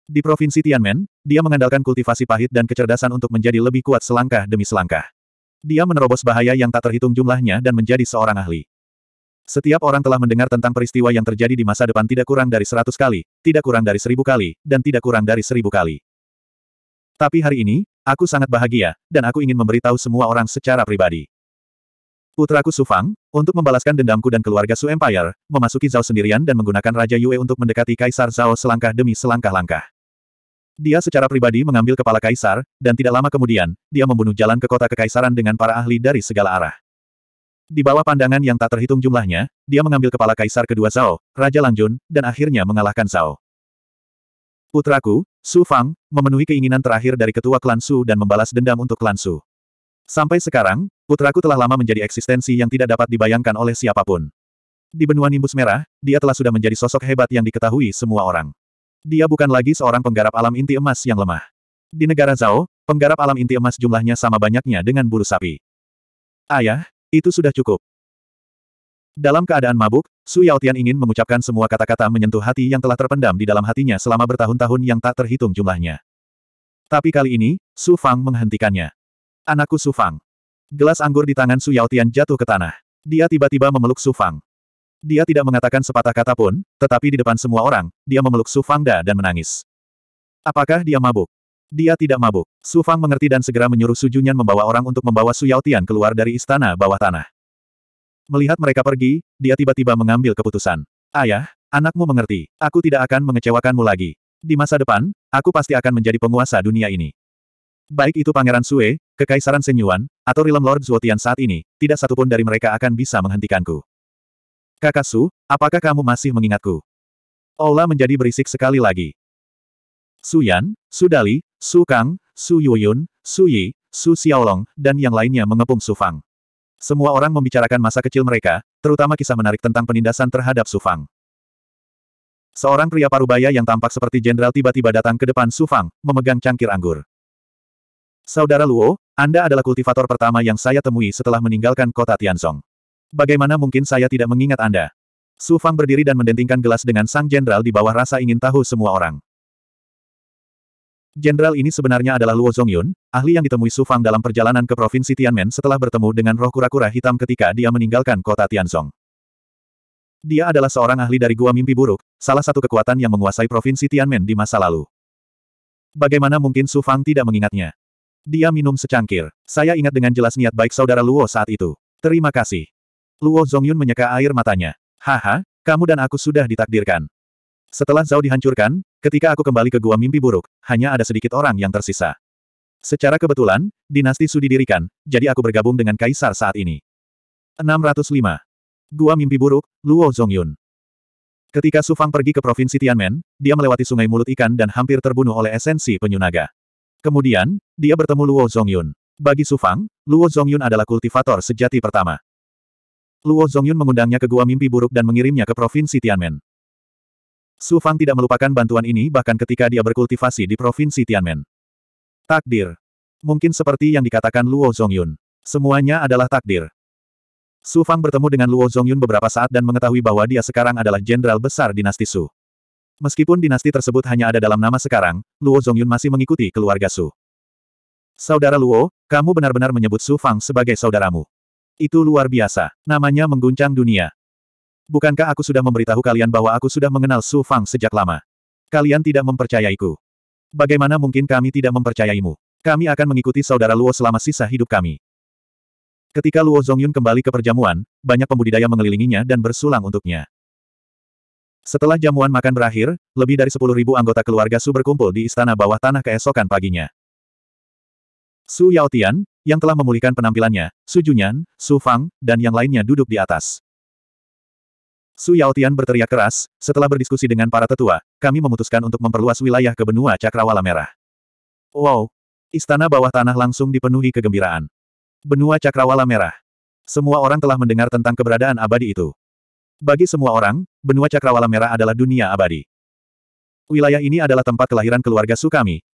Di Provinsi Tianmen, dia mengandalkan kultivasi pahit dan kecerdasan untuk menjadi lebih kuat selangkah demi selangkah. Dia menerobos bahaya yang tak terhitung jumlahnya dan menjadi seorang ahli. Setiap orang telah mendengar tentang peristiwa yang terjadi di masa depan tidak kurang dari seratus kali, tidak kurang dari seribu kali, dan tidak kurang dari seribu kali. Tapi hari ini, aku sangat bahagia, dan aku ingin memberitahu semua orang secara pribadi. Putraku Sufang, untuk membalaskan dendamku dan keluarga Su Empire, memasuki Zhao sendirian dan menggunakan Raja Yue untuk mendekati Kaisar Zhao selangkah demi selangkah langkah. Dia secara pribadi mengambil kepala kaisar, dan tidak lama kemudian, dia membunuh jalan ke kota kekaisaran dengan para ahli dari segala arah. Di bawah pandangan yang tak terhitung jumlahnya, dia mengambil kepala kaisar kedua Zhao, Raja Langjun, dan akhirnya mengalahkan Zhao. Putraku, Su Fang, memenuhi keinginan terakhir dari ketua klan Su dan membalas dendam untuk klan Su. Sampai sekarang, putraku telah lama menjadi eksistensi yang tidak dapat dibayangkan oleh siapapun. Di benua nimbus merah, dia telah sudah menjadi sosok hebat yang diketahui semua orang. Dia bukan lagi seorang penggarap alam inti emas yang lemah. Di negara Zhao, penggarap alam inti emas jumlahnya sama banyaknya dengan bulu sapi. Ayah, itu sudah cukup. Dalam keadaan mabuk, Su Yao Tian ingin mengucapkan semua kata-kata menyentuh hati yang telah terpendam di dalam hatinya selama bertahun-tahun yang tak terhitung jumlahnya. Tapi kali ini, Su Fang menghentikannya. Anakku Su Fang. Gelas anggur di tangan Su Tian jatuh ke tanah. Dia tiba-tiba memeluk Su Fang. Dia tidak mengatakan sepatah kata pun, tetapi di depan semua orang, dia memeluk Su Fangda dan menangis. Apakah dia mabuk? Dia tidak mabuk. Su Fang mengerti dan segera menyuruh Su Junyan membawa orang untuk membawa Su Yaotian keluar dari istana bawah tanah. Melihat mereka pergi, dia tiba-tiba mengambil keputusan. Ayah, anakmu mengerti. Aku tidak akan mengecewakanmu lagi. Di masa depan, aku pasti akan menjadi penguasa dunia ini. Baik itu Pangeran Sue, Kekaisaran Senyuan, atau Realm Lord Zuotian saat ini, tidak satupun dari mereka akan bisa menghentikanku. Kakak Su, apakah kamu masih mengingatku? Ola menjadi berisik sekali lagi. Su Yan, Su Dali, Su Kang, Su Yuyun, Su Yi, Su Xiaolong, dan yang lainnya mengepung Su Fang. Semua orang membicarakan masa kecil mereka, terutama kisah menarik tentang penindasan terhadap Su Fang. Seorang pria parubaya yang tampak seperti jenderal tiba-tiba datang ke depan Su Fang, memegang cangkir anggur. Saudara Luo, Anda adalah kultivator pertama yang saya temui setelah meninggalkan kota Tianzong. Bagaimana mungkin saya tidak mengingat Anda? Su Fang berdiri dan mendentingkan gelas dengan sang jenderal di bawah rasa ingin tahu semua orang. Jenderal ini sebenarnya adalah Luo Zongyun, ahli yang ditemui Su Fang dalam perjalanan ke Provinsi Tianmen setelah bertemu dengan roh kura-kura hitam ketika dia meninggalkan kota Tianzong. Dia adalah seorang ahli dari Gua Mimpi Buruk, salah satu kekuatan yang menguasai Provinsi Tianmen di masa lalu. Bagaimana mungkin Su Fang tidak mengingatnya? Dia minum secangkir. Saya ingat dengan jelas niat baik saudara Luo saat itu. Terima kasih. Luo Zongyun menyeka air matanya. Haha, kamu dan aku sudah ditakdirkan. Setelah Zhao dihancurkan, ketika aku kembali ke gua mimpi buruk, hanya ada sedikit orang yang tersisa. Secara kebetulan, dinasti Su didirikan, jadi aku bergabung dengan Kaisar saat ini. 605. Gua Mimpi Buruk, Luo Zongyun. Ketika Su Fang pergi ke Provinsi Tianmen, dia melewati sungai mulut ikan dan hampir terbunuh oleh esensi penyunaga. Kemudian, dia bertemu Luo Zongyun. Bagi Su Fang, Luo Zongyun adalah kultivator sejati pertama. Luo Zongyun mengundangnya ke gua mimpi buruk dan mengirimnya ke provinsi Tianmen. Su Fang tidak melupakan bantuan ini bahkan ketika dia berkultivasi di provinsi Tianmen. Takdir. Mungkin seperti yang dikatakan Luo Zongyun. Semuanya adalah takdir. Su Fang bertemu dengan Luo Zongyun beberapa saat dan mengetahui bahwa dia sekarang adalah jenderal besar dinasti Su. Meskipun dinasti tersebut hanya ada dalam nama sekarang, Luo Zongyun masih mengikuti keluarga Su. Saudara Luo, kamu benar-benar menyebut Su Fang sebagai saudaramu. Itu luar biasa. Namanya mengguncang dunia. Bukankah aku sudah memberitahu kalian bahwa aku sudah mengenal Su Fang sejak lama? Kalian tidak mempercayaiku. Bagaimana mungkin kami tidak mempercayaimu? Kami akan mengikuti saudara Luo selama sisa hidup kami. Ketika Luo Zongyun kembali ke perjamuan, banyak pembudidaya mengelilinginya dan bersulang untuknya. Setelah jamuan makan berakhir, lebih dari 10.000 anggota keluarga Su berkumpul di istana bawah tanah keesokan paginya. Su Yaotian, yang telah memulihkan penampilannya, Su Junyan, Su Fang, dan yang lainnya duduk di atas. Su Yaotian berteriak keras, setelah berdiskusi dengan para tetua, kami memutuskan untuk memperluas wilayah ke benua Cakrawala Merah. Wow! Istana bawah tanah langsung dipenuhi kegembiraan. Benua Cakrawala Merah. Semua orang telah mendengar tentang keberadaan abadi itu. Bagi semua orang, benua Cakrawala Merah adalah dunia abadi. Wilayah ini adalah tempat kelahiran keluarga Su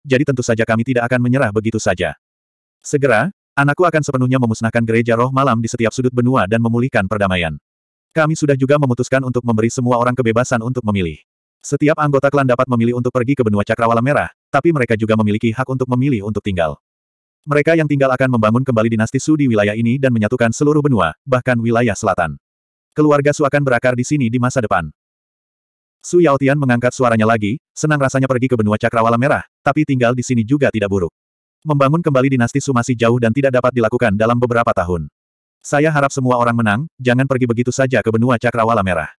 jadi tentu saja kami tidak akan menyerah begitu saja. Segera, Anakku akan sepenuhnya memusnahkan gereja roh malam di setiap sudut benua dan memulihkan perdamaian. Kami sudah juga memutuskan untuk memberi semua orang kebebasan untuk memilih. Setiap anggota klan dapat memilih untuk pergi ke benua cakrawala merah, tapi mereka juga memiliki hak untuk memilih untuk tinggal. Mereka yang tinggal akan membangun kembali dinasti Su di wilayah ini dan menyatukan seluruh benua, bahkan wilayah selatan. Keluarga Su akan berakar di sini di masa depan. Su Yaotian mengangkat suaranya lagi, senang rasanya pergi ke benua cakrawala merah, tapi tinggal di sini juga tidak buruk. Membangun kembali dinasti Su masih jauh dan tidak dapat dilakukan dalam beberapa tahun. Saya harap semua orang menang, jangan pergi begitu saja ke benua cakrawala merah.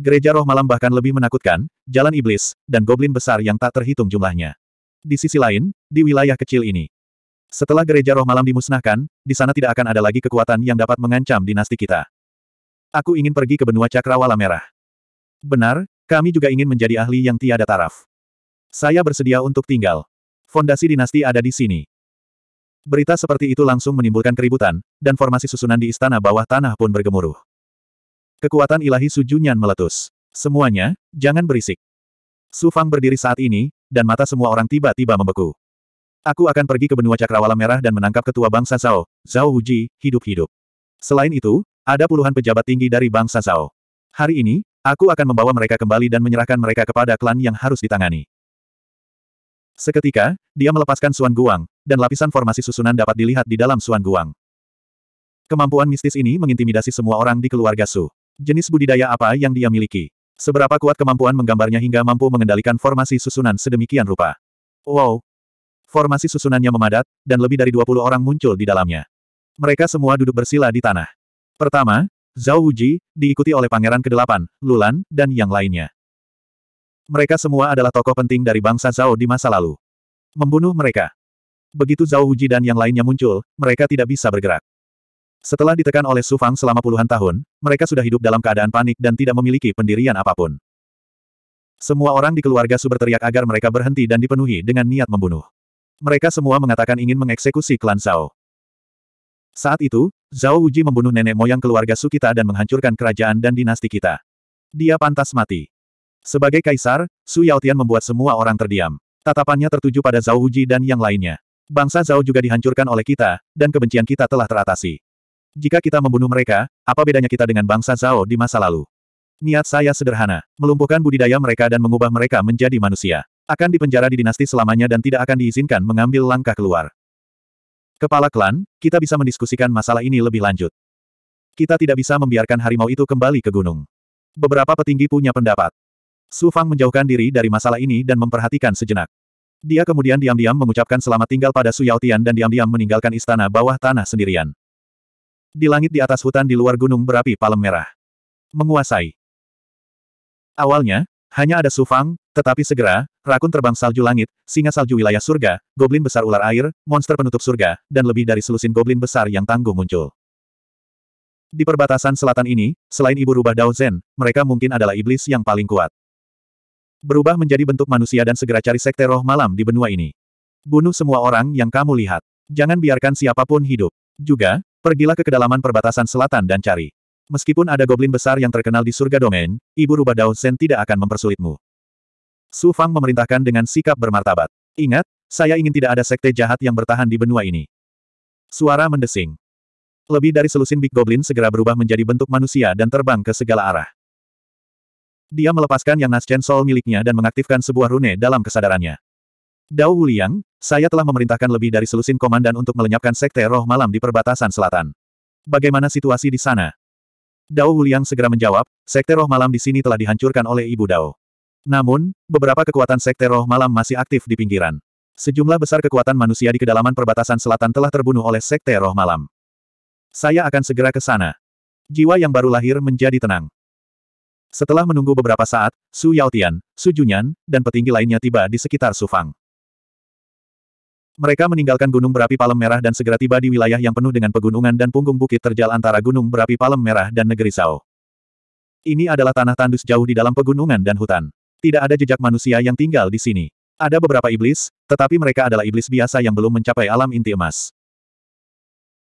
Gereja roh malam bahkan lebih menakutkan, jalan iblis, dan goblin besar yang tak terhitung jumlahnya. Di sisi lain, di wilayah kecil ini. Setelah gereja roh malam dimusnahkan, di sana tidak akan ada lagi kekuatan yang dapat mengancam dinasti kita. Aku ingin pergi ke benua cakrawala merah. Benar, kami juga ingin menjadi ahli yang tiada taraf. Saya bersedia untuk tinggal fondasi dinasti ada di sini. Berita seperti itu langsung menimbulkan keributan, dan formasi susunan di istana bawah tanah pun bergemuruh. Kekuatan ilahi sujunyan meletus. Semuanya, jangan berisik. Su Fang berdiri saat ini, dan mata semua orang tiba-tiba membeku. Aku akan pergi ke benua cakrawala merah dan menangkap ketua bangsa Zhao, Zhao Huji, hidup-hidup. Selain itu, ada puluhan pejabat tinggi dari bangsa Zhao. Hari ini, aku akan membawa mereka kembali dan menyerahkan mereka kepada klan yang harus ditangani. Seketika, dia melepaskan Suan Guang, dan lapisan formasi susunan dapat dilihat di dalam Suan Guang. Kemampuan mistis ini mengintimidasi semua orang di keluarga Su. Jenis budidaya apa yang dia miliki? Seberapa kuat kemampuan menggambarnya hingga mampu mengendalikan formasi susunan sedemikian rupa? Wow! Formasi susunannya memadat, dan lebih dari 20 orang muncul di dalamnya. Mereka semua duduk bersila di tanah. Pertama, Zhao Wuji, diikuti oleh Pangeran Kedelapan, Lulan, dan yang lainnya. Mereka semua adalah tokoh penting dari bangsa Zhao di masa lalu. Membunuh mereka. Begitu Zhao Huji dan yang lainnya muncul, mereka tidak bisa bergerak. Setelah ditekan oleh Su Fang selama puluhan tahun, mereka sudah hidup dalam keadaan panik dan tidak memiliki pendirian apapun. Semua orang di keluarga Su berteriak agar mereka berhenti dan dipenuhi dengan niat membunuh. Mereka semua mengatakan ingin mengeksekusi klan Zhao. Saat itu, Zhao Uji membunuh nenek moyang keluarga Su kita dan menghancurkan kerajaan dan dinasti kita. Dia pantas mati. Sebagai kaisar, Su Yaotian membuat semua orang terdiam. Tatapannya tertuju pada Zhao Huji dan yang lainnya. Bangsa Zhao juga dihancurkan oleh kita, dan kebencian kita telah teratasi. Jika kita membunuh mereka, apa bedanya kita dengan bangsa Zhao di masa lalu? Niat saya sederhana, melumpuhkan budidaya mereka dan mengubah mereka menjadi manusia. Akan dipenjara di dinasti selamanya dan tidak akan diizinkan mengambil langkah keluar. Kepala klan, kita bisa mendiskusikan masalah ini lebih lanjut. Kita tidak bisa membiarkan harimau itu kembali ke gunung. Beberapa petinggi punya pendapat. Su Fang menjauhkan diri dari masalah ini dan memperhatikan sejenak. Dia kemudian diam-diam mengucapkan selamat tinggal pada Su Tian dan diam-diam meninggalkan istana bawah tanah sendirian. Di langit di atas hutan di luar gunung berapi palem merah. Menguasai. Awalnya, hanya ada Su Fang, tetapi segera, rakun terbang salju langit, singa salju wilayah surga, goblin besar ular air, monster penutup surga, dan lebih dari selusin goblin besar yang tangguh muncul. Di perbatasan selatan ini, selain ibu rubah Dao Zen, mereka mungkin adalah iblis yang paling kuat berubah menjadi bentuk manusia dan segera cari sekte roh malam di benua ini. Bunuh semua orang yang kamu lihat. Jangan biarkan siapapun hidup. Juga, pergilah ke kedalaman perbatasan selatan dan cari. Meskipun ada goblin besar yang terkenal di surga domain, Ibu Rubah Dao Sen tidak akan mempersulitmu. Su Fang memerintahkan dengan sikap bermartabat. Ingat, saya ingin tidak ada sekte jahat yang bertahan di benua ini. Suara mendesing. Lebih dari selusin Big Goblin segera berubah menjadi bentuk manusia dan terbang ke segala arah. Dia melepaskan yang Naschen Soul miliknya dan mengaktifkan sebuah rune dalam kesadarannya. Dao Wuliang, saya telah memerintahkan lebih dari selusin komandan untuk melenyapkan sekte roh malam di perbatasan selatan. Bagaimana situasi di sana? Dao Wuliang segera menjawab, sekte roh malam di sini telah dihancurkan oleh Ibu Dao. Namun, beberapa kekuatan sekte roh malam masih aktif di pinggiran. Sejumlah besar kekuatan manusia di kedalaman perbatasan selatan telah terbunuh oleh sekte roh malam. Saya akan segera ke sana. Jiwa yang baru lahir menjadi tenang. Setelah menunggu beberapa saat, Su Yaotian, Su Junyan, dan petinggi lainnya tiba di sekitar Su Fang. Mereka meninggalkan gunung berapi Palem Merah dan segera tiba di wilayah yang penuh dengan pegunungan dan punggung bukit terjal antara gunung berapi Palem Merah dan negeri Sao. Ini adalah tanah tandus jauh di dalam pegunungan dan hutan. Tidak ada jejak manusia yang tinggal di sini. Ada beberapa iblis, tetapi mereka adalah iblis biasa yang belum mencapai alam inti emas.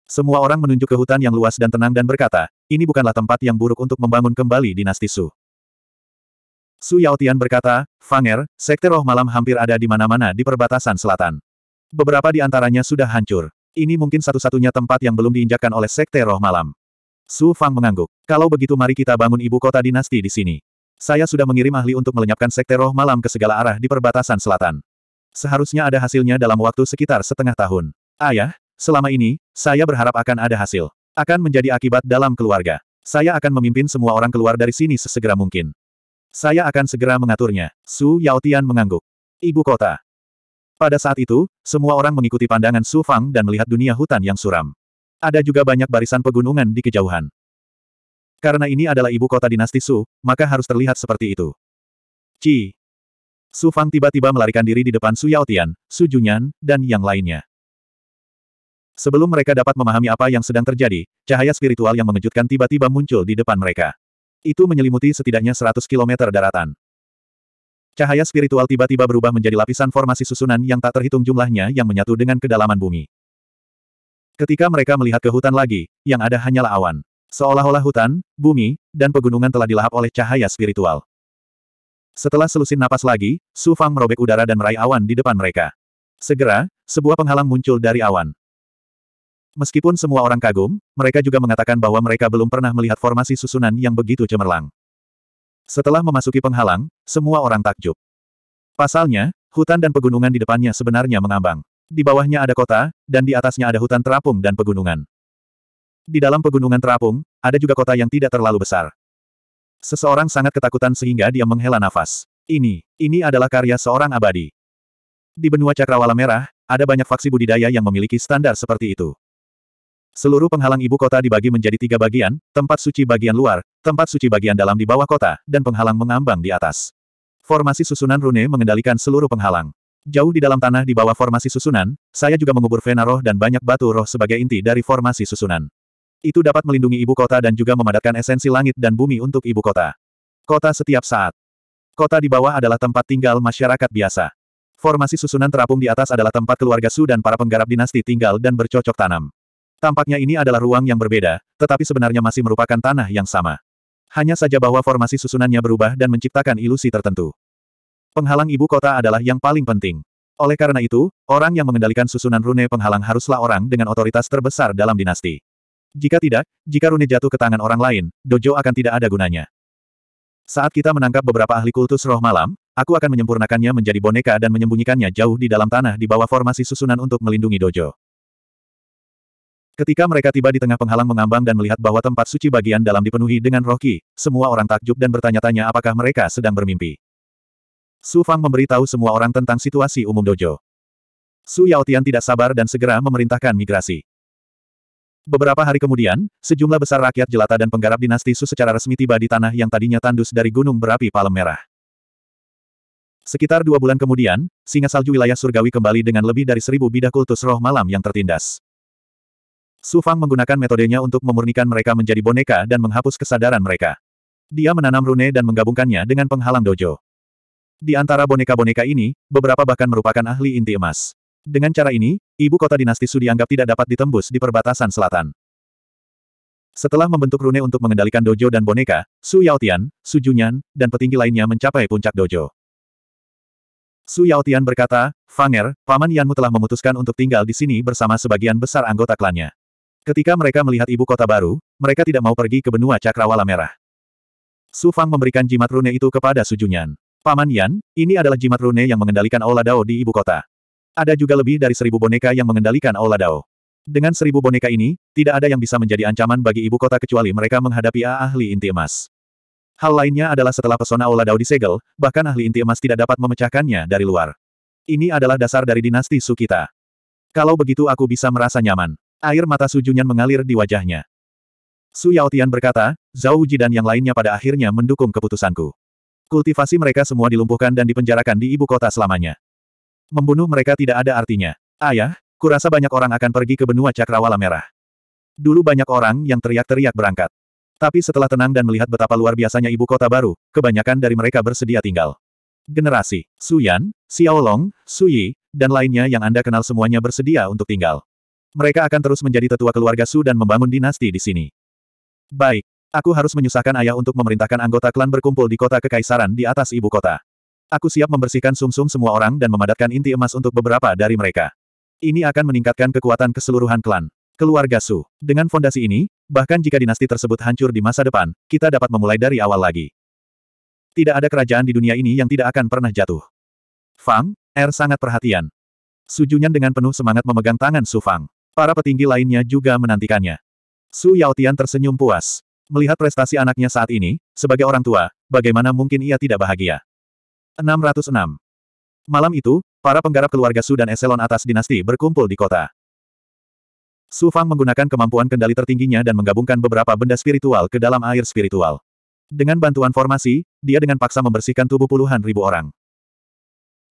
Semua orang menunjuk ke hutan yang luas dan tenang dan berkata, ini bukanlah tempat yang buruk untuk membangun kembali dinasti Su. Su Yaotian berkata, Fanger, Sekte Roh Malam hampir ada di mana-mana di perbatasan selatan. Beberapa di antaranya sudah hancur. Ini mungkin satu-satunya tempat yang belum diinjakkan oleh Sekte Roh Malam. Su Fang mengangguk. Kalau begitu mari kita bangun ibu kota dinasti di sini. Saya sudah mengirim ahli untuk melenyapkan Sekte Roh Malam ke segala arah di perbatasan selatan. Seharusnya ada hasilnya dalam waktu sekitar setengah tahun. Ayah, selama ini, saya berharap akan ada hasil. Akan menjadi akibat dalam keluarga. Saya akan memimpin semua orang keluar dari sini sesegera mungkin. Saya akan segera mengaturnya. Su Yaotian mengangguk. Ibu kota. Pada saat itu, semua orang mengikuti pandangan Su Fang dan melihat dunia hutan yang suram. Ada juga banyak barisan pegunungan di kejauhan. Karena ini adalah ibu kota dinasti Su, maka harus terlihat seperti itu. Ci. Su Fang tiba-tiba melarikan diri di depan Su Yaotian, Su Junyan, dan yang lainnya. Sebelum mereka dapat memahami apa yang sedang terjadi, cahaya spiritual yang mengejutkan tiba-tiba muncul di depan mereka. Itu menyelimuti setidaknya 100 km daratan. Cahaya spiritual tiba-tiba berubah menjadi lapisan formasi susunan yang tak terhitung jumlahnya yang menyatu dengan kedalaman bumi. Ketika mereka melihat ke hutan lagi, yang ada hanyalah awan. Seolah-olah hutan, bumi, dan pegunungan telah dilahap oleh cahaya spiritual. Setelah selusin napas lagi, Su Fang merobek udara dan meraih awan di depan mereka. Segera, sebuah penghalang muncul dari awan. Meskipun semua orang kagum, mereka juga mengatakan bahwa mereka belum pernah melihat formasi susunan yang begitu cemerlang. Setelah memasuki penghalang, semua orang takjub. Pasalnya, hutan dan pegunungan di depannya sebenarnya mengambang. Di bawahnya ada kota, dan di atasnya ada hutan terapung dan pegunungan. Di dalam pegunungan terapung, ada juga kota yang tidak terlalu besar. Seseorang sangat ketakutan sehingga dia menghela nafas. Ini, ini adalah karya seorang abadi. Di benua cakrawala merah, ada banyak faksi budidaya yang memiliki standar seperti itu. Seluruh penghalang ibu kota dibagi menjadi tiga bagian, tempat suci bagian luar, tempat suci bagian dalam di bawah kota, dan penghalang mengambang di atas. Formasi susunan rune mengendalikan seluruh penghalang. Jauh di dalam tanah di bawah formasi susunan, saya juga mengubur vena roh dan banyak batu roh sebagai inti dari formasi susunan. Itu dapat melindungi ibu kota dan juga memadatkan esensi langit dan bumi untuk ibu kota. Kota setiap saat. Kota di bawah adalah tempat tinggal masyarakat biasa. Formasi susunan terapung di atas adalah tempat keluarga Su dan para penggarap dinasti tinggal dan bercocok tanam. Tampaknya ini adalah ruang yang berbeda, tetapi sebenarnya masih merupakan tanah yang sama. Hanya saja bahwa formasi susunannya berubah dan menciptakan ilusi tertentu. Penghalang ibu kota adalah yang paling penting. Oleh karena itu, orang yang mengendalikan susunan rune penghalang haruslah orang dengan otoritas terbesar dalam dinasti. Jika tidak, jika rune jatuh ke tangan orang lain, dojo akan tidak ada gunanya. Saat kita menangkap beberapa ahli kultus roh malam, aku akan menyempurnakannya menjadi boneka dan menyembunyikannya jauh di dalam tanah di bawah formasi susunan untuk melindungi dojo. Ketika mereka tiba di tengah penghalang mengambang dan melihat bahwa tempat suci bagian dalam dipenuhi dengan roh semua orang takjub dan bertanya-tanya apakah mereka sedang bermimpi. Su Fang memberitahu semua orang tentang situasi umum dojo. Su Yaotian tidak sabar dan segera memerintahkan migrasi. Beberapa hari kemudian, sejumlah besar rakyat jelata dan penggarap dinasti Su secara resmi tiba di tanah yang tadinya tandus dari gunung berapi Palem Merah. Sekitar dua bulan kemudian, singa salju wilayah surgawi kembali dengan lebih dari seribu bidah kultus roh malam yang tertindas. Su Fang menggunakan metodenya untuk memurnikan mereka menjadi boneka dan menghapus kesadaran mereka. Dia menanam rune dan menggabungkannya dengan penghalang dojo. Di antara boneka-boneka ini, beberapa bahkan merupakan ahli inti emas. Dengan cara ini, ibu kota dinasti Su dianggap tidak dapat ditembus di perbatasan selatan. Setelah membentuk rune untuk mengendalikan dojo dan boneka, Su Yaotian, Su Junyan, dan petinggi lainnya mencapai puncak dojo. Su Yaotian berkata, Fanger, Paman Yanmu telah memutuskan untuk tinggal di sini bersama sebagian besar anggota klannya. Ketika mereka melihat ibu kota baru, mereka tidak mau pergi ke benua cakrawala merah. Su Fang memberikan jimat rune itu kepada Sujunyan. Paman Yan, ini adalah jimat rune yang mengendalikan Aula Dao di ibu kota. Ada juga lebih dari seribu boneka yang mengendalikan Aula Dao. Dengan seribu boneka ini, tidak ada yang bisa menjadi ancaman bagi ibu kota kecuali mereka menghadapi ahli inti emas. Hal lainnya adalah setelah pesona Aula Dao disegel, bahkan ahli inti emas tidak dapat memecahkannya dari luar. Ini adalah dasar dari dinasti Sukita. Kalau begitu aku bisa merasa nyaman. Air mata sujunya mengalir di wajahnya. Su Yaotian berkata, Zhao Wuji dan yang lainnya pada akhirnya mendukung keputusanku. Kultivasi mereka semua dilumpuhkan dan dipenjarakan di ibu kota selamanya. Membunuh mereka tidak ada artinya. Ayah, kurasa banyak orang akan pergi ke benua Cakrawala Merah. Dulu banyak orang yang teriak-teriak berangkat. Tapi setelah tenang dan melihat betapa luar biasanya ibu kota baru, kebanyakan dari mereka bersedia tinggal. Generasi, Suyan, Xiaolong, Suyi, dan lainnya yang Anda kenal semuanya bersedia untuk tinggal. Mereka akan terus menjadi tetua keluarga Su dan membangun dinasti di sini. Baik, aku harus menyusahkan ayah untuk memerintahkan anggota klan berkumpul di kota kekaisaran di atas ibu kota. Aku siap membersihkan sumsum -sum semua orang dan memadatkan inti emas untuk beberapa dari mereka. Ini akan meningkatkan kekuatan keseluruhan klan. Keluarga Su. Dengan fondasi ini, bahkan jika dinasti tersebut hancur di masa depan, kita dapat memulai dari awal lagi. Tidak ada kerajaan di dunia ini yang tidak akan pernah jatuh. Fang, Er sangat perhatian. Sujunyan dengan penuh semangat memegang tangan Su Fang. Para petinggi lainnya juga menantikannya. Su Yaotian tersenyum puas. Melihat prestasi anaknya saat ini, sebagai orang tua, bagaimana mungkin ia tidak bahagia? 606. Malam itu, para penggarap keluarga Su dan eselon atas dinasti berkumpul di kota. Su Fang menggunakan kemampuan kendali tertingginya dan menggabungkan beberapa benda spiritual ke dalam air spiritual. Dengan bantuan formasi, dia dengan paksa membersihkan tubuh puluhan ribu orang.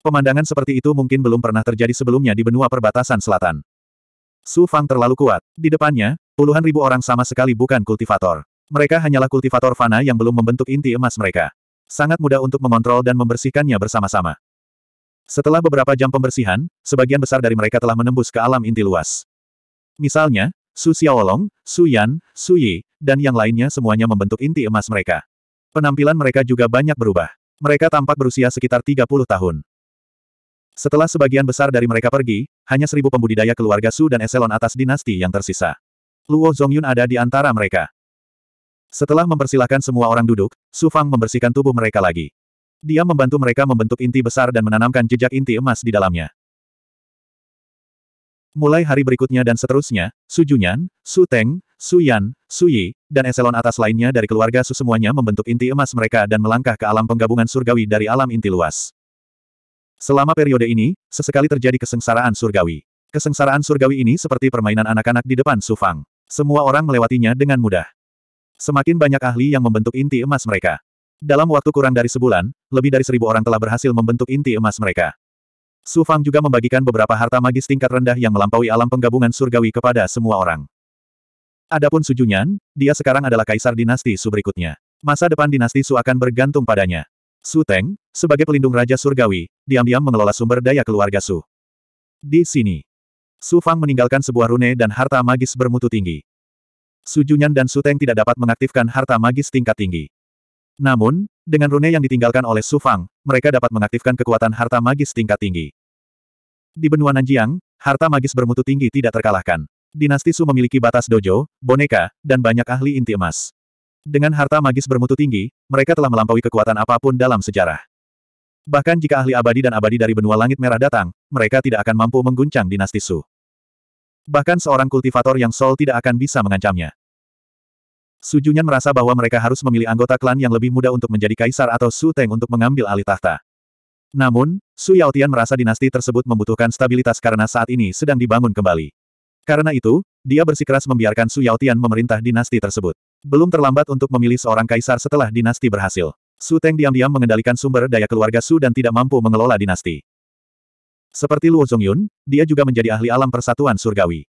Pemandangan seperti itu mungkin belum pernah terjadi sebelumnya di benua perbatasan selatan. Su Fang terlalu kuat. Di depannya, puluhan ribu orang sama sekali bukan kultivator. Mereka hanyalah kultivator fana yang belum membentuk inti emas mereka. Sangat mudah untuk mengontrol dan membersihkannya bersama-sama. Setelah beberapa jam pembersihan, sebagian besar dari mereka telah menembus ke alam inti luas. Misalnya, Su Xiaolong, Su Yan, Su Yi, dan yang lainnya semuanya membentuk inti emas mereka. Penampilan mereka juga banyak berubah. Mereka tampak berusia sekitar 30 tahun. Setelah sebagian besar dari mereka pergi, hanya seribu pembudidaya keluarga Su dan eselon atas dinasti yang tersisa. Luo Zongyun ada di antara mereka. Setelah mempersilahkan semua orang duduk, Su Fang membersihkan tubuh mereka lagi. Dia membantu mereka membentuk inti besar dan menanamkan jejak inti emas di dalamnya. Mulai hari berikutnya dan seterusnya, Su Junyan, Su Teng, Su Yan, Su Yi, dan eselon atas lainnya dari keluarga Su semuanya membentuk inti emas mereka dan melangkah ke alam penggabungan surgawi dari alam inti luas. Selama periode ini, sesekali terjadi kesengsaraan surgawi. Kesengsaraan surgawi ini seperti permainan anak-anak di depan Sufang. Semua orang melewatinya dengan mudah. Semakin banyak ahli yang membentuk inti emas mereka. Dalam waktu kurang dari sebulan, lebih dari seribu orang telah berhasil membentuk inti emas mereka. Sufang juga membagikan beberapa harta magis tingkat rendah yang melampaui alam penggabungan surgawi kepada semua orang. Adapun Su dia sekarang adalah kaisar dinasti Su berikutnya. Masa depan dinasti Su akan bergantung padanya. Su Teng, sebagai pelindung Raja Surgawi, diam-diam mengelola sumber daya keluarga Su. Di sini, Su Fang meninggalkan sebuah rune dan harta magis bermutu tinggi. Su Junyan dan Su Teng tidak dapat mengaktifkan harta magis tingkat tinggi. Namun, dengan rune yang ditinggalkan oleh Su Fang, mereka dapat mengaktifkan kekuatan harta magis tingkat tinggi. Di benua Nanjiang, harta magis bermutu tinggi tidak terkalahkan. Dinasti Su memiliki batas dojo, boneka, dan banyak ahli inti emas. Dengan harta magis bermutu tinggi, mereka telah melampaui kekuatan apapun dalam sejarah. Bahkan jika ahli abadi dan abadi dari benua langit merah datang, mereka tidak akan mampu mengguncang dinasti Su. Bahkan seorang kultivator yang sol tidak akan bisa mengancamnya. Junyan merasa bahwa mereka harus memilih anggota klan yang lebih muda untuk menjadi kaisar atau Su Teng untuk mengambil alih tahta. Namun, Su Yaotian merasa dinasti tersebut membutuhkan stabilitas karena saat ini sedang dibangun kembali. Karena itu, dia bersikeras membiarkan Su Yaotian memerintah dinasti tersebut. Belum terlambat untuk memilih seorang kaisar setelah dinasti berhasil. Su Teng diam-diam mengendalikan sumber daya keluarga Su dan tidak mampu mengelola dinasti. Seperti Luo Zongyun, dia juga menjadi ahli alam persatuan surgawi.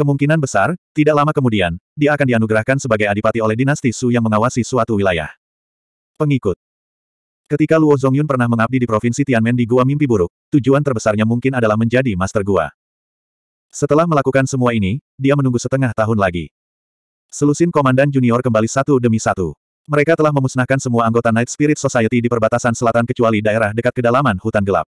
Kemungkinan besar, tidak lama kemudian, dia akan dianugerahkan sebagai adipati oleh dinasti Su yang mengawasi suatu wilayah. Pengikut Ketika Luo Zongyun pernah mengabdi di provinsi Tianmen di Gua Mimpi Buruk, tujuan terbesarnya mungkin adalah menjadi master gua. Setelah melakukan semua ini, dia menunggu setengah tahun lagi. Selusin komandan junior kembali satu demi satu. Mereka telah memusnahkan semua anggota Night Spirit Society di perbatasan selatan kecuali daerah dekat kedalaman hutan gelap.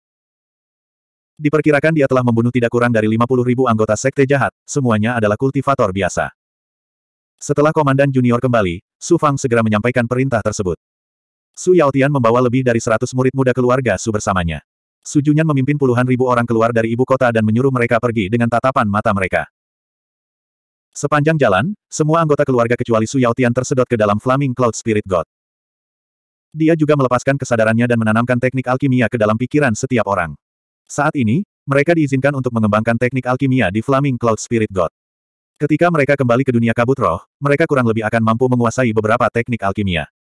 Diperkirakan dia telah membunuh tidak kurang dari 50 ribu anggota sekte jahat, semuanya adalah kultivator biasa. Setelah komandan junior kembali, Su Fang segera menyampaikan perintah tersebut. Su Yaotian membawa lebih dari 100 murid muda keluarga Su bersamanya. Su Junyan memimpin puluhan ribu orang keluar dari ibu kota dan menyuruh mereka pergi dengan tatapan mata mereka. Sepanjang jalan, semua anggota keluarga kecuali Su Yaotian tersedot ke dalam Flaming Cloud Spirit God. Dia juga melepaskan kesadarannya dan menanamkan teknik alkimia ke dalam pikiran setiap orang. Saat ini, mereka diizinkan untuk mengembangkan teknik alkimia di Flaming Cloud Spirit God. Ketika mereka kembali ke dunia kabut roh, mereka kurang lebih akan mampu menguasai beberapa teknik alkimia.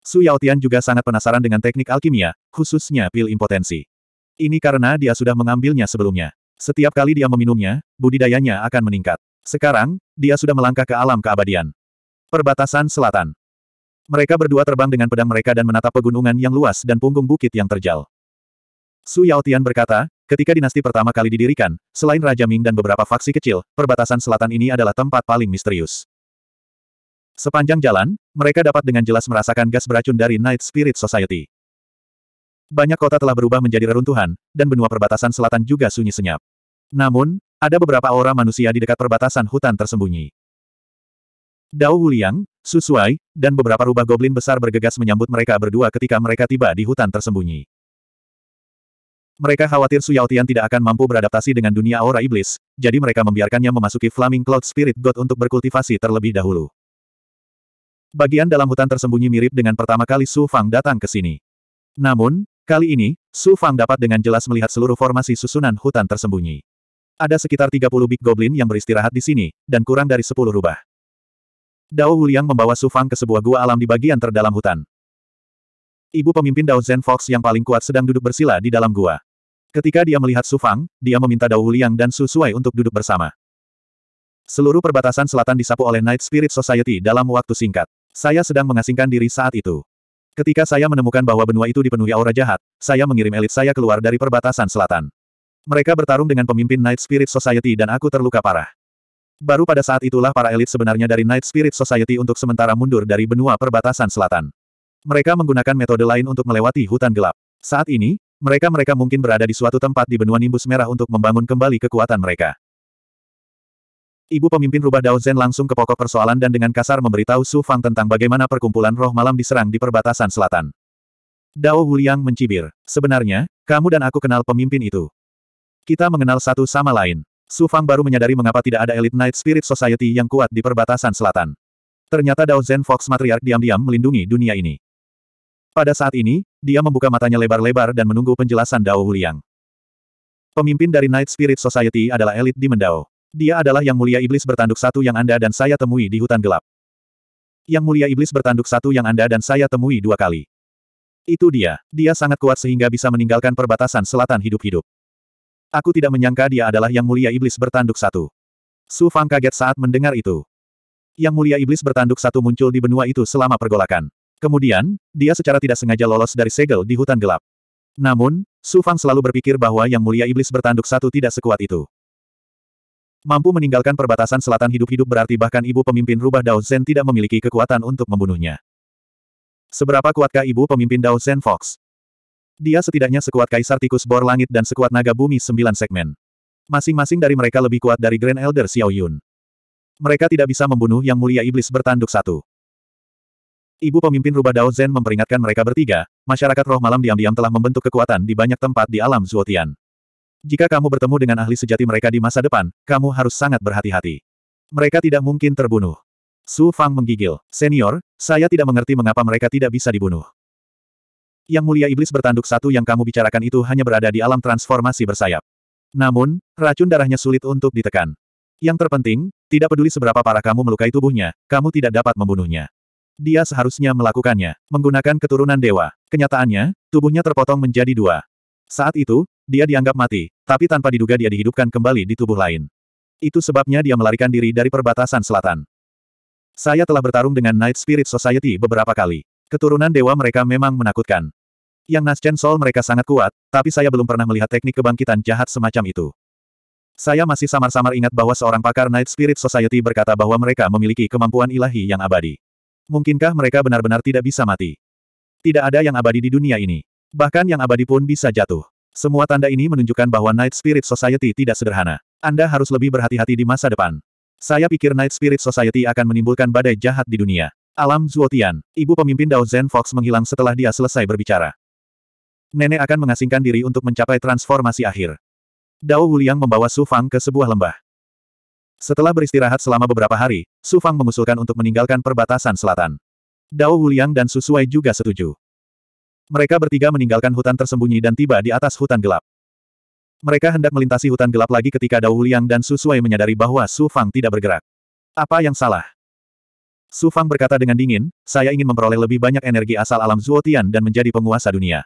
Su Yaotian juga sangat penasaran dengan teknik alkimia, khususnya pil impotensi. Ini karena dia sudah mengambilnya sebelumnya. Setiap kali dia meminumnya, budidayanya akan meningkat. Sekarang, dia sudah melangkah ke alam keabadian. Perbatasan selatan. Mereka berdua terbang dengan pedang mereka dan menatap pegunungan yang luas dan punggung bukit yang terjal. Su Yaotian berkata, ketika dinasti pertama kali didirikan, selain Raja Ming dan beberapa faksi kecil, perbatasan selatan ini adalah tempat paling misterius. Sepanjang jalan, mereka dapat dengan jelas merasakan gas beracun dari Night Spirit Society. Banyak kota telah berubah menjadi reruntuhan, dan benua perbatasan selatan juga sunyi senyap. Namun, ada beberapa aura manusia di dekat perbatasan hutan tersembunyi. Dao Wuliang, Susuai, dan beberapa rubah goblin besar bergegas menyambut mereka berdua ketika mereka tiba di hutan tersembunyi. Mereka khawatir Su Yautian tidak akan mampu beradaptasi dengan dunia aura iblis, jadi mereka membiarkannya memasuki Flaming Cloud Spirit God untuk berkultivasi terlebih dahulu. Bagian dalam hutan tersembunyi mirip dengan pertama kali Su Fang datang ke sini. Namun, kali ini, Su Fang dapat dengan jelas melihat seluruh formasi susunan hutan tersembunyi. Ada sekitar 30 Big Goblin yang beristirahat di sini, dan kurang dari 10 rubah. Dao Wuliang membawa Su Fang ke sebuah gua alam di bagian terdalam hutan. Ibu pemimpin Dao Zen Fox yang paling kuat sedang duduk bersila di dalam gua. Ketika dia melihat Su Fang, dia meminta Dao Wuliang dan Su Sui untuk duduk bersama. Seluruh perbatasan selatan disapu oleh Night Spirit Society dalam waktu singkat. Saya sedang mengasingkan diri saat itu. Ketika saya menemukan bahwa benua itu dipenuhi aura jahat, saya mengirim elit saya keluar dari perbatasan selatan. Mereka bertarung dengan pemimpin Night Spirit Society dan aku terluka parah. Baru pada saat itulah para elit sebenarnya dari Night Spirit Society untuk sementara mundur dari benua perbatasan selatan. Mereka menggunakan metode lain untuk melewati hutan gelap. Saat ini, mereka-mereka mungkin berada di suatu tempat di benua Nimbus Merah untuk membangun kembali kekuatan mereka. Ibu pemimpin rubah Dao Zen langsung ke pokok persoalan dan dengan kasar memberitahu Su Fang tentang bagaimana perkumpulan roh malam diserang di perbatasan selatan. Dao Huliang mencibir. Sebenarnya, kamu dan aku kenal pemimpin itu. Kita mengenal satu sama lain. Su Fang baru menyadari mengapa tidak ada Elite Night Spirit Society yang kuat di perbatasan selatan. Ternyata Dao Zen Fox matriark diam-diam melindungi dunia ini. Pada saat ini, dia membuka matanya lebar-lebar dan menunggu penjelasan Dao Huliang. Pemimpin dari Night Spirit Society adalah elit di Mendao. Dia adalah yang mulia iblis bertanduk satu yang Anda dan saya temui di hutan gelap. Yang mulia iblis bertanduk satu yang Anda dan saya temui dua kali. Itu dia. Dia sangat kuat sehingga bisa meninggalkan perbatasan selatan hidup-hidup. Aku tidak menyangka dia adalah Yang Mulia Iblis bertanduk satu. Su Fang kaget saat mendengar itu. Yang Mulia Iblis bertanduk satu muncul di benua itu selama pergolakan. Kemudian, dia secara tidak sengaja lolos dari segel di hutan gelap. Namun, Su Fang selalu berpikir bahwa Yang Mulia Iblis bertanduk satu tidak sekuat itu. Mampu meninggalkan perbatasan selatan hidup-hidup berarti bahkan ibu pemimpin rubah Dao Zen tidak memiliki kekuatan untuk membunuhnya. Seberapa kuatkah ibu pemimpin Dao Zen Fox? Dia setidaknya sekuat Kaisar Tikus Bor Langit dan sekuat Naga Bumi sembilan segmen. Masing-masing dari mereka lebih kuat dari Grand Elder Xiao Yun. Mereka tidak bisa membunuh Yang Mulia Iblis bertanduk satu. Ibu pemimpin rubah Dao Zen memperingatkan mereka bertiga, masyarakat roh malam diam-diam telah membentuk kekuatan di banyak tempat di alam Zuotian. Jika kamu bertemu dengan ahli sejati mereka di masa depan, kamu harus sangat berhati-hati. Mereka tidak mungkin terbunuh. Su Fang menggigil. Senior, saya tidak mengerti mengapa mereka tidak bisa dibunuh. Yang mulia iblis bertanduk satu yang kamu bicarakan itu hanya berada di alam transformasi bersayap. Namun, racun darahnya sulit untuk ditekan. Yang terpenting, tidak peduli seberapa parah kamu melukai tubuhnya, kamu tidak dapat membunuhnya. Dia seharusnya melakukannya, menggunakan keturunan dewa. Kenyataannya, tubuhnya terpotong menjadi dua. Saat itu, dia dianggap mati, tapi tanpa diduga dia dihidupkan kembali di tubuh lain. Itu sebabnya dia melarikan diri dari perbatasan selatan. Saya telah bertarung dengan Night Spirit Society beberapa kali. Keturunan dewa mereka memang menakutkan. Yang Naschen Sol mereka sangat kuat, tapi saya belum pernah melihat teknik kebangkitan jahat semacam itu. Saya masih samar-samar ingat bahwa seorang pakar Night Spirit Society berkata bahwa mereka memiliki kemampuan ilahi yang abadi. Mungkinkah mereka benar-benar tidak bisa mati? Tidak ada yang abadi di dunia ini. Bahkan yang abadi pun bisa jatuh. Semua tanda ini menunjukkan bahwa Night Spirit Society tidak sederhana. Anda harus lebih berhati-hati di masa depan. Saya pikir Night Spirit Society akan menimbulkan badai jahat di dunia. Alam Zuotian, ibu pemimpin Dao Zen Fox menghilang setelah dia selesai berbicara. Nenek akan mengasingkan diri untuk mencapai transformasi akhir. Dao Wuliang membawa Su Fang ke sebuah lembah. Setelah beristirahat selama beberapa hari, Su Fang mengusulkan untuk meninggalkan perbatasan selatan. Dao Wuliang dan Su Sui juga setuju. Mereka bertiga meninggalkan hutan tersembunyi dan tiba di atas hutan gelap. Mereka hendak melintasi hutan gelap lagi ketika Dao Wuliang dan Su Sui menyadari bahwa Su Fang tidak bergerak. Apa yang salah? Su Fang berkata dengan dingin, saya ingin memperoleh lebih banyak energi asal alam Zuotian dan menjadi penguasa dunia.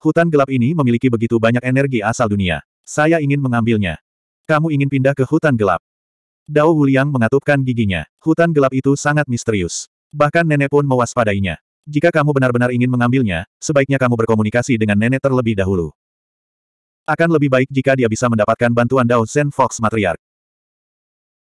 Hutan gelap ini memiliki begitu banyak energi asal dunia. Saya ingin mengambilnya. Kamu ingin pindah ke hutan gelap. Dao Wuliang mengatupkan giginya. Hutan gelap itu sangat misterius. Bahkan nenek pun mewaspadainya. Jika kamu benar-benar ingin mengambilnya, sebaiknya kamu berkomunikasi dengan nenek terlebih dahulu. Akan lebih baik jika dia bisa mendapatkan bantuan Dao Zen Fox Matriarch.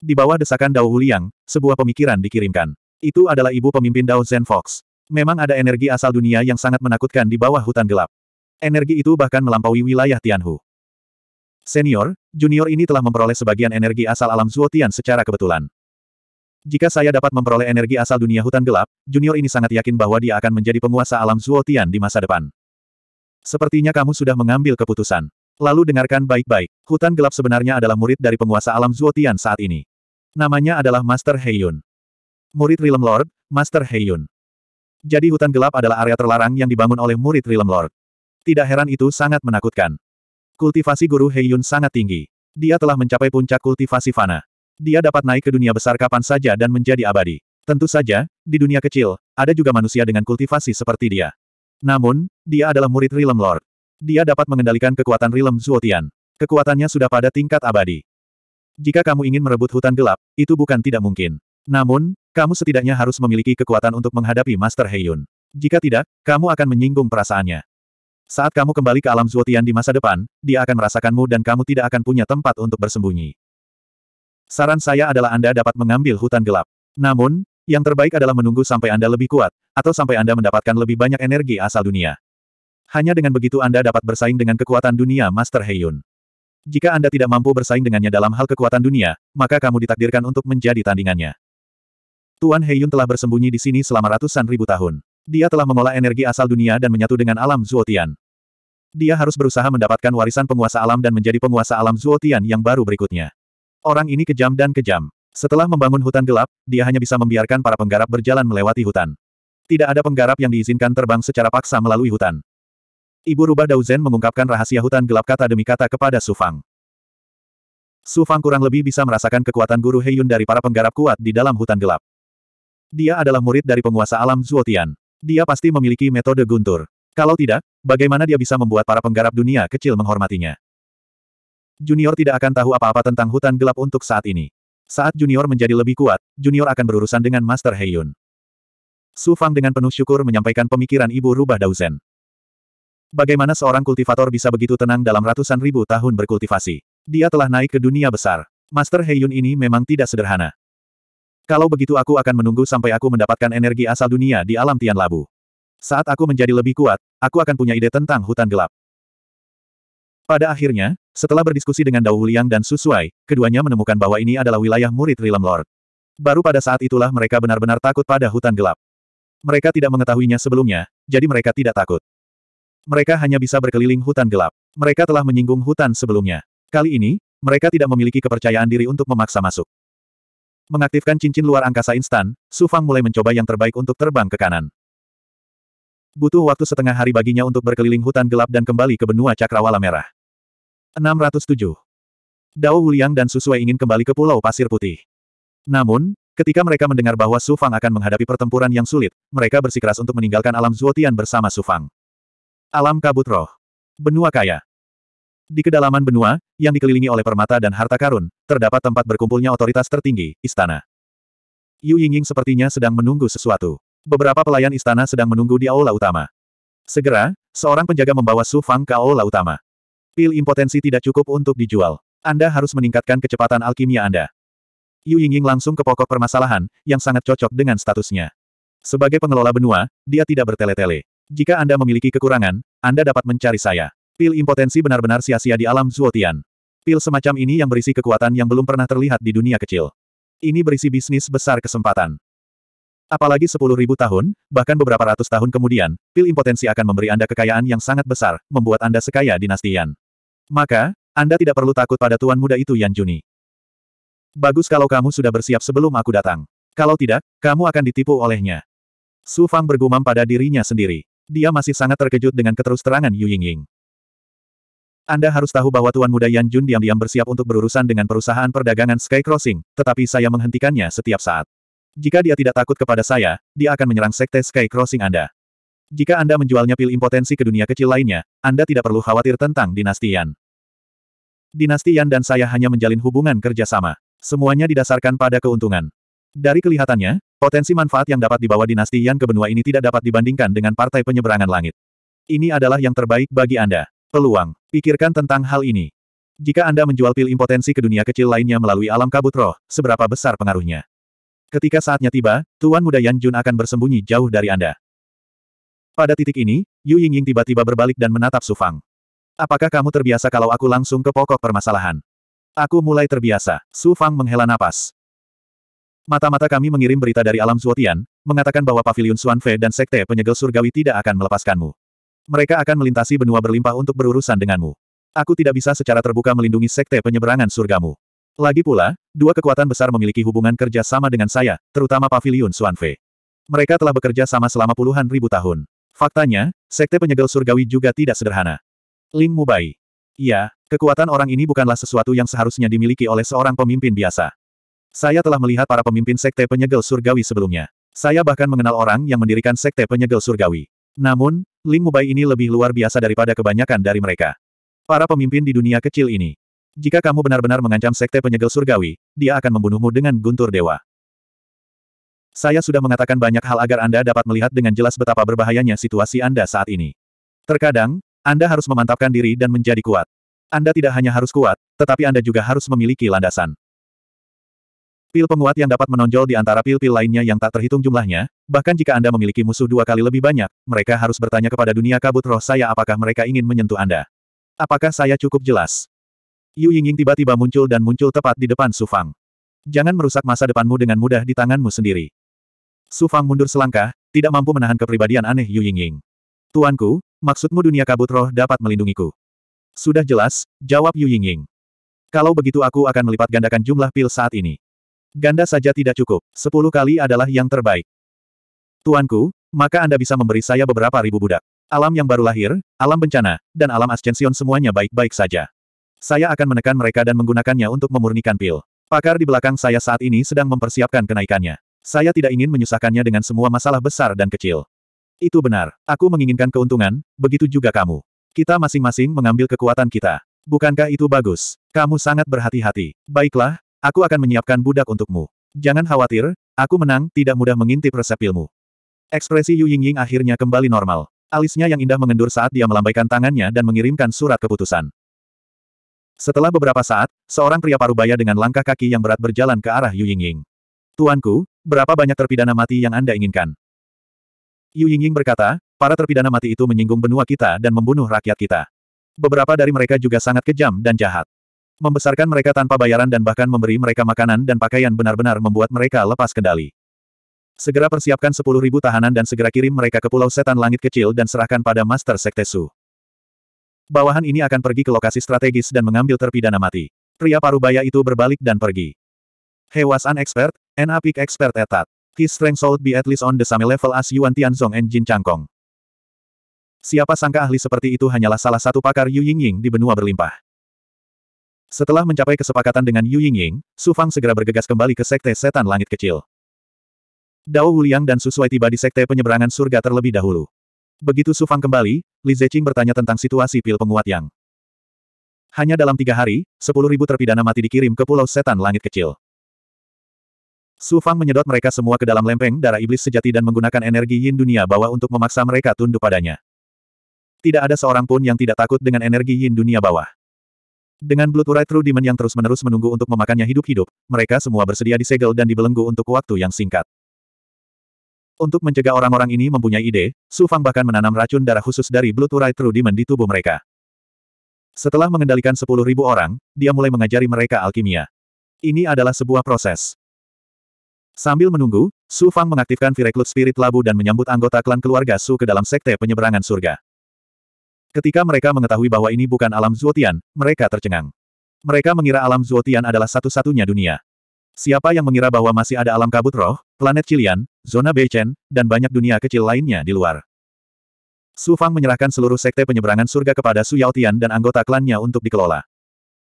Di bawah desakan Dao Wuliang, sebuah pemikiran dikirimkan. Itu adalah ibu pemimpin Dao Zen Fox. Memang ada energi asal dunia yang sangat menakutkan di bawah hutan gelap. Energi itu bahkan melampaui wilayah Tianhu. Senior, junior ini telah memperoleh sebagian energi asal alam Zuotian secara kebetulan. Jika saya dapat memperoleh energi asal dunia hutan gelap, junior ini sangat yakin bahwa dia akan menjadi penguasa alam Zuotian di masa depan. Sepertinya kamu sudah mengambil keputusan. Lalu dengarkan baik-baik, hutan gelap sebenarnya adalah murid dari penguasa alam Zuotian saat ini. Namanya adalah Master Heiyun. Murid Realm Lord, Master Heiyun. Jadi hutan gelap adalah area terlarang yang dibangun oleh murid Realm Lord. Tidak heran itu sangat menakutkan. Kultivasi guru Heiyun sangat tinggi. Dia telah mencapai puncak kultivasi fana. Dia dapat naik ke dunia besar kapan saja dan menjadi abadi. Tentu saja, di dunia kecil, ada juga manusia dengan kultivasi seperti dia. Namun, dia adalah murid Realm Lord. Dia dapat mengendalikan kekuatan Realm Zuotian. Kekuatannya sudah pada tingkat abadi. Jika kamu ingin merebut hutan gelap, itu bukan tidak mungkin. Namun, kamu setidaknya harus memiliki kekuatan untuk menghadapi Master Heiyun. Jika tidak, kamu akan menyinggung perasaannya. Saat kamu kembali ke alam Zuotian di masa depan, dia akan merasakanmu dan kamu tidak akan punya tempat untuk bersembunyi. Saran saya adalah Anda dapat mengambil hutan gelap. Namun, yang terbaik adalah menunggu sampai Anda lebih kuat, atau sampai Anda mendapatkan lebih banyak energi asal dunia. Hanya dengan begitu Anda dapat bersaing dengan kekuatan dunia Master Heiyun. Jika Anda tidak mampu bersaing dengannya dalam hal kekuatan dunia, maka kamu ditakdirkan untuk menjadi tandingannya. Tuan Heiyun telah bersembunyi di sini selama ratusan ribu tahun. Dia telah mengolah energi asal dunia dan menyatu dengan alam Zuotian. Dia harus berusaha mendapatkan warisan penguasa alam dan menjadi penguasa alam Zuotian yang baru berikutnya. Orang ini kejam dan kejam. Setelah membangun hutan gelap, dia hanya bisa membiarkan para penggarap berjalan melewati hutan. Tidak ada penggarap yang diizinkan terbang secara paksa melalui hutan. Ibu rubah Dauzen mengungkapkan rahasia hutan gelap kata demi kata kepada Sufang. Sufang kurang lebih bisa merasakan kekuatan guru Heyun dari para penggarap kuat di dalam hutan gelap. Dia adalah murid dari penguasa alam Zuotian. Dia pasti memiliki metode guntur. Kalau tidak, bagaimana dia bisa membuat para penggarap dunia kecil menghormatinya? Junior tidak akan tahu apa-apa tentang hutan gelap untuk saat ini. Saat Junior menjadi lebih kuat, Junior akan berurusan dengan Master Heyun. Su Fang dengan penuh syukur menyampaikan pemikiran ibu rubah Dauzen. Bagaimana seorang kultivator bisa begitu tenang dalam ratusan ribu tahun berkultivasi? Dia telah naik ke dunia besar. Master Heyun ini memang tidak sederhana. Kalau begitu aku akan menunggu sampai aku mendapatkan energi asal dunia di alam Tian Labu. Saat aku menjadi lebih kuat, aku akan punya ide tentang hutan gelap. Pada akhirnya, setelah berdiskusi dengan Dao Huliang dan Susuai, keduanya menemukan bahwa ini adalah wilayah murid Rilem Lord. Baru pada saat itulah mereka benar-benar takut pada hutan gelap. Mereka tidak mengetahuinya sebelumnya, jadi mereka tidak takut. Mereka hanya bisa berkeliling hutan gelap. Mereka telah menyinggung hutan sebelumnya. Kali ini, mereka tidak memiliki kepercayaan diri untuk memaksa masuk. Mengaktifkan cincin luar angkasa instan, Su Fang mulai mencoba yang terbaik untuk terbang ke kanan. Butuh waktu setengah hari baginya untuk berkeliling hutan gelap dan kembali ke benua cakrawala merah. 607. Dao Wuliang dan Susue ingin kembali ke Pulau Pasir Putih. Namun, ketika mereka mendengar bahwa Su Fang akan menghadapi pertempuran yang sulit, mereka bersikeras untuk meninggalkan alam Zuotian bersama Su Fang. Alam Kabut Roh. Benua Kaya. Di kedalaman benua, yang dikelilingi oleh permata dan harta karun, terdapat tempat berkumpulnya otoritas tertinggi, istana. Yu Yingying sepertinya sedang menunggu sesuatu. Beberapa pelayan istana sedang menunggu di aula utama. Segera, seorang penjaga membawa Su Fang ke aula utama. Pil impotensi tidak cukup untuk dijual. Anda harus meningkatkan kecepatan alkimia Anda. Yu Yingying langsung ke pokok permasalahan, yang sangat cocok dengan statusnya. Sebagai pengelola benua, dia tidak bertele-tele. Jika Anda memiliki kekurangan, Anda dapat mencari saya. Pil impotensi benar-benar sia-sia di alam Zuotian. Pil semacam ini yang berisi kekuatan yang belum pernah terlihat di dunia kecil. Ini berisi bisnis besar kesempatan. Apalagi ribu tahun, bahkan beberapa ratus tahun kemudian, pil impotensi akan memberi Anda kekayaan yang sangat besar, membuat Anda sekaya dinasti Yan. Maka, Anda tidak perlu takut pada tuan muda itu Yan Juni. Bagus kalau kamu sudah bersiap sebelum aku datang. Kalau tidak, kamu akan ditipu olehnya. Su Fang bergumam pada dirinya sendiri. Dia masih sangat terkejut dengan keterusterangan Yu Yingying. Anda harus tahu bahwa Tuan Muda Yan Jun diam-diam bersiap untuk berurusan dengan perusahaan perdagangan Sky Crossing, tetapi saya menghentikannya setiap saat. Jika dia tidak takut kepada saya, dia akan menyerang sekte Sky Crossing Anda. Jika Anda menjualnya pil impotensi ke dunia kecil lainnya, Anda tidak perlu khawatir tentang dinasti Yan. Dinasti Yan dan saya hanya menjalin hubungan kerjasama. Semuanya didasarkan pada keuntungan. Dari kelihatannya, potensi manfaat yang dapat dibawa dinasti Yan ke benua ini tidak dapat dibandingkan dengan partai penyeberangan langit. Ini adalah yang terbaik bagi Anda. Peluang. Pikirkan tentang hal ini. Jika Anda menjual pil impotensi ke dunia kecil lainnya melalui alam kabut roh, seberapa besar pengaruhnya? Ketika saatnya tiba, Tuan Muda Yan Jun akan bersembunyi jauh dari Anda. Pada titik ini, Yu Yingying tiba-tiba berbalik dan menatap Su Fang. Apakah kamu terbiasa kalau aku langsung ke pokok permasalahan? Aku mulai terbiasa. Su Fang menghela napas. Mata-mata kami mengirim berita dari alam Zuotian, mengatakan bahwa Paviliun Suanfe dan Sekte Penyegel Surgawi tidak akan melepaskanmu. Mereka akan melintasi benua berlimpah untuk berurusan denganmu. Aku tidak bisa secara terbuka melindungi sekte penyeberangan surgamu. Lagi pula, dua kekuatan besar memiliki hubungan kerja sama dengan saya, terutama Paviliun Suanfe. Mereka telah bekerja sama selama puluhan ribu tahun. Faktanya, sekte penyegel surgawi juga tidak sederhana. Ling Mubai. Iya, kekuatan orang ini bukanlah sesuatu yang seharusnya dimiliki oleh seorang pemimpin biasa. Saya telah melihat para pemimpin sekte penyegel surgawi sebelumnya. Saya bahkan mengenal orang yang mendirikan sekte penyegel surgawi. Namun, Ling Mubai ini lebih luar biasa daripada kebanyakan dari mereka. Para pemimpin di dunia kecil ini. Jika kamu benar-benar mengancam sekte penyegel surgawi, dia akan membunuhmu dengan guntur dewa. Saya sudah mengatakan banyak hal agar Anda dapat melihat dengan jelas betapa berbahayanya situasi Anda saat ini. Terkadang, Anda harus memantapkan diri dan menjadi kuat. Anda tidak hanya harus kuat, tetapi Anda juga harus memiliki landasan. Pil penguat yang dapat menonjol di antara pil-pil lainnya yang tak terhitung jumlahnya, bahkan jika Anda memiliki musuh dua kali lebih banyak, mereka harus bertanya kepada dunia kabut roh saya apakah mereka ingin menyentuh Anda. Apakah saya cukup jelas? Yu Yingying tiba-tiba muncul dan muncul tepat di depan Su Fang. Jangan merusak masa depanmu dengan mudah di tanganmu sendiri. Su Fang mundur selangkah, tidak mampu menahan kepribadian aneh Yu Yingying. Tuanku, maksudmu dunia kabut roh dapat melindungiku. Sudah jelas, jawab Yu Yingying. Kalau begitu aku akan melipat gandakan jumlah pil saat ini. Ganda saja tidak cukup, sepuluh kali adalah yang terbaik. Tuanku, maka Anda bisa memberi saya beberapa ribu budak. Alam yang baru lahir, alam bencana, dan alam ascension semuanya baik-baik saja. Saya akan menekan mereka dan menggunakannya untuk memurnikan pil. Pakar di belakang saya saat ini sedang mempersiapkan kenaikannya. Saya tidak ingin menyusahkannya dengan semua masalah besar dan kecil. Itu benar. Aku menginginkan keuntungan, begitu juga kamu. Kita masing-masing mengambil kekuatan kita. Bukankah itu bagus? Kamu sangat berhati-hati. Baiklah, Aku akan menyiapkan budak untukmu. Jangan khawatir, aku menang, tidak mudah mengintip resep ilmu. Ekspresi Yu Yingying akhirnya kembali normal. Alisnya yang indah mengendur saat dia melambaikan tangannya dan mengirimkan surat keputusan. Setelah beberapa saat, seorang pria parubaya dengan langkah kaki yang berat berjalan ke arah Yu Yingying. Tuanku, berapa banyak terpidana mati yang Anda inginkan? Yu Yingying berkata, para terpidana mati itu menyinggung benua kita dan membunuh rakyat kita. Beberapa dari mereka juga sangat kejam dan jahat. Membesarkan mereka tanpa bayaran dan bahkan memberi mereka makanan dan pakaian benar-benar membuat mereka lepas kendali. Segera persiapkan 10.000 tahanan dan segera kirim mereka ke Pulau Setan Langit Kecil dan serahkan pada Master Sekte Su. Bawahan ini akan pergi ke lokasi strategis dan mengambil terpidana mati. Pria parubaya itu berbalik dan pergi. He was an expert, an a expert at that. His strength should be at least on the same level as Yuan Tianzong and Jin Changkong. Siapa sangka ahli seperti itu hanyalah salah satu pakar Yu Yingying di benua berlimpah. Setelah mencapai kesepakatan dengan Yu Yingying, Su Fang segera bergegas kembali ke Sekte Setan Langit Kecil. Dao Wuliang dan Su Sui tiba di Sekte Penyeberangan Surga terlebih dahulu. Begitu Su Fang kembali, Li Zeqing bertanya tentang situasi pil penguat yang. Hanya dalam tiga hari, sepuluh ribu terpidana mati dikirim ke Pulau Setan Langit Kecil. Su Fang menyedot mereka semua ke dalam lempeng darah iblis sejati dan menggunakan energi yin dunia bawah untuk memaksa mereka tunduk padanya. Tidak ada seorang pun yang tidak takut dengan energi yin dunia bawah. Dengan Bluturite True Demon yang terus-menerus menunggu untuk memakannya hidup-hidup, mereka semua bersedia disegel dan dibelenggu untuk waktu yang singkat. Untuk mencegah orang-orang ini mempunyai ide, Su Fang bahkan menanam racun darah khusus dari Bluturite True Demon di tubuh mereka. Setelah mengendalikan 10.000 orang, dia mulai mengajari mereka alkimia. Ini adalah sebuah proses. Sambil menunggu, Su Fang mengaktifkan Vireclute Spirit Labu dan menyambut anggota klan keluarga Su ke dalam sekte penyeberangan surga. Ketika mereka mengetahui bahwa ini bukan alam Zuotian, mereka tercengang. Mereka mengira alam Zuotian adalah satu-satunya dunia. Siapa yang mengira bahwa masih ada alam kabut roh, planet Cilian, zona Beichen, dan banyak dunia kecil lainnya di luar. Su Fang menyerahkan seluruh sekte penyeberangan surga kepada Su Yaotian dan anggota klannya untuk dikelola.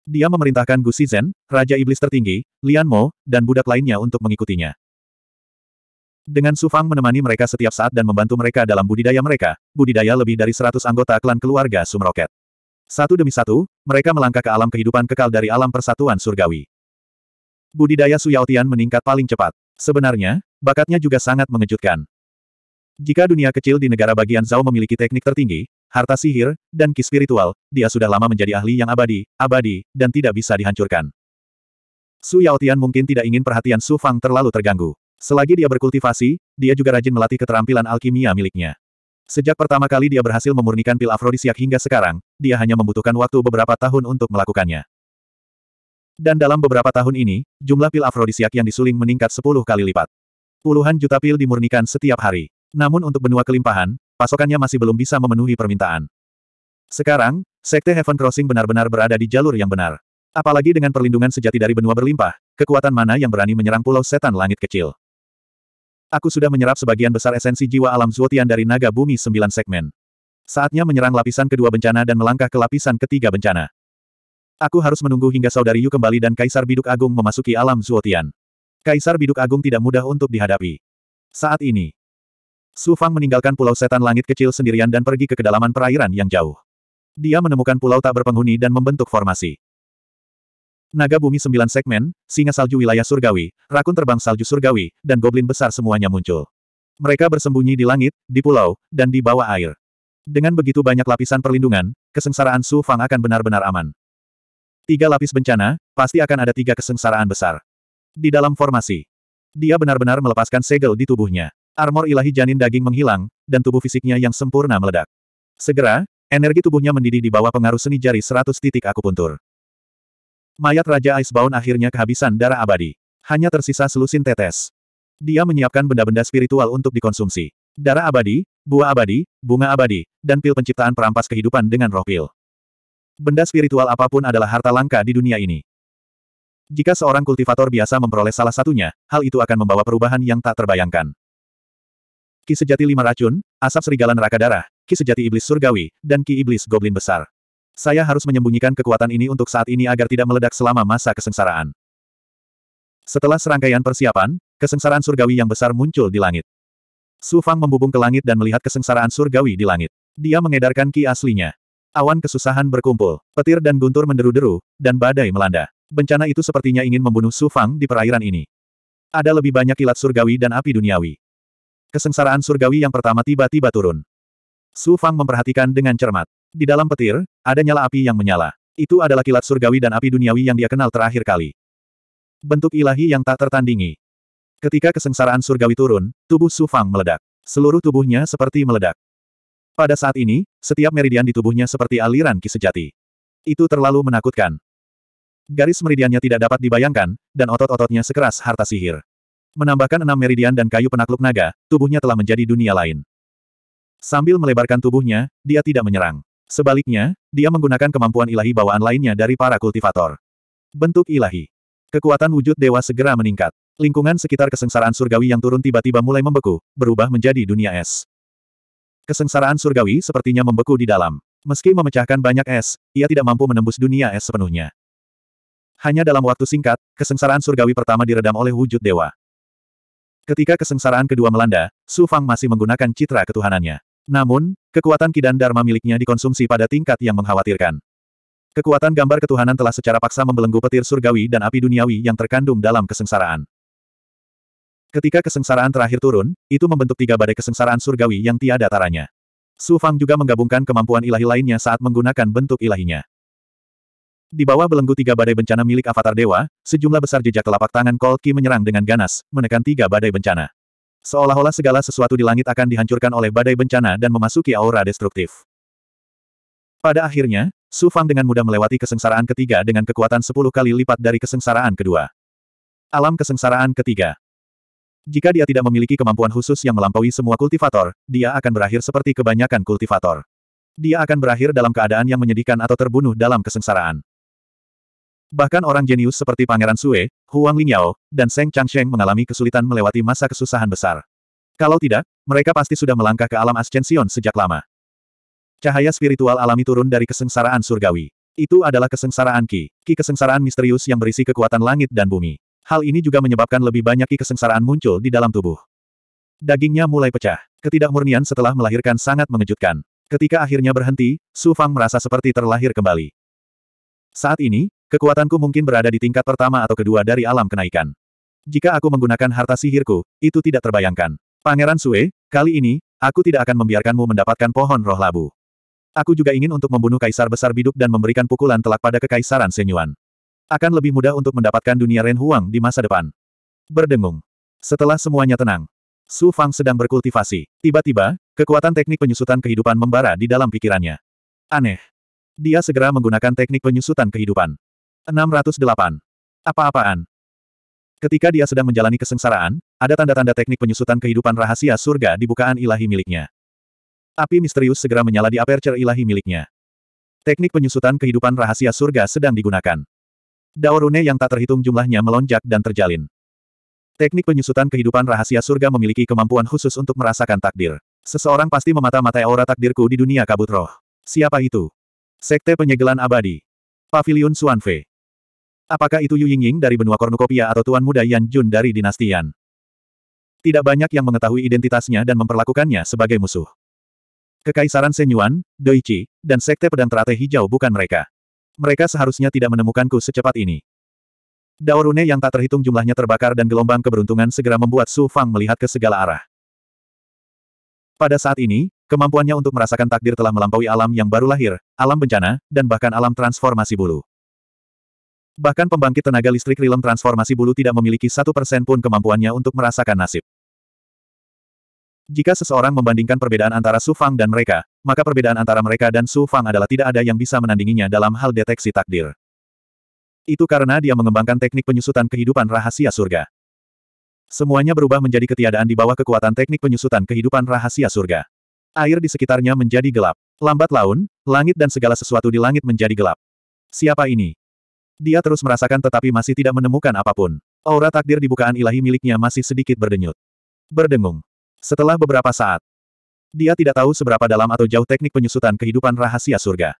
Dia memerintahkan Gu Shizhen, Raja Iblis Tertinggi, Lian Mo, dan budak lainnya untuk mengikutinya. Dengan Sufang menemani mereka setiap saat dan membantu mereka dalam budidaya mereka, budidaya lebih dari seratus anggota klan keluarga Sumroket. Satu demi satu, mereka melangkah ke alam kehidupan kekal dari alam persatuan surgawi. Budidaya Su meningkat paling cepat. Sebenarnya, bakatnya juga sangat mengejutkan. Jika dunia kecil di negara bagian Zhao memiliki teknik tertinggi, harta sihir, dan ki spiritual, dia sudah lama menjadi ahli yang abadi, abadi, dan tidak bisa dihancurkan. Su Yaotian mungkin tidak ingin perhatian Su Fang terlalu terganggu. Selagi dia berkultivasi, dia juga rajin melatih keterampilan alkimia miliknya. Sejak pertama kali dia berhasil memurnikan pil afrodisiak hingga sekarang, dia hanya membutuhkan waktu beberapa tahun untuk melakukannya. Dan dalam beberapa tahun ini, jumlah pil afrodisiak yang disuling meningkat 10 kali lipat. Puluhan juta pil dimurnikan setiap hari. Namun untuk benua kelimpahan, pasokannya masih belum bisa memenuhi permintaan. Sekarang, Sekte Heaven Crossing benar-benar berada di jalur yang benar. Apalagi dengan perlindungan sejati dari benua berlimpah, kekuatan mana yang berani menyerang pulau setan langit kecil. Aku sudah menyerap sebagian besar esensi jiwa alam Zuotian dari naga bumi sembilan segmen. Saatnya menyerang lapisan kedua bencana dan melangkah ke lapisan ketiga bencana. Aku harus menunggu hingga Saudari Yu kembali dan Kaisar Biduk Agung memasuki alam Zuotian. Kaisar Biduk Agung tidak mudah untuk dihadapi. Saat ini, Su Fang meninggalkan pulau setan langit kecil sendirian dan pergi ke kedalaman perairan yang jauh. Dia menemukan pulau tak berpenghuni dan membentuk formasi. Naga bumi sembilan segmen, singa salju wilayah surgawi, rakun terbang salju surgawi, dan goblin besar semuanya muncul. Mereka bersembunyi di langit, di pulau, dan di bawah air. Dengan begitu banyak lapisan perlindungan, kesengsaraan Su Fang akan benar-benar aman. Tiga lapis bencana, pasti akan ada tiga kesengsaraan besar. Di dalam formasi, dia benar-benar melepaskan segel di tubuhnya. Armor ilahi janin daging menghilang, dan tubuh fisiknya yang sempurna meledak. Segera, energi tubuhnya mendidih di bawah pengaruh seni jari seratus titik akupuntur. Mayat Raja Icebound akhirnya kehabisan darah abadi. Hanya tersisa selusin tetes. Dia menyiapkan benda-benda spiritual untuk dikonsumsi. Darah abadi, buah abadi, bunga abadi, dan pil penciptaan perampas kehidupan dengan roh pil. Benda spiritual apapun adalah harta langka di dunia ini. Jika seorang kultivator biasa memperoleh salah satunya, hal itu akan membawa perubahan yang tak terbayangkan. Ki sejati lima racun, asap serigala neraka darah, ki sejati iblis surgawi, dan ki iblis goblin besar. Saya harus menyembunyikan kekuatan ini untuk saat ini agar tidak meledak selama masa kesengsaraan. Setelah serangkaian persiapan, kesengsaraan surgawi yang besar muncul di langit. Su Fang membubung ke langit dan melihat kesengsaraan surgawi di langit. Dia mengedarkan ki aslinya. Awan kesusahan berkumpul, petir dan guntur menderu-deru, dan badai melanda. Bencana itu sepertinya ingin membunuh Su Fang di perairan ini. Ada lebih banyak kilat surgawi dan api duniawi. Kesengsaraan surgawi yang pertama tiba-tiba turun. Su Fang memperhatikan dengan cermat. Di dalam petir, ada nyala api yang menyala. Itu adalah kilat surgawi dan api duniawi yang dia kenal terakhir kali. Bentuk ilahi yang tak tertandingi. Ketika kesengsaraan surgawi turun, tubuh Su Fang meledak. Seluruh tubuhnya seperti meledak. Pada saat ini, setiap meridian di tubuhnya seperti aliran ki sejati. Itu terlalu menakutkan. Garis meridiannya tidak dapat dibayangkan, dan otot-ototnya sekeras harta sihir. Menambahkan enam meridian dan kayu penakluk naga, tubuhnya telah menjadi dunia lain. Sambil melebarkan tubuhnya, dia tidak menyerang. Sebaliknya, dia menggunakan kemampuan ilahi bawaan lainnya dari para kultivator. Bentuk ilahi. Kekuatan wujud dewa segera meningkat. Lingkungan sekitar kesengsaraan surgawi yang turun tiba-tiba mulai membeku, berubah menjadi dunia es. Kesengsaraan surgawi sepertinya membeku di dalam. Meski memecahkan banyak es, ia tidak mampu menembus dunia es sepenuhnya. Hanya dalam waktu singkat, kesengsaraan surgawi pertama diredam oleh wujud dewa. Ketika kesengsaraan kedua melanda, Su Fang masih menggunakan citra ketuhanannya. Namun, kekuatan kidan dharma miliknya dikonsumsi pada tingkat yang mengkhawatirkan. Kekuatan gambar ketuhanan telah secara paksa membelenggu petir surgawi dan api duniawi yang terkandung dalam kesengsaraan. Ketika kesengsaraan terakhir turun, itu membentuk tiga badai kesengsaraan surgawi yang tiada taranya. Su Fang juga menggabungkan kemampuan ilahi lainnya saat menggunakan bentuk ilahinya. Di bawah belenggu tiga badai bencana milik Avatar Dewa, sejumlah besar jejak telapak tangan Cold Ki menyerang dengan ganas, menekan tiga badai bencana. Seolah-olah segala sesuatu di langit akan dihancurkan oleh badai bencana dan memasuki aura destruktif. Pada akhirnya, Su Fang dengan mudah melewati kesengsaraan ketiga dengan kekuatan sepuluh kali lipat dari kesengsaraan kedua. Alam kesengsaraan ketiga. Jika dia tidak memiliki kemampuan khusus yang melampaui semua kultivator, dia akan berakhir seperti kebanyakan kultivator. Dia akan berakhir dalam keadaan yang menyedihkan atau terbunuh dalam kesengsaraan. Bahkan orang jenius seperti Pangeran Sue, Huang Lingyao, dan Seng Changsheng mengalami kesulitan melewati masa kesusahan besar. Kalau tidak, mereka pasti sudah melangkah ke alam ascension sejak lama. Cahaya spiritual alami turun dari kesengsaraan surgawi. Itu adalah kesengsaraan Ki, Ki kesengsaraan misterius yang berisi kekuatan langit dan bumi. Hal ini juga menyebabkan lebih banyak Ki kesengsaraan muncul di dalam tubuh. Dagingnya mulai pecah. Ketidakmurnian setelah melahirkan sangat mengejutkan. Ketika akhirnya berhenti, Su Fang merasa seperti terlahir kembali. Saat ini, Kekuatanku mungkin berada di tingkat pertama atau kedua dari alam kenaikan. Jika aku menggunakan harta sihirku, itu tidak terbayangkan. Pangeran Sue, kali ini, aku tidak akan membiarkanmu mendapatkan pohon roh labu. Aku juga ingin untuk membunuh kaisar besar biduk dan memberikan pukulan telak pada kekaisaran Senyuan. Akan lebih mudah untuk mendapatkan dunia Ren Huang di masa depan. Berdengung. Setelah semuanya tenang, Su Fang sedang berkultivasi. Tiba-tiba, kekuatan teknik penyusutan kehidupan membara di dalam pikirannya. Aneh. Dia segera menggunakan teknik penyusutan kehidupan. 608. Apa-apaan? Ketika dia sedang menjalani kesengsaraan, ada tanda-tanda teknik penyusutan kehidupan rahasia surga di bukaan ilahi miliknya. Api misterius segera menyala di aperture ilahi miliknya. Teknik penyusutan kehidupan rahasia surga sedang digunakan. Daorune yang tak terhitung jumlahnya melonjak dan terjalin. Teknik penyusutan kehidupan rahasia surga memiliki kemampuan khusus untuk merasakan takdir. Seseorang pasti memata-matai aura takdirku di dunia kabut roh. Siapa itu? Sekte penyegelan abadi. Pavilion Suanfe. Apakah itu Yu Yingying dari benua Kornukopia atau Tuan Muda Yan Jun dari dinasti Yan? Tidak banyak yang mengetahui identitasnya dan memperlakukannya sebagai musuh. Kekaisaran Senyuan, Doichi, dan Sekte Pedang Teratai Hijau bukan mereka. Mereka seharusnya tidak menemukanku secepat ini. Daorune yang tak terhitung jumlahnya terbakar dan gelombang keberuntungan segera membuat Su Fang melihat ke segala arah. Pada saat ini, kemampuannya untuk merasakan takdir telah melampaui alam yang baru lahir, alam bencana, dan bahkan alam transformasi bulu. Bahkan pembangkit tenaga listrik rilem transformasi bulu tidak memiliki satu persen pun kemampuannya untuk merasakan nasib. Jika seseorang membandingkan perbedaan antara Su Fang dan mereka, maka perbedaan antara mereka dan Su Fang adalah tidak ada yang bisa menandinginya dalam hal deteksi takdir. Itu karena dia mengembangkan teknik penyusutan kehidupan rahasia surga. Semuanya berubah menjadi ketiadaan di bawah kekuatan teknik penyusutan kehidupan rahasia surga. Air di sekitarnya menjadi gelap. Lambat laun, langit dan segala sesuatu di langit menjadi gelap. Siapa ini? Dia terus merasakan tetapi masih tidak menemukan apapun. Aura takdir di bukaan ilahi miliknya masih sedikit berdenyut. Berdengung. Setelah beberapa saat, dia tidak tahu seberapa dalam atau jauh teknik penyusutan kehidupan rahasia surga.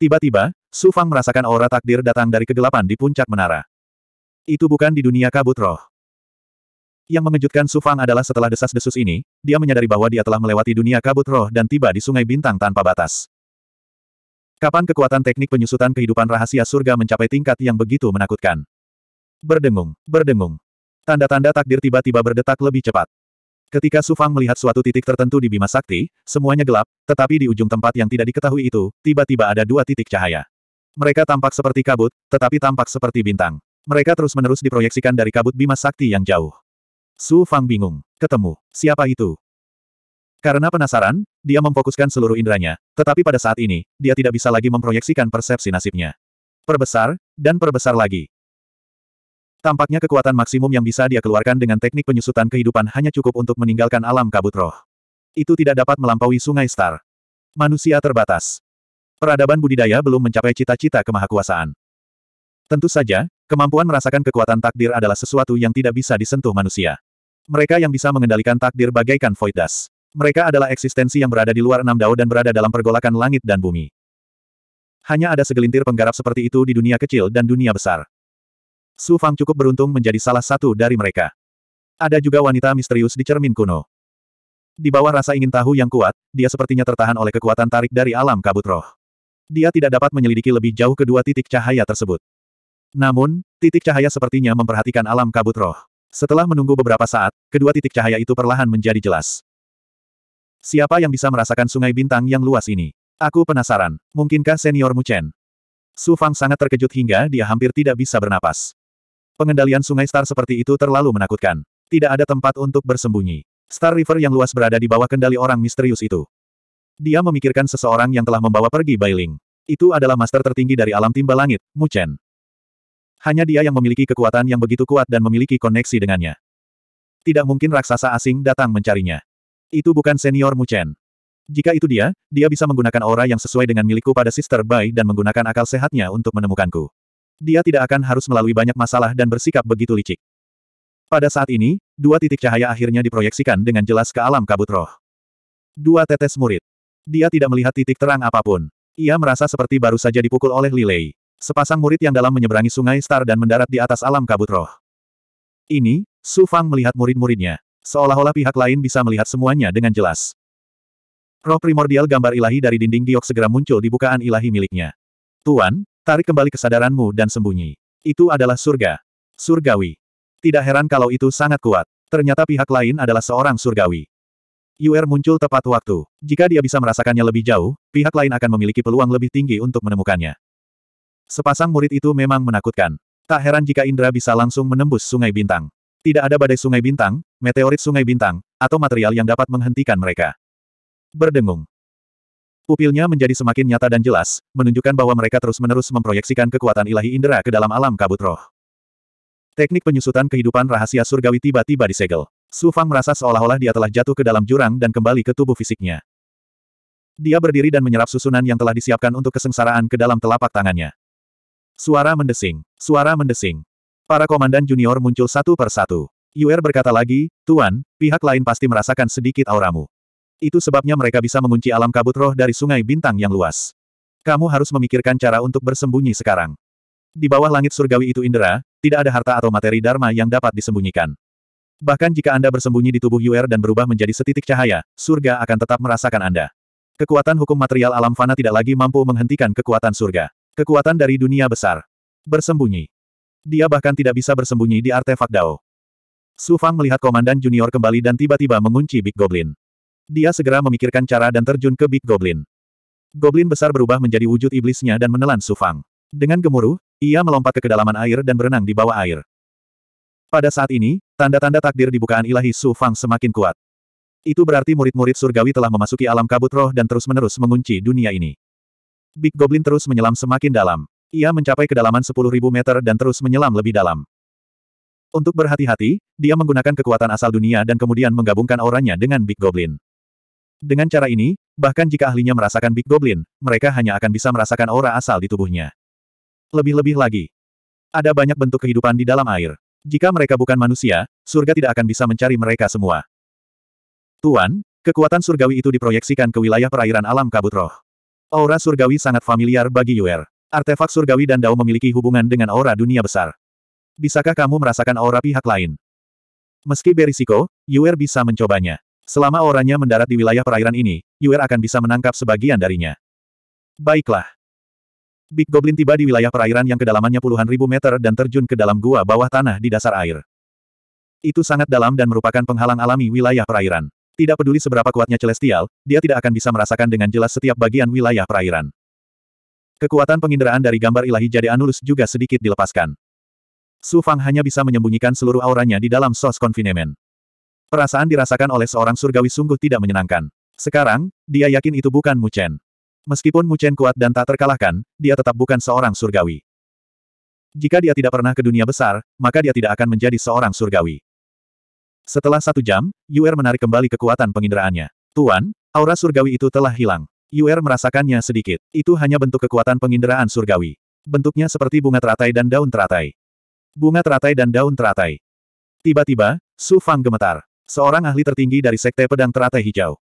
Tiba-tiba, Su Fang merasakan aura takdir datang dari kegelapan di puncak menara. Itu bukan di dunia kabut roh. Yang mengejutkan Su Fang adalah setelah desas-desus ini, dia menyadari bahwa dia telah melewati dunia kabut roh dan tiba di sungai bintang tanpa batas. Kapan kekuatan teknik penyusutan kehidupan rahasia surga mencapai tingkat yang begitu menakutkan? Berdengung, berdengung. Tanda-tanda takdir tiba-tiba berdetak lebih cepat. Ketika Sufang melihat suatu titik tertentu di Bima Sakti, semuanya gelap, tetapi di ujung tempat yang tidak diketahui itu, tiba-tiba ada dua titik cahaya. Mereka tampak seperti kabut, tetapi tampak seperti bintang. Mereka terus-menerus diproyeksikan dari kabut Bima Sakti yang jauh. Su Fang bingung. Ketemu. Siapa itu? Karena penasaran, dia memfokuskan seluruh inderanya, tetapi pada saat ini, dia tidak bisa lagi memproyeksikan persepsi nasibnya. Perbesar, dan perbesar lagi. Tampaknya kekuatan maksimum yang bisa dia keluarkan dengan teknik penyusutan kehidupan hanya cukup untuk meninggalkan alam kabut roh. Itu tidak dapat melampaui sungai star. Manusia terbatas. Peradaban budidaya belum mencapai cita-cita kemahakuasaan. Tentu saja, kemampuan merasakan kekuatan takdir adalah sesuatu yang tidak bisa disentuh manusia. Mereka yang bisa mengendalikan takdir bagaikan void mereka adalah eksistensi yang berada di luar enam dao dan berada dalam pergolakan langit dan bumi. Hanya ada segelintir penggarap seperti itu di dunia kecil dan dunia besar. Su Fang cukup beruntung menjadi salah satu dari mereka. Ada juga wanita misterius di cermin kuno. Di bawah rasa ingin tahu yang kuat, dia sepertinya tertahan oleh kekuatan tarik dari alam kabut roh. Dia tidak dapat menyelidiki lebih jauh kedua titik cahaya tersebut. Namun, titik cahaya sepertinya memperhatikan alam kabut roh. Setelah menunggu beberapa saat, kedua titik cahaya itu perlahan menjadi jelas. Siapa yang bisa merasakan sungai bintang yang luas ini? Aku penasaran. Mungkinkah senior Mu Chen? Su Fang sangat terkejut hingga dia hampir tidak bisa bernapas. Pengendalian sungai star seperti itu terlalu menakutkan. Tidak ada tempat untuk bersembunyi. Star River yang luas berada di bawah kendali orang misterius itu. Dia memikirkan seseorang yang telah membawa pergi Bailing. Itu adalah master tertinggi dari alam timba langit, Mu Chen. Hanya dia yang memiliki kekuatan yang begitu kuat dan memiliki koneksi dengannya. Tidak mungkin raksasa asing datang mencarinya. Itu bukan senior Mu Chen. Jika itu dia, dia bisa menggunakan aura yang sesuai dengan milikku pada Sister Bai dan menggunakan akal sehatnya untuk menemukanku. Dia tidak akan harus melalui banyak masalah dan bersikap begitu licik. Pada saat ini, dua titik cahaya akhirnya diproyeksikan dengan jelas ke alam kabut roh. Dua tetes murid. Dia tidak melihat titik terang apapun. Ia merasa seperti baru saja dipukul oleh Lilei. Sepasang murid yang dalam menyeberangi sungai Star dan mendarat di atas alam kabut roh. Ini, Su Fang melihat murid-muridnya. Seolah-olah pihak lain bisa melihat semuanya dengan jelas. Roh primordial gambar ilahi dari dinding giok segera muncul di bukaan ilahi miliknya. Tuan, tarik kembali kesadaranmu dan sembunyi. Itu adalah surga. Surgawi. Tidak heran kalau itu sangat kuat. Ternyata pihak lain adalah seorang surgawi. Ur muncul tepat waktu. Jika dia bisa merasakannya lebih jauh, pihak lain akan memiliki peluang lebih tinggi untuk menemukannya. Sepasang murid itu memang menakutkan. Tak heran jika Indra bisa langsung menembus sungai bintang. Tidak ada badai sungai bintang, meteorit sungai bintang, atau material yang dapat menghentikan mereka. Berdengung. Pupilnya menjadi semakin nyata dan jelas, menunjukkan bahwa mereka terus-menerus memproyeksikan kekuatan ilahi indera ke dalam alam kabut roh. Teknik penyusutan kehidupan rahasia surgawi tiba-tiba disegel. Su Fang merasa seolah-olah dia telah jatuh ke dalam jurang dan kembali ke tubuh fisiknya. Dia berdiri dan menyerap susunan yang telah disiapkan untuk kesengsaraan ke dalam telapak tangannya. Suara mendesing, suara mendesing. Para komandan junior muncul satu per satu. Yuer berkata lagi, Tuan, pihak lain pasti merasakan sedikit auramu. Itu sebabnya mereka bisa mengunci alam kabut roh dari sungai bintang yang luas. Kamu harus memikirkan cara untuk bersembunyi sekarang. Di bawah langit surgawi itu indera, tidak ada harta atau materi dharma yang dapat disembunyikan. Bahkan jika Anda bersembunyi di tubuh Yuer dan berubah menjadi setitik cahaya, surga akan tetap merasakan Anda. Kekuatan hukum material alam fana tidak lagi mampu menghentikan kekuatan surga. Kekuatan dari dunia besar. Bersembunyi. Dia bahkan tidak bisa bersembunyi di artefak Dao. Su Fang melihat komandan junior kembali dan tiba-tiba mengunci Big Goblin. Dia segera memikirkan cara dan terjun ke Big Goblin. Goblin besar berubah menjadi wujud iblisnya dan menelan Su Fang. Dengan gemuruh, ia melompat ke kedalaman air dan berenang di bawah air. Pada saat ini, tanda-tanda takdir di bukaan ilahi Su Fang semakin kuat. Itu berarti murid-murid surgawi telah memasuki alam kabut roh dan terus-menerus mengunci dunia ini. Big Goblin terus menyelam semakin dalam. Ia mencapai kedalaman 10.000 meter dan terus menyelam lebih dalam. Untuk berhati-hati, dia menggunakan kekuatan asal dunia dan kemudian menggabungkan auranya dengan Big Goblin. Dengan cara ini, bahkan jika ahlinya merasakan Big Goblin, mereka hanya akan bisa merasakan aura asal di tubuhnya. Lebih-lebih lagi, ada banyak bentuk kehidupan di dalam air. Jika mereka bukan manusia, surga tidak akan bisa mencari mereka semua. Tuan, kekuatan surgawi itu diproyeksikan ke wilayah perairan alam kabut roh. Aura surgawi sangat familiar bagi Yuer. Artefak surgawi dan Dao memiliki hubungan dengan aura dunia besar. Bisakah kamu merasakan aura pihak lain? Meski berisiko, Yuer bisa mencobanya. Selama auranya mendarat di wilayah perairan ini, Yuer akan bisa menangkap sebagian darinya. Baiklah. Big Goblin tiba di wilayah perairan yang kedalamannya puluhan ribu meter dan terjun ke dalam gua bawah tanah di dasar air. Itu sangat dalam dan merupakan penghalang alami wilayah perairan. Tidak peduli seberapa kuatnya Celestial, dia tidak akan bisa merasakan dengan jelas setiap bagian wilayah perairan. Kekuatan penginderaan dari gambar ilahi Jade Anulus juga sedikit dilepaskan. Su Fang hanya bisa menyembunyikan seluruh auranya di dalam sos konfinemen. Perasaan dirasakan oleh seorang surgawi sungguh tidak menyenangkan. Sekarang, dia yakin itu bukan Mu Chen. Meskipun Mu Chen kuat dan tak terkalahkan, dia tetap bukan seorang surgawi. Jika dia tidak pernah ke dunia besar, maka dia tidak akan menjadi seorang surgawi. Setelah satu jam, Yuer menarik kembali kekuatan penginderaannya. Tuan, aura surgawi itu telah hilang. Yuer merasakannya sedikit. Itu hanya bentuk kekuatan penginderaan surgawi. Bentuknya seperti bunga teratai dan daun teratai. Bunga teratai dan daun teratai. Tiba-tiba, Su Fang gemetar. Seorang ahli tertinggi dari Sekte Pedang Teratai Hijau.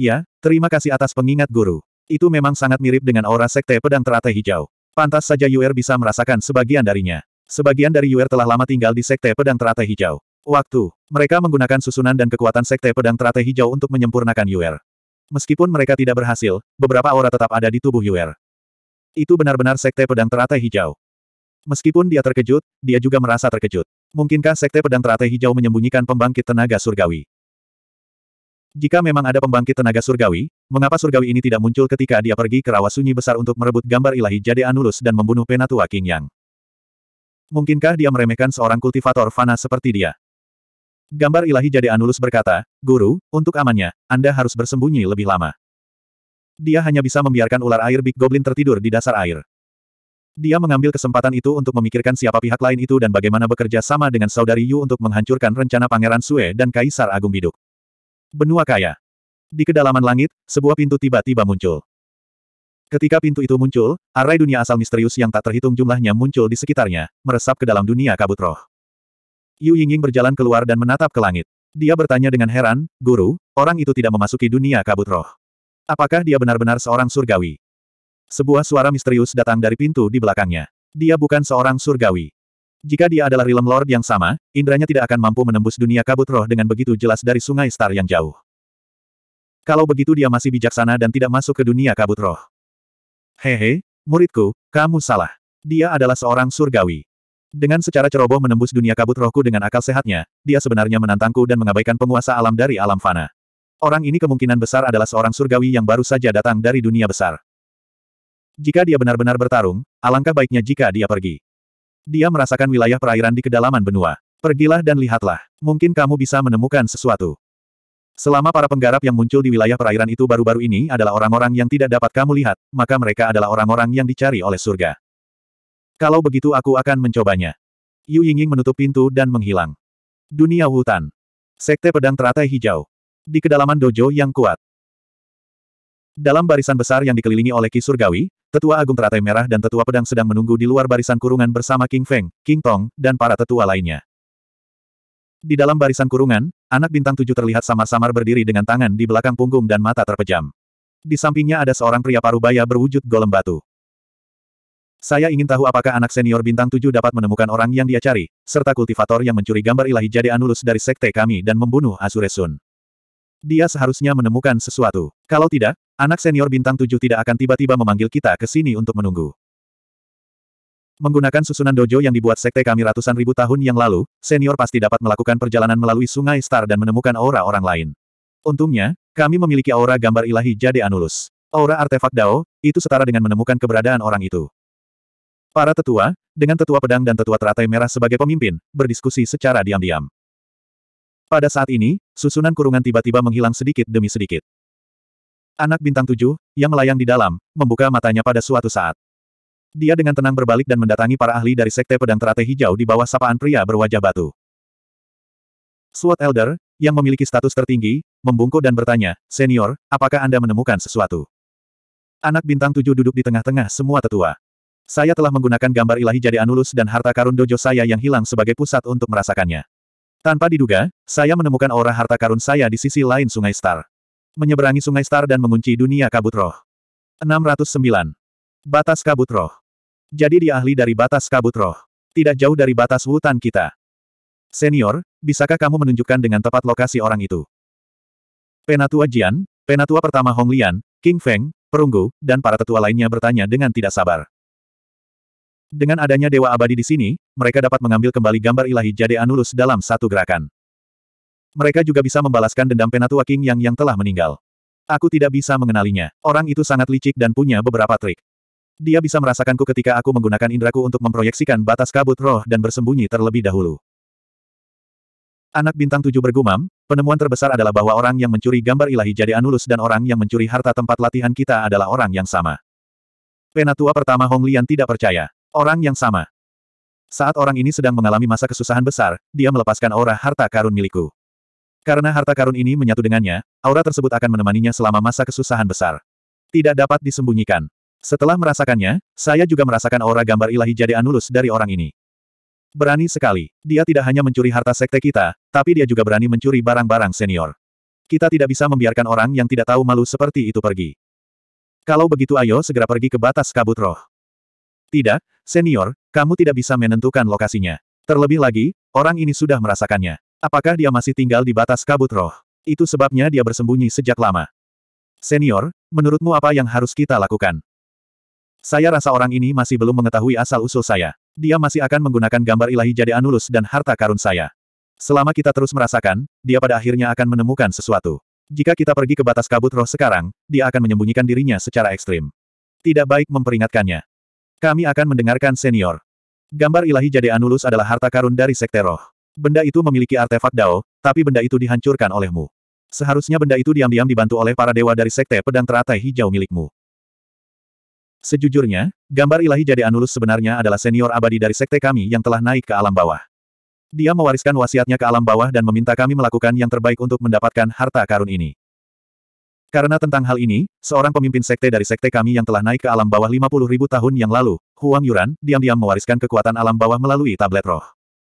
Iya, terima kasih atas pengingat guru. Itu memang sangat mirip dengan aura Sekte Pedang Teratai Hijau. Pantas saja Yuer bisa merasakan sebagian darinya. Sebagian dari Yuer telah lama tinggal di Sekte Pedang Teratai Hijau. Waktu, mereka menggunakan susunan dan kekuatan Sekte Pedang Teratai Hijau untuk menyempurnakan Yuer. Meskipun mereka tidak berhasil, beberapa aura tetap ada di tubuh Yuer. Itu benar-benar sekte pedang teratai hijau. Meskipun dia terkejut, dia juga merasa terkejut. Mungkinkah sekte pedang teratai hijau menyembunyikan pembangkit tenaga surgawi? Jika memang ada pembangkit tenaga surgawi, mengapa surgawi ini tidak muncul ketika dia pergi ke rawa sunyi besar untuk merebut gambar ilahi Jade Anulus dan membunuh Penatua King Yang? Mungkinkah dia meremehkan seorang kultivator fana seperti dia? Gambar ilahi jadi Anulus berkata, Guru, untuk amannya, Anda harus bersembunyi lebih lama. Dia hanya bisa membiarkan ular air Big Goblin tertidur di dasar air. Dia mengambil kesempatan itu untuk memikirkan siapa pihak lain itu dan bagaimana bekerja sama dengan saudari Yu untuk menghancurkan rencana Pangeran Sue dan Kaisar Agung Biduk. Benua Kaya. Di kedalaman langit, sebuah pintu tiba-tiba muncul. Ketika pintu itu muncul, arai dunia asal misterius yang tak terhitung jumlahnya muncul di sekitarnya, meresap ke dalam dunia kabut roh. Yu Yingying berjalan keluar dan menatap ke langit. Dia bertanya dengan heran, Guru, orang itu tidak memasuki dunia kabut roh. Apakah dia benar-benar seorang surgawi? Sebuah suara misterius datang dari pintu di belakangnya. Dia bukan seorang surgawi. Jika dia adalah Realm Lord yang sama, indranya tidak akan mampu menembus dunia kabut roh dengan begitu jelas dari sungai star yang jauh. Kalau begitu dia masih bijaksana dan tidak masuk ke dunia kabut roh. Hehe, muridku, kamu salah. Dia adalah seorang surgawi. Dengan secara ceroboh menembus dunia kabut rohku dengan akal sehatnya, dia sebenarnya menantangku dan mengabaikan penguasa alam dari alam fana. Orang ini kemungkinan besar adalah seorang surgawi yang baru saja datang dari dunia besar. Jika dia benar-benar bertarung, alangkah baiknya jika dia pergi. Dia merasakan wilayah perairan di kedalaman benua. Pergilah dan lihatlah, mungkin kamu bisa menemukan sesuatu. Selama para penggarap yang muncul di wilayah perairan itu baru-baru ini adalah orang-orang yang tidak dapat kamu lihat, maka mereka adalah orang-orang yang dicari oleh surga. Kalau begitu aku akan mencobanya. Yu Yingying menutup pintu dan menghilang. Dunia hutan. Sekte pedang teratai hijau. Di kedalaman dojo yang kuat. Dalam barisan besar yang dikelilingi oleh Ki Surgawi, Tetua Agung Teratai Merah dan Tetua Pedang sedang menunggu di luar barisan kurungan bersama King Feng, King Tong, dan para tetua lainnya. Di dalam barisan kurungan, anak bintang tujuh terlihat samar-samar berdiri dengan tangan di belakang punggung dan mata terpejam. Di sampingnya ada seorang pria parubaya berwujud golem batu. Saya ingin tahu apakah anak senior bintang tujuh dapat menemukan orang yang dia cari, serta kultivator yang mencuri gambar ilahi jadi Anulus dari sekte kami dan membunuh Sun. Dia seharusnya menemukan sesuatu. Kalau tidak, anak senior bintang tujuh tidak akan tiba-tiba memanggil kita ke sini untuk menunggu. Menggunakan susunan dojo yang dibuat sekte kami ratusan ribu tahun yang lalu, senior pasti dapat melakukan perjalanan melalui sungai star dan menemukan aura orang lain. Untungnya, kami memiliki aura gambar ilahi Jade Anulus. Aura artefak Dao, itu setara dengan menemukan keberadaan orang itu. Para tetua, dengan tetua pedang dan tetua teratai merah sebagai pemimpin, berdiskusi secara diam-diam. Pada saat ini, susunan kurungan tiba-tiba menghilang sedikit demi sedikit. Anak bintang tujuh, yang melayang di dalam, membuka matanya pada suatu saat. Dia dengan tenang berbalik dan mendatangi para ahli dari Sekte Pedang Teratai Hijau di bawah sapaan pria berwajah batu. Sword Elder, yang memiliki status tertinggi, membungkuk dan bertanya, Senior, apakah Anda menemukan sesuatu? Anak bintang tujuh duduk di tengah-tengah semua tetua. Saya telah menggunakan gambar ilahi jadi anulus dan harta karun dojo saya yang hilang sebagai pusat untuk merasakannya. Tanpa diduga, saya menemukan aura harta karun saya di sisi lain Sungai Star. Menyeberangi Sungai Star dan mengunci dunia kabut roh. 609. Batas kabut roh. Jadi dia ahli dari batas kabut roh. Tidak jauh dari batas hutan kita. Senior, bisakah kamu menunjukkan dengan tepat lokasi orang itu? Penatua Jian, Penatua pertama Hong Lian, King Feng, Perunggu, dan para tetua lainnya bertanya dengan tidak sabar. Dengan adanya Dewa Abadi di sini, mereka dapat mengambil kembali gambar ilahi Jade Anulus dalam satu gerakan. Mereka juga bisa membalaskan dendam Penatua King yang yang telah meninggal. Aku tidak bisa mengenalinya. Orang itu sangat licik dan punya beberapa trik. Dia bisa merasakanku ketika aku menggunakan indraku untuk memproyeksikan batas kabut roh dan bersembunyi terlebih dahulu. Anak bintang tujuh bergumam, penemuan terbesar adalah bahwa orang yang mencuri gambar ilahi Jade Anulus dan orang yang mencuri harta tempat latihan kita adalah orang yang sama. Penatua pertama Hong Lian tidak percaya. Orang yang sama. Saat orang ini sedang mengalami masa kesusahan besar, dia melepaskan aura harta karun milikku. Karena harta karun ini menyatu dengannya, aura tersebut akan menemaninya selama masa kesusahan besar. Tidak dapat disembunyikan. Setelah merasakannya, saya juga merasakan aura gambar ilahi jadi anulus dari orang ini. Berani sekali, dia tidak hanya mencuri harta sekte kita, tapi dia juga berani mencuri barang-barang senior. Kita tidak bisa membiarkan orang yang tidak tahu malu seperti itu pergi. Kalau begitu ayo segera pergi ke batas kabut roh. Tidak, senior, kamu tidak bisa menentukan lokasinya. Terlebih lagi, orang ini sudah merasakannya. Apakah dia masih tinggal di batas kabut roh? Itu sebabnya dia bersembunyi sejak lama. Senior, menurutmu apa yang harus kita lakukan? Saya rasa orang ini masih belum mengetahui asal-usul saya. Dia masih akan menggunakan gambar ilahi jadi anulus dan harta karun saya. Selama kita terus merasakan, dia pada akhirnya akan menemukan sesuatu. Jika kita pergi ke batas kabut roh sekarang, dia akan menyembunyikan dirinya secara ekstrim. Tidak baik memperingatkannya. Kami akan mendengarkan senior. Gambar ilahi Jade Anulus adalah harta karun dari Sekte Roh. Benda itu memiliki artefak Dao, tapi benda itu dihancurkan olehmu. Seharusnya benda itu diam-diam dibantu oleh para dewa dari Sekte Pedang Teratai Hijau milikmu. Sejujurnya, gambar ilahi Jade Anulus sebenarnya adalah senior abadi dari Sekte kami yang telah naik ke alam bawah. Dia mewariskan wasiatnya ke alam bawah dan meminta kami melakukan yang terbaik untuk mendapatkan harta karun ini. Karena tentang hal ini, seorang pemimpin sekte dari sekte kami yang telah naik ke alam bawah 50.000 tahun yang lalu, Huang Yuran, diam-diam mewariskan kekuatan alam bawah melalui tablet roh.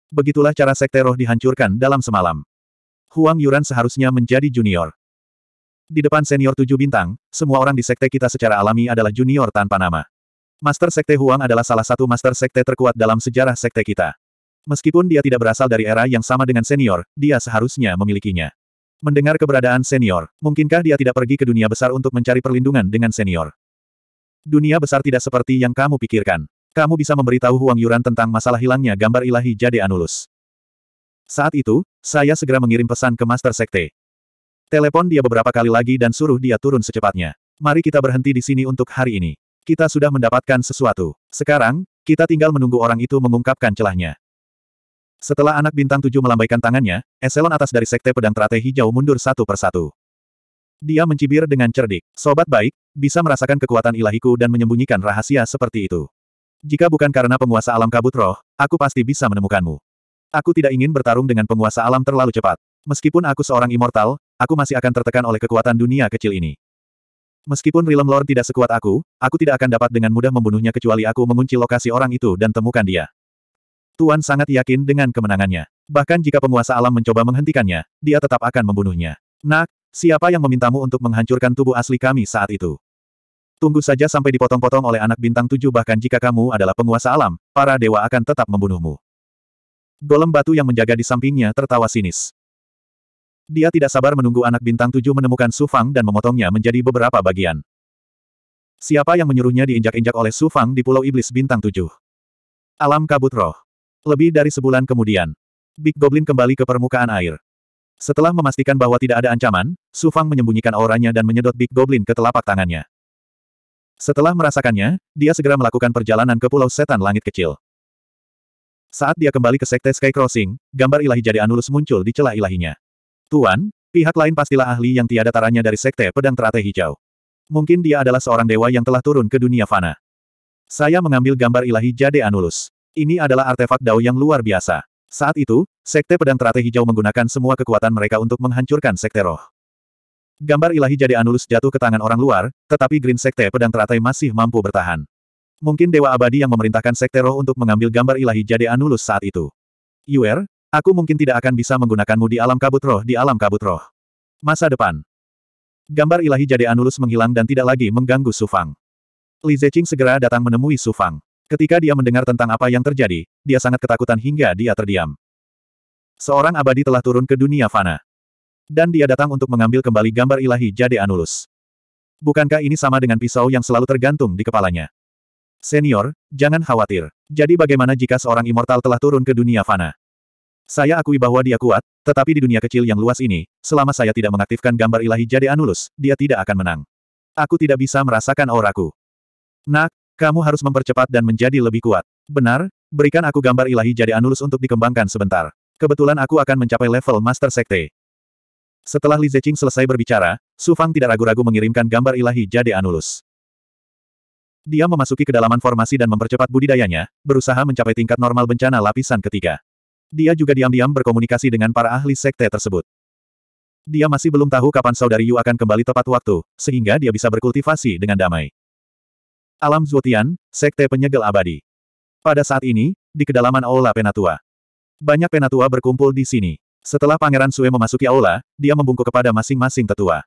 Begitulah cara sekte roh dihancurkan dalam semalam. Huang Yuran seharusnya menjadi junior. Di depan senior tujuh bintang, semua orang di sekte kita secara alami adalah junior tanpa nama. Master Sekte Huang adalah salah satu master sekte terkuat dalam sejarah sekte kita. Meskipun dia tidak berasal dari era yang sama dengan senior, dia seharusnya memilikinya. Mendengar keberadaan senior, mungkinkah dia tidak pergi ke dunia besar untuk mencari perlindungan dengan senior? Dunia besar tidak seperti yang kamu pikirkan. Kamu bisa memberitahu Huang Yuran tentang masalah hilangnya gambar ilahi Jade Anulus. Saat itu, saya segera mengirim pesan ke Master Sekte. Telepon dia beberapa kali lagi dan suruh dia turun secepatnya. Mari kita berhenti di sini untuk hari ini. Kita sudah mendapatkan sesuatu. Sekarang, kita tinggal menunggu orang itu mengungkapkan celahnya. Setelah anak bintang tujuh melambaikan tangannya, eselon atas dari sekte pedang teratai hijau mundur satu persatu. Dia mencibir dengan cerdik. Sobat baik, bisa merasakan kekuatan ilahiku dan menyembunyikan rahasia seperti itu. Jika bukan karena penguasa alam kabut roh, aku pasti bisa menemukanmu. Aku tidak ingin bertarung dengan penguasa alam terlalu cepat. Meskipun aku seorang immortal, aku masih akan tertekan oleh kekuatan dunia kecil ini. Meskipun Realm Lord tidak sekuat aku, aku tidak akan dapat dengan mudah membunuhnya kecuali aku mengunci lokasi orang itu dan temukan dia. Tuan sangat yakin dengan kemenangannya. Bahkan jika penguasa alam mencoba menghentikannya, dia tetap akan membunuhnya. Nak, siapa yang memintamu untuk menghancurkan tubuh asli kami saat itu? Tunggu saja sampai dipotong-potong oleh anak bintang tujuh bahkan jika kamu adalah penguasa alam, para dewa akan tetap membunuhmu. Golem batu yang menjaga di sampingnya tertawa sinis. Dia tidak sabar menunggu anak bintang tujuh menemukan Sufang dan memotongnya menjadi beberapa bagian. Siapa yang menyuruhnya diinjak-injak oleh Sufang di Pulau Iblis Bintang Tujuh? Alam Kabut Roh lebih dari sebulan kemudian, Big Goblin kembali ke permukaan air. Setelah memastikan bahwa tidak ada ancaman, Su Fang menyembunyikan auranya dan menyedot Big Goblin ke telapak tangannya. Setelah merasakannya, dia segera melakukan perjalanan ke Pulau Setan Langit Kecil. Saat dia kembali ke Sekte Sky Crossing, gambar ilahi jadi Anulus muncul di celah ilahinya. Tuan, pihak lain pastilah ahli yang tiada taranya dari Sekte Pedang Teratai Hijau. Mungkin dia adalah seorang dewa yang telah turun ke dunia fana. Saya mengambil gambar ilahi Jade Anulus. Ini adalah artefak Dao yang luar biasa. Saat itu, Sekte Pedang Teratai Hijau menggunakan semua kekuatan mereka untuk menghancurkan Sekte Roh. Gambar ilahi jadi Anulus jatuh ke tangan orang luar, tetapi Green Sekte Pedang Teratai masih mampu bertahan. Mungkin Dewa Abadi yang memerintahkan Sekte Roh untuk mengambil gambar ilahi jadi Anulus saat itu. Yuer, aku mungkin tidak akan bisa menggunakanmu di alam kabut roh di alam kabut roh. Masa depan. Gambar ilahi jadi Anulus menghilang dan tidak lagi mengganggu Sufang. Li Zeqing segera datang menemui Sufang. Ketika dia mendengar tentang apa yang terjadi, dia sangat ketakutan hingga dia terdiam. Seorang abadi telah turun ke dunia fana. Dan dia datang untuk mengambil kembali gambar ilahi Jade Anulus. Bukankah ini sama dengan pisau yang selalu tergantung di kepalanya? Senior, jangan khawatir. Jadi bagaimana jika seorang immortal telah turun ke dunia fana? Saya akui bahwa dia kuat, tetapi di dunia kecil yang luas ini, selama saya tidak mengaktifkan gambar ilahi Jade Anulus, dia tidak akan menang. Aku tidak bisa merasakan auraku. Nak, kamu harus mempercepat dan menjadi lebih kuat. Benar, berikan aku gambar ilahi jadi Anulus untuk dikembangkan sebentar. Kebetulan aku akan mencapai level Master Sekte. Setelah Li Zeqing selesai berbicara, Su Fang tidak ragu-ragu mengirimkan gambar ilahi jadi Anulus. Dia memasuki kedalaman formasi dan mempercepat budidayanya, berusaha mencapai tingkat normal bencana lapisan ketiga. Dia juga diam-diam berkomunikasi dengan para ahli sekte tersebut. Dia masih belum tahu kapan saudari Yu akan kembali tepat waktu, sehingga dia bisa berkultivasi dengan damai. Alam Zuotian, Sekte Penyegel Abadi. Pada saat ini, di kedalaman Aula Penatua. Banyak penatua berkumpul di sini. Setelah Pangeran Sue memasuki Aula, dia membungkuk kepada masing-masing tetua.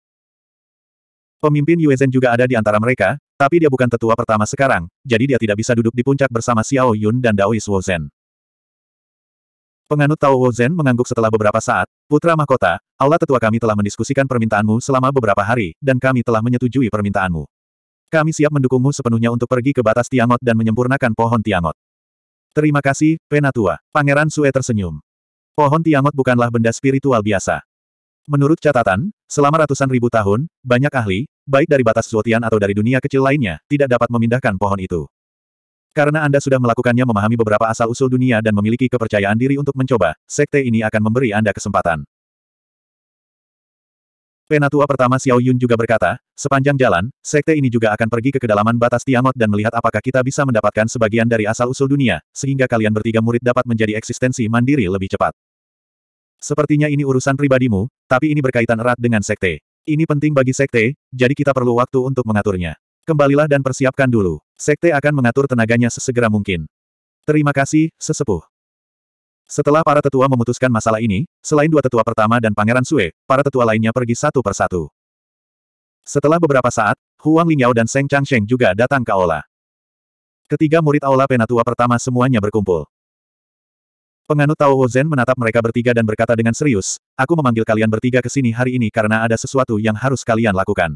Pemimpin Yuezhen juga ada di antara mereka, tapi dia bukan tetua pertama sekarang, jadi dia tidak bisa duduk di puncak bersama Xiao Yun dan Dao Wozhen. Penganut Tao Wozhen mengangguk setelah beberapa saat, Putra Mahkota, Aula tetua kami telah mendiskusikan permintaanmu selama beberapa hari, dan kami telah menyetujui permintaanmu. Kami siap mendukungmu sepenuhnya untuk pergi ke batas Tiangot dan menyempurnakan pohon Tiangot. Terima kasih, Penatua. Pangeran Sue tersenyum. Pohon Tiangot bukanlah benda spiritual biasa. Menurut catatan, selama ratusan ribu tahun, banyak ahli, baik dari batas Zuotian atau dari dunia kecil lainnya, tidak dapat memindahkan pohon itu. Karena Anda sudah melakukannya memahami beberapa asal-usul dunia dan memiliki kepercayaan diri untuk mencoba, sekte ini akan memberi Anda kesempatan. Penatua pertama Xiao Yun juga berkata, sepanjang jalan, sekte ini juga akan pergi ke kedalaman batas Tiamat dan melihat apakah kita bisa mendapatkan sebagian dari asal-usul dunia, sehingga kalian bertiga murid dapat menjadi eksistensi mandiri lebih cepat. Sepertinya ini urusan pribadimu, tapi ini berkaitan erat dengan sekte. Ini penting bagi sekte, jadi kita perlu waktu untuk mengaturnya. Kembalilah dan persiapkan dulu. Sekte akan mengatur tenaganya sesegera mungkin. Terima kasih, sesepuh. Setelah para tetua memutuskan masalah ini, selain dua tetua pertama dan Pangeran Sue, para tetua lainnya pergi satu persatu. Setelah beberapa saat, Huang Lingyao dan Seng Changsheng juga datang ke aula. Ketiga murid aula penatua pertama semuanya berkumpul. Penganut Tao Zen menatap mereka bertiga dan berkata dengan serius, Aku memanggil kalian bertiga ke sini hari ini karena ada sesuatu yang harus kalian lakukan.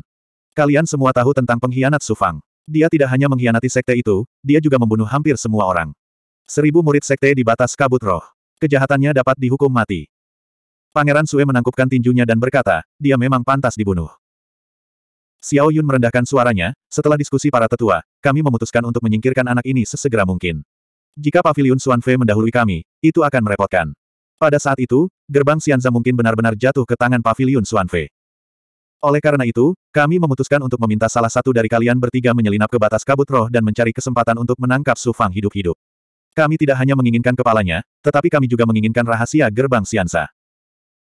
Kalian semua tahu tentang pengkhianat Sufang. Dia tidak hanya mengkhianati sekte itu, dia juga membunuh hampir semua orang. Seribu murid sekte di batas kabut roh kejahatannya dapat dihukum mati. Pangeran Sue menangkupkan tinjunya dan berkata, dia memang pantas dibunuh. Xiao Yun merendahkan suaranya, setelah diskusi para tetua, kami memutuskan untuk menyingkirkan anak ini sesegera mungkin. Jika pavilion Xuan Fei mendahului kami, itu akan merepotkan. Pada saat itu, gerbang Xianza mungkin benar-benar jatuh ke tangan pavilion Xuan Fei. Oleh karena itu, kami memutuskan untuk meminta salah satu dari kalian bertiga menyelinap ke batas kabut roh dan mencari kesempatan untuk menangkap Su Fang hidup-hidup. Kami tidak hanya menginginkan kepalanya, tetapi kami juga menginginkan rahasia gerbang Siansa.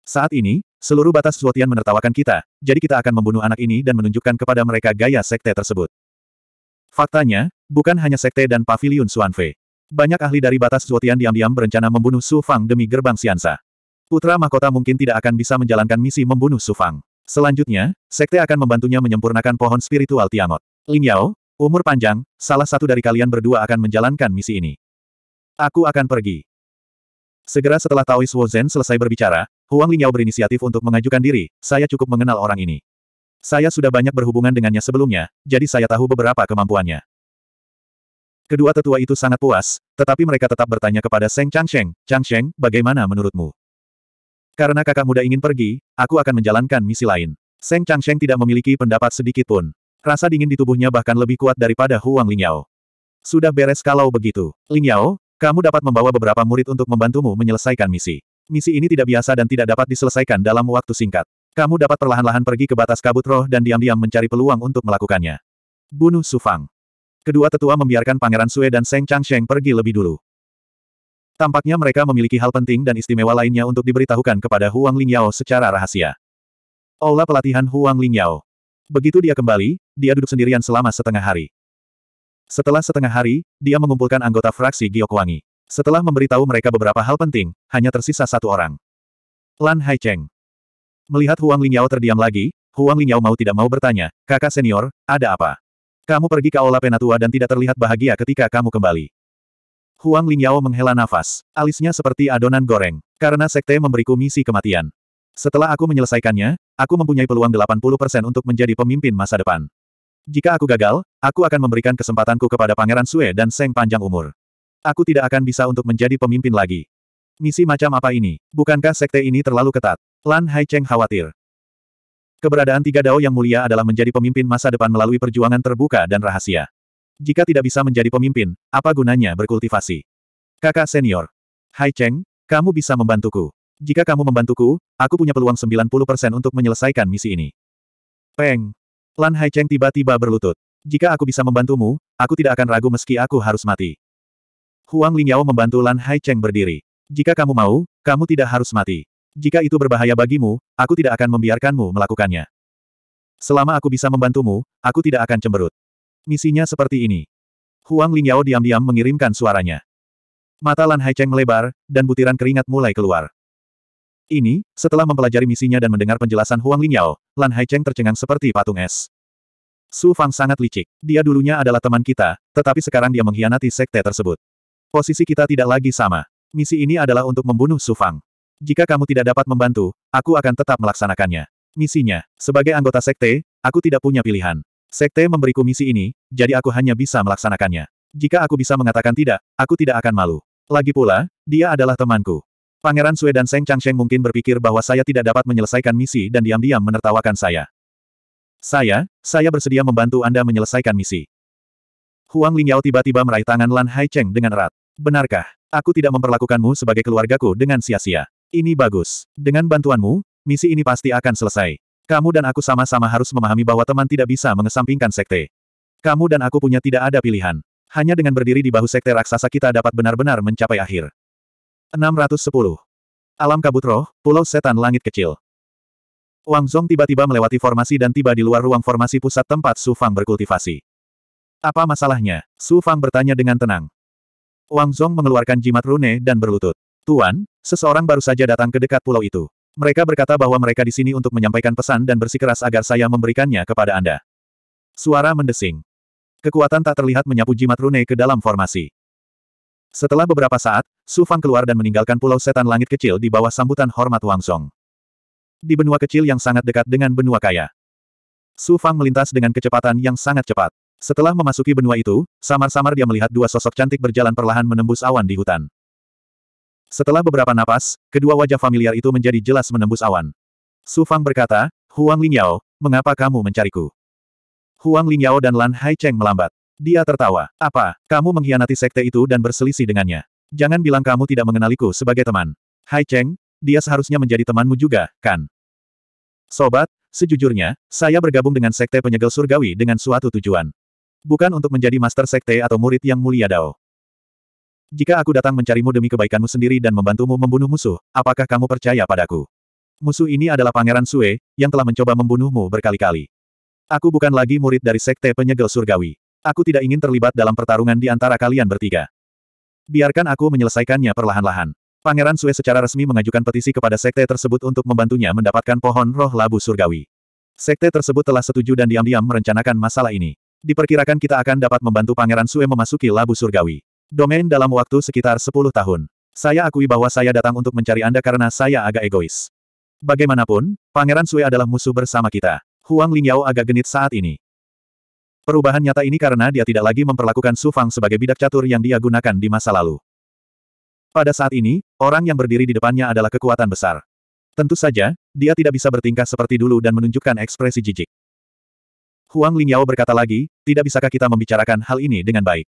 Saat ini, seluruh batas Zuotian menertawakan kita, jadi kita akan membunuh anak ini dan menunjukkan kepada mereka gaya sekte tersebut. Faktanya, bukan hanya sekte dan pavilion Suanfei. Banyak ahli dari batas Zuotian diam-diam berencana membunuh Su Fang demi gerbang Siansa. Putra mahkota mungkin tidak akan bisa menjalankan misi membunuh Su Fang. Selanjutnya, sekte akan membantunya menyempurnakan pohon spiritual Tiangot. Ling Yao, umur panjang, salah satu dari kalian berdua akan menjalankan misi ini. Aku akan pergi. Segera setelah Taois Wozen selesai berbicara, Huang Lingyao berinisiatif untuk mengajukan diri, saya cukup mengenal orang ini. Saya sudah banyak berhubungan dengannya sebelumnya, jadi saya tahu beberapa kemampuannya. Kedua tetua itu sangat puas, tetapi mereka tetap bertanya kepada Seng Changsheng, Changsheng, bagaimana menurutmu? Karena kakak muda ingin pergi, aku akan menjalankan misi lain. Seng Changsheng tidak memiliki pendapat sedikit pun. Rasa dingin di tubuhnya bahkan lebih kuat daripada Huang Lingyao. Sudah beres kalau begitu. Lingyao, kamu dapat membawa beberapa murid untuk membantumu menyelesaikan misi. Misi ini tidak biasa dan tidak dapat diselesaikan dalam waktu singkat. Kamu dapat perlahan-lahan pergi ke batas kabut roh dan diam-diam mencari peluang untuk melakukannya. Bunuh Sufang. Kedua tetua membiarkan Pangeran Sue dan Seng Sheng pergi lebih dulu. Tampaknya mereka memiliki hal penting dan istimewa lainnya untuk diberitahukan kepada Huang Lingyao secara rahasia. Aula pelatihan Huang Lingyao. Begitu dia kembali, dia duduk sendirian selama setengah hari. Setelah setengah hari, dia mengumpulkan anggota fraksi Giokwangi. Setelah memberitahu mereka beberapa hal penting, hanya tersisa satu orang. Lan Haicheng. Melihat Huang Lingyao terdiam lagi, Huang Lingyao mau tidak mau bertanya, kakak senior, ada apa? Kamu pergi ke Aula Penatua dan tidak terlihat bahagia ketika kamu kembali. Huang Lingyao menghela nafas, alisnya seperti adonan goreng, karena sekte memberiku misi kematian. Setelah aku menyelesaikannya, aku mempunyai peluang 80% untuk menjadi pemimpin masa depan. Jika aku gagal, aku akan memberikan kesempatanku kepada Pangeran Sue dan Seng panjang umur. Aku tidak akan bisa untuk menjadi pemimpin lagi. Misi macam apa ini? Bukankah sekte ini terlalu ketat? Lan Hai Cheng khawatir. Keberadaan tiga dao yang mulia adalah menjadi pemimpin masa depan melalui perjuangan terbuka dan rahasia. Jika tidak bisa menjadi pemimpin, apa gunanya berkultivasi? Kakak senior. Hai Cheng, kamu bisa membantuku. Jika kamu membantuku, aku punya peluang 90% untuk menyelesaikan misi ini. Peng. Lan Haicheng tiba-tiba berlutut. Jika aku bisa membantumu, aku tidak akan ragu meski aku harus mati. Huang Lingyao membantu Lan Haicheng berdiri. Jika kamu mau, kamu tidak harus mati. Jika itu berbahaya bagimu, aku tidak akan membiarkanmu melakukannya. Selama aku bisa membantumu, aku tidak akan cemberut. Misinya seperti ini. Huang Lingyao diam-diam mengirimkan suaranya. Mata Lan Haicheng melebar, dan butiran keringat mulai keluar. Ini, setelah mempelajari misinya dan mendengar penjelasan Huang Lingyao, Lan Haicheng tercengang seperti patung es. Su Fang sangat licik. Dia dulunya adalah teman kita, tetapi sekarang dia mengkhianati sekte tersebut. Posisi kita tidak lagi sama. Misi ini adalah untuk membunuh Su Fang. Jika kamu tidak dapat membantu, aku akan tetap melaksanakannya. Misinya, sebagai anggota sekte, aku tidak punya pilihan. Sekte memberiku misi ini, jadi aku hanya bisa melaksanakannya. Jika aku bisa mengatakan tidak, aku tidak akan malu. Lagi pula, dia adalah temanku. Pangeran Sue dan Seng Changsheng mungkin berpikir bahwa saya tidak dapat menyelesaikan misi dan diam-diam menertawakan saya. Saya, saya bersedia membantu Anda menyelesaikan misi. Huang Lingyao tiba-tiba meraih tangan Lan Hai Cheng dengan erat. Benarkah? Aku tidak memperlakukanmu sebagai keluargaku dengan sia-sia. Ini bagus. Dengan bantuanmu, misi ini pasti akan selesai. Kamu dan aku sama-sama harus memahami bahwa teman tidak bisa mengesampingkan sekte. Kamu dan aku punya tidak ada pilihan. Hanya dengan berdiri di bahu sekte raksasa kita dapat benar-benar mencapai akhir. 610. Alam kabut roh, pulau setan langit kecil. Wang Zhong tiba-tiba melewati formasi dan tiba di luar ruang formasi pusat tempat Su Fang berkultivasi. Apa masalahnya? Su Fang bertanya dengan tenang. Wang Zhong mengeluarkan jimat rune dan berlutut. Tuan, seseorang baru saja datang ke dekat pulau itu. Mereka berkata bahwa mereka di sini untuk menyampaikan pesan dan bersikeras agar saya memberikannya kepada Anda. Suara mendesing. Kekuatan tak terlihat menyapu jimat rune ke dalam formasi. Setelah beberapa saat, Su Fang keluar dan meninggalkan pulau setan langit kecil di bawah sambutan hormat Wang Song. Di benua kecil yang sangat dekat dengan benua kaya. Su Fang melintas dengan kecepatan yang sangat cepat. Setelah memasuki benua itu, samar-samar dia melihat dua sosok cantik berjalan perlahan menembus awan di hutan. Setelah beberapa napas, kedua wajah familiar itu menjadi jelas menembus awan. Su Fang berkata, Huang Lingyao, mengapa kamu mencariku? Huang Lingyao dan Lan Hai Cheng melambat. Dia tertawa. Apa, kamu mengkhianati sekte itu dan berselisih dengannya? Jangan bilang kamu tidak mengenaliku sebagai teman. Hai Cheng, dia seharusnya menjadi temanmu juga, kan? Sobat, sejujurnya, saya bergabung dengan sekte penyegel surgawi dengan suatu tujuan. Bukan untuk menjadi master sekte atau murid yang mulia Dao. Jika aku datang mencarimu demi kebaikanmu sendiri dan membantumu membunuh musuh, apakah kamu percaya padaku? Musuh ini adalah Pangeran Sue, yang telah mencoba membunuhmu berkali-kali. Aku bukan lagi murid dari Sekte Penyegel Surgawi. Aku tidak ingin terlibat dalam pertarungan di antara kalian bertiga. Biarkan aku menyelesaikannya perlahan-lahan. Pangeran Sue secara resmi mengajukan petisi kepada sekte tersebut untuk membantunya mendapatkan pohon roh labu surgawi. Sekte tersebut telah setuju dan diam-diam merencanakan masalah ini. Diperkirakan kita akan dapat membantu Pangeran Sue memasuki labu surgawi. Domain dalam waktu sekitar 10 tahun. Saya akui bahwa saya datang untuk mencari Anda karena saya agak egois. Bagaimanapun, Pangeran Sue adalah musuh bersama kita. Huang Lingyao agak genit saat ini. Perubahan nyata ini karena dia tidak lagi memperlakukan Su Fang sebagai bidak catur yang dia gunakan di masa lalu. Pada saat ini, orang yang berdiri di depannya adalah kekuatan besar. Tentu saja, dia tidak bisa bertingkah seperti dulu dan menunjukkan ekspresi jijik. Huang Lingyao berkata lagi, tidak bisakah kita membicarakan hal ini dengan baik.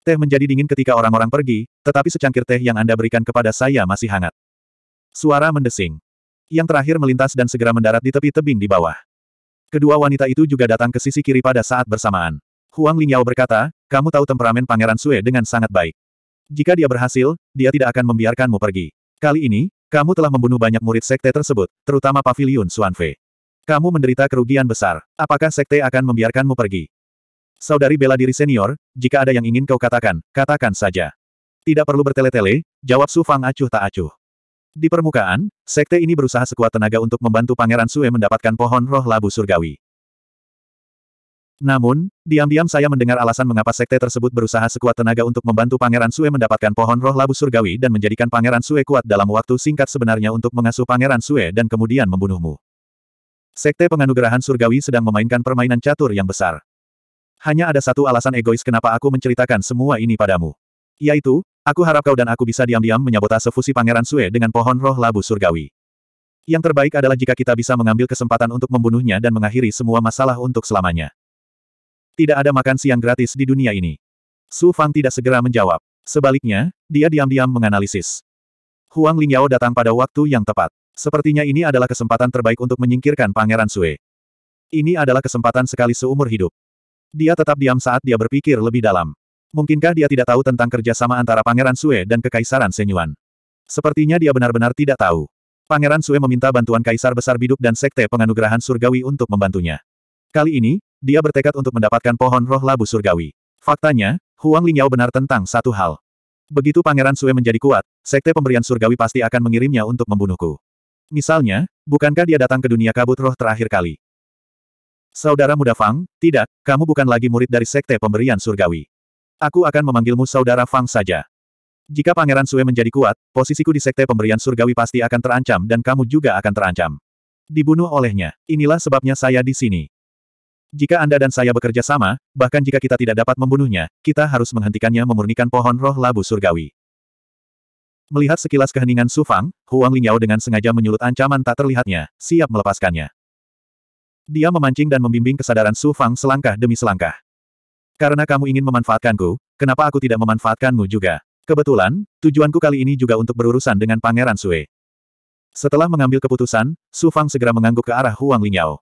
Teh menjadi dingin ketika orang-orang pergi, tetapi secangkir teh yang Anda berikan kepada saya masih hangat. Suara mendesing. Yang terakhir melintas dan segera mendarat di tepi tebing di bawah. Kedua wanita itu juga datang ke sisi kiri pada saat bersamaan. Huang Lingyao berkata, kamu tahu temperamen Pangeran Sue dengan sangat baik. Jika dia berhasil, dia tidak akan membiarkanmu pergi. Kali ini, kamu telah membunuh banyak murid sekte tersebut, terutama Paviliun Suanfe. Kamu menderita kerugian besar. Apakah sekte akan membiarkanmu pergi? Saudari bela diri senior, jika ada yang ingin kau katakan, katakan saja. Tidak perlu bertele-tele, jawab Su Fang acuh tak acuh. Di permukaan, sekte ini berusaha sekuat tenaga untuk membantu Pangeran Sue mendapatkan pohon roh labu surgawi. Namun, diam-diam saya mendengar alasan mengapa sekte tersebut berusaha sekuat tenaga untuk membantu Pangeran Sue mendapatkan pohon roh labu surgawi dan menjadikan Pangeran Sue kuat dalam waktu singkat sebenarnya untuk mengasuh Pangeran Sue dan kemudian membunuhmu. Sekte penganugerahan surgawi sedang memainkan permainan catur yang besar. Hanya ada satu alasan egois kenapa aku menceritakan semua ini padamu. Yaitu, aku harap kau dan aku bisa diam-diam menyabotase fusi Pangeran Sue dengan pohon roh labu surgawi. Yang terbaik adalah jika kita bisa mengambil kesempatan untuk membunuhnya dan mengakhiri semua masalah untuk selamanya. Tidak ada makan siang gratis di dunia ini. Su Fang tidak segera menjawab. Sebaliknya, dia diam-diam menganalisis. Huang Lingyao datang pada waktu yang tepat. Sepertinya ini adalah kesempatan terbaik untuk menyingkirkan Pangeran Sue. Ini adalah kesempatan sekali seumur hidup. Dia tetap diam saat dia berpikir lebih dalam. Mungkinkah dia tidak tahu tentang kerjasama antara Pangeran Sue dan Kekaisaran Senyuan? Sepertinya dia benar-benar tidak tahu. Pangeran Sue meminta bantuan Kaisar Besar Biduk dan Sekte Penganugerahan Surgawi untuk membantunya. Kali ini, dia bertekad untuk mendapatkan pohon roh labu surgawi. Faktanya, Huang Lingyao benar tentang satu hal. Begitu Pangeran Sue menjadi kuat, Sekte Pemberian Surgawi pasti akan mengirimnya untuk membunuhku. Misalnya, bukankah dia datang ke dunia kabut roh terakhir kali? Saudara muda Fang, tidak, kamu bukan lagi murid dari Sekte Pemberian Surgawi. Aku akan memanggilmu saudara Fang saja. Jika Pangeran Sue menjadi kuat, posisiku di Sekte Pemberian Surgawi pasti akan terancam dan kamu juga akan terancam. Dibunuh olehnya. Inilah sebabnya saya di sini. Jika Anda dan saya bekerja sama, bahkan jika kita tidak dapat membunuhnya, kita harus menghentikannya memurnikan pohon roh labu surgawi. Melihat sekilas keheningan Su Fang, Huang Lingyao dengan sengaja menyulut ancaman tak terlihatnya, siap melepaskannya. Dia memancing dan membimbing kesadaran Su Fang selangkah demi selangkah. Karena kamu ingin memanfaatkanku, kenapa aku tidak memanfaatkanmu juga? Kebetulan, tujuanku kali ini juga untuk berurusan dengan Pangeran Sue. Setelah mengambil keputusan, Su Fang segera mengangguk ke arah Huang Lingyao.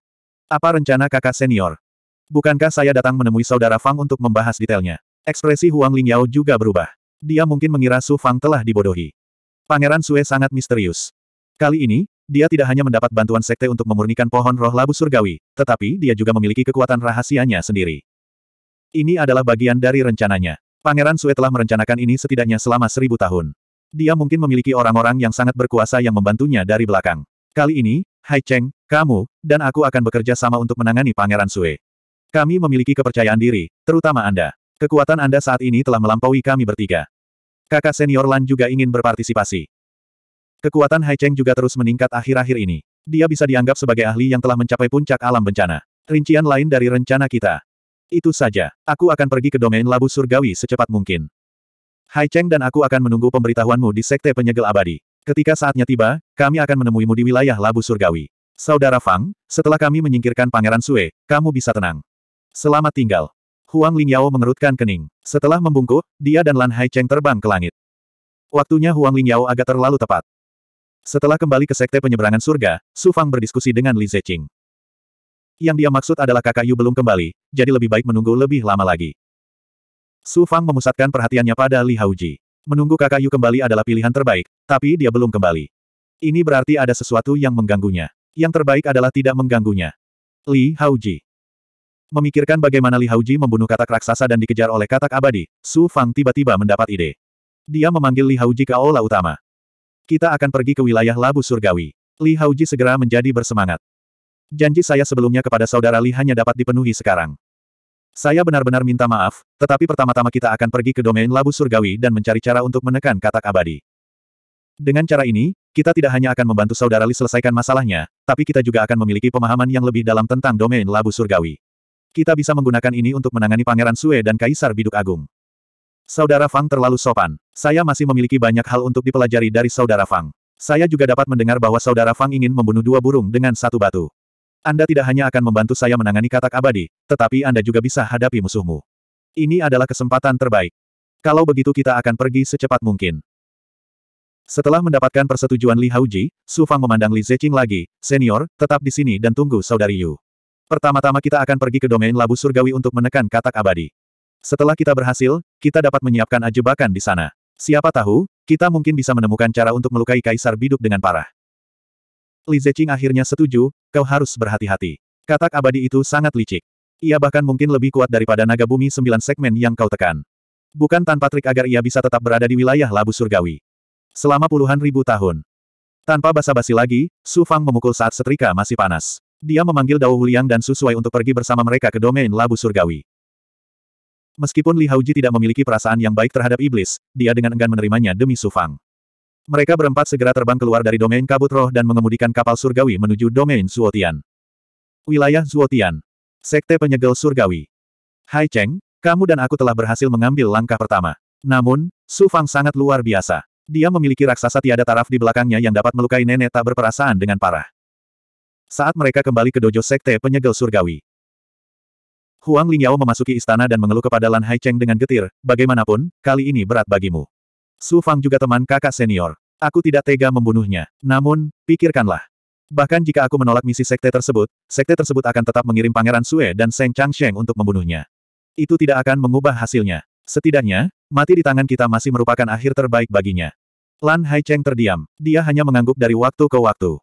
Apa rencana kakak senior? Bukankah saya datang menemui saudara Fang untuk membahas detailnya? Ekspresi Huang Lingyao juga berubah. Dia mungkin mengira Su Fang telah dibodohi. Pangeran Sue sangat misterius. Kali ini, dia tidak hanya mendapat bantuan sekte untuk memurnikan pohon roh labu surgawi, tetapi dia juga memiliki kekuatan rahasianya sendiri. Ini adalah bagian dari rencananya. Pangeran Sue telah merencanakan ini setidaknya selama seribu tahun. Dia mungkin memiliki orang-orang yang sangat berkuasa yang membantunya dari belakang. Kali ini, Hai Cheng, kamu, dan aku akan bekerja sama untuk menangani Pangeran Sue. Kami memiliki kepercayaan diri, terutama Anda. Kekuatan Anda saat ini telah melampaui kami bertiga. Kakak senior Lan juga ingin berpartisipasi. Kekuatan Hai Cheng juga terus meningkat akhir-akhir ini. Dia bisa dianggap sebagai ahli yang telah mencapai puncak alam bencana. Rincian lain dari rencana kita. Itu saja. Aku akan pergi ke domain labu surgawi secepat mungkin. Hai Cheng dan aku akan menunggu pemberitahuanmu di Sekte Penyegel Abadi. Ketika saatnya tiba, kami akan menemuimu di wilayah Labu Surgawi. Saudara Fang, setelah kami menyingkirkan Pangeran Sue, kamu bisa tenang. Selamat tinggal. Huang Lingyao mengerutkan kening. Setelah membungkuk, dia dan Lan Hai Cheng terbang ke langit. Waktunya Huang Lingyao agak terlalu tepat. Setelah kembali ke Sekte Penyeberangan Surga, Su Fang berdiskusi dengan Li Zeqing. Yang dia maksud adalah kakak Yu belum kembali, jadi lebih baik menunggu lebih lama lagi. Su Fang memusatkan perhatiannya pada Li Haoji. Menunggu kakak Yu kembali adalah pilihan terbaik, tapi dia belum kembali. Ini berarti ada sesuatu yang mengganggunya. Yang terbaik adalah tidak mengganggunya. Li Haoji. Memikirkan bagaimana Li Haoji membunuh katak raksasa dan dikejar oleh katak abadi, Su Fang tiba-tiba mendapat ide. Dia memanggil Li Haoji ke aula utama. Kita akan pergi ke wilayah Labu Surgawi. Li Haoji segera menjadi bersemangat. Janji saya sebelumnya kepada saudara Li hanya dapat dipenuhi sekarang. Saya benar-benar minta maaf, tetapi pertama-tama kita akan pergi ke domain labu surgawi dan mencari cara untuk menekan katak abadi. Dengan cara ini, kita tidak hanya akan membantu saudara Li selesaikan masalahnya, tapi kita juga akan memiliki pemahaman yang lebih dalam tentang domain labu surgawi. Kita bisa menggunakan ini untuk menangani Pangeran Sue dan Kaisar Biduk Agung. Saudara Fang terlalu sopan. Saya masih memiliki banyak hal untuk dipelajari dari saudara Fang. Saya juga dapat mendengar bahwa saudara Fang ingin membunuh dua burung dengan satu batu. Anda tidak hanya akan membantu saya menangani katak abadi, tetapi Anda juga bisa hadapi musuhmu. Ini adalah kesempatan terbaik. Kalau begitu kita akan pergi secepat mungkin. Setelah mendapatkan persetujuan Li Hauji, Su Fang memandang Li Zeqing lagi, senior, tetap di sini dan tunggu saudari Yu. Pertama-tama kita akan pergi ke domain labu surgawi untuk menekan katak abadi. Setelah kita berhasil, kita dapat menyiapkan ajebakan di sana. Siapa tahu, kita mungkin bisa menemukan cara untuk melukai Kaisar Biduk dengan parah. Li Zeqing akhirnya setuju, kau harus berhati-hati. Katak abadi itu sangat licik. Ia bahkan mungkin lebih kuat daripada naga bumi sembilan segmen yang kau tekan. Bukan tanpa trik agar ia bisa tetap berada di wilayah labu surgawi. Selama puluhan ribu tahun. Tanpa basa-basi lagi, Su Fang memukul saat setrika masih panas. Dia memanggil Dao Huliang dan susuai untuk pergi bersama mereka ke domain labu surgawi. Meskipun Li Hauji tidak memiliki perasaan yang baik terhadap iblis, dia dengan enggan menerimanya demi Su Fang. Mereka berempat segera terbang keluar dari domain kabut roh dan mengemudikan kapal surgawi menuju domain Zuotian. Wilayah Zuotian. Sekte penyegel surgawi. Hai Cheng, kamu dan aku telah berhasil mengambil langkah pertama. Namun, Su Fang sangat luar biasa. Dia memiliki raksasa tiada taraf di belakangnya yang dapat melukai nenek tak berperasaan dengan parah. Saat mereka kembali ke dojo sekte penyegel surgawi. Huang Lingyao memasuki istana dan mengeluh kepada Lan Hai Cheng dengan getir, bagaimanapun, kali ini berat bagimu. Su Fang juga teman kakak senior. Aku tidak tega membunuhnya. Namun, pikirkanlah. Bahkan jika aku menolak misi sekte tersebut, sekte tersebut akan tetap mengirim Pangeran Sue dan Seng Changsheng untuk membunuhnya. Itu tidak akan mengubah hasilnya. Setidaknya, mati di tangan kita masih merupakan akhir terbaik baginya. Lan Hai Cheng terdiam. Dia hanya mengangguk dari waktu ke waktu.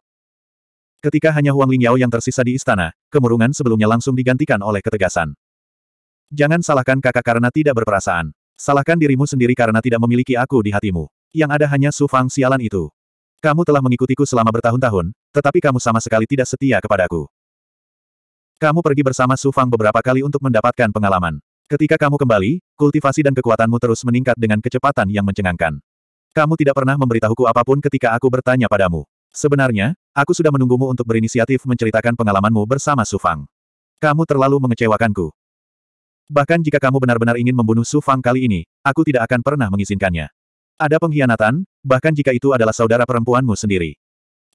Ketika hanya Huang Lingyao yang tersisa di istana, kemurungan sebelumnya langsung digantikan oleh ketegasan. Jangan salahkan kakak karena tidak berperasaan. Salahkan dirimu sendiri karena tidak memiliki aku di hatimu. Yang ada hanya Su Fang sialan itu. Kamu telah mengikutiku selama bertahun-tahun, tetapi kamu sama sekali tidak setia kepadaku. Kamu pergi bersama Su Fang beberapa kali untuk mendapatkan pengalaman. Ketika kamu kembali, kultivasi dan kekuatanmu terus meningkat dengan kecepatan yang mencengangkan. Kamu tidak pernah memberitahuku apapun ketika aku bertanya padamu. Sebenarnya, aku sudah menunggumu untuk berinisiatif menceritakan pengalamanmu bersama Su Fang. Kamu terlalu mengecewakanku. Bahkan jika kamu benar-benar ingin membunuh Su Fang kali ini, aku tidak akan pernah mengizinkannya. Ada pengkhianatan, bahkan jika itu adalah saudara perempuanmu sendiri.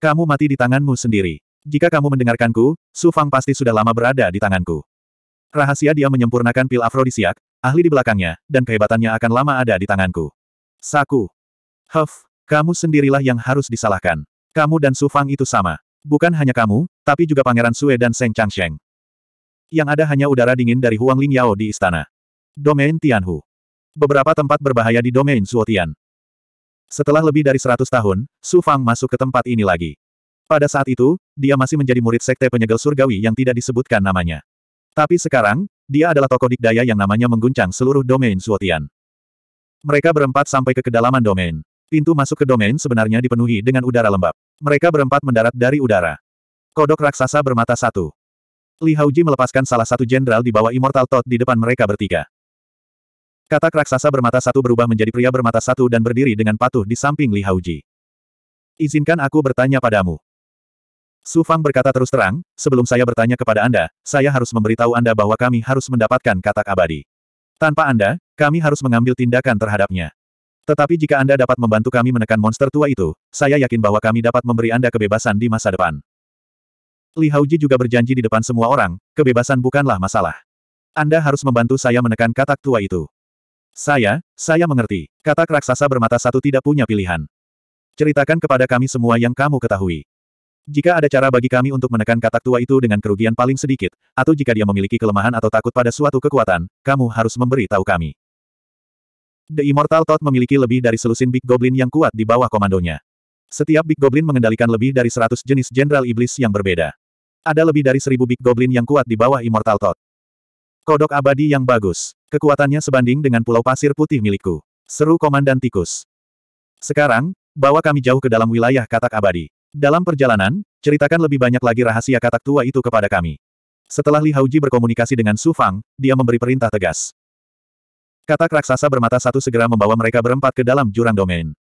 Kamu mati di tanganmu sendiri. Jika kamu mendengarkanku, Su Fang pasti sudah lama berada di tanganku. Rahasia dia menyempurnakan pil afrodisiak, ahli di belakangnya, dan kehebatannya akan lama ada di tanganku. Saku. Huff, kamu sendirilah yang harus disalahkan. Kamu dan Su Fang itu sama. Bukan hanya kamu, tapi juga Pangeran Sue dan Seng Changsheng. Yang ada hanya udara dingin dari Huang Ling Yao di istana. Domain Tianhu. Beberapa tempat berbahaya di domain Suotian. Setelah lebih dari 100 tahun, Su Fang masuk ke tempat ini lagi. Pada saat itu, dia masih menjadi murid sekte penyegel surgawi yang tidak disebutkan namanya. Tapi sekarang, dia adalah tokoh dikdaya yang namanya mengguncang seluruh domain Suotian. Mereka berempat sampai ke kedalaman domain. Pintu masuk ke domain sebenarnya dipenuhi dengan udara lembab. Mereka berempat mendarat dari udara. Kodok raksasa bermata satu. Li Haoji melepaskan salah satu jenderal di bawah Immortal Tot di depan mereka bertiga. Katak raksasa bermata satu berubah menjadi pria bermata satu dan berdiri dengan patuh di samping Li Haoji. Izinkan aku bertanya padamu. Su Fang berkata terus terang, sebelum saya bertanya kepada Anda, saya harus memberitahu Anda bahwa kami harus mendapatkan katak abadi. Tanpa Anda, kami harus mengambil tindakan terhadapnya. Tetapi jika Anda dapat membantu kami menekan monster tua itu, saya yakin bahwa kami dapat memberi Anda kebebasan di masa depan. Li Haoji juga berjanji di depan semua orang, kebebasan bukanlah masalah. Anda harus membantu saya menekan katak tua itu. Saya, saya mengerti. Katak raksasa bermata satu tidak punya pilihan. Ceritakan kepada kami semua yang kamu ketahui. Jika ada cara bagi kami untuk menekan katak tua itu dengan kerugian paling sedikit, atau jika dia memiliki kelemahan atau takut pada suatu kekuatan, kamu harus memberi tahu kami. The Immortal Thought memiliki lebih dari selusin Big Goblin yang kuat di bawah komandonya. Setiap Big Goblin mengendalikan lebih dari 100 jenis Jenderal Iblis yang berbeda. Ada lebih dari seribu Big Goblin yang kuat di bawah Immortal Todd. Kodok abadi yang bagus. Kekuatannya sebanding dengan pulau pasir putih milikku. Seru Komandan Tikus. Sekarang, bawa kami jauh ke dalam wilayah katak abadi. Dalam perjalanan, ceritakan lebih banyak lagi rahasia katak tua itu kepada kami. Setelah Li Hauji berkomunikasi dengan Su Fang, dia memberi perintah tegas. Katak raksasa bermata satu segera membawa mereka berempat ke dalam jurang domain.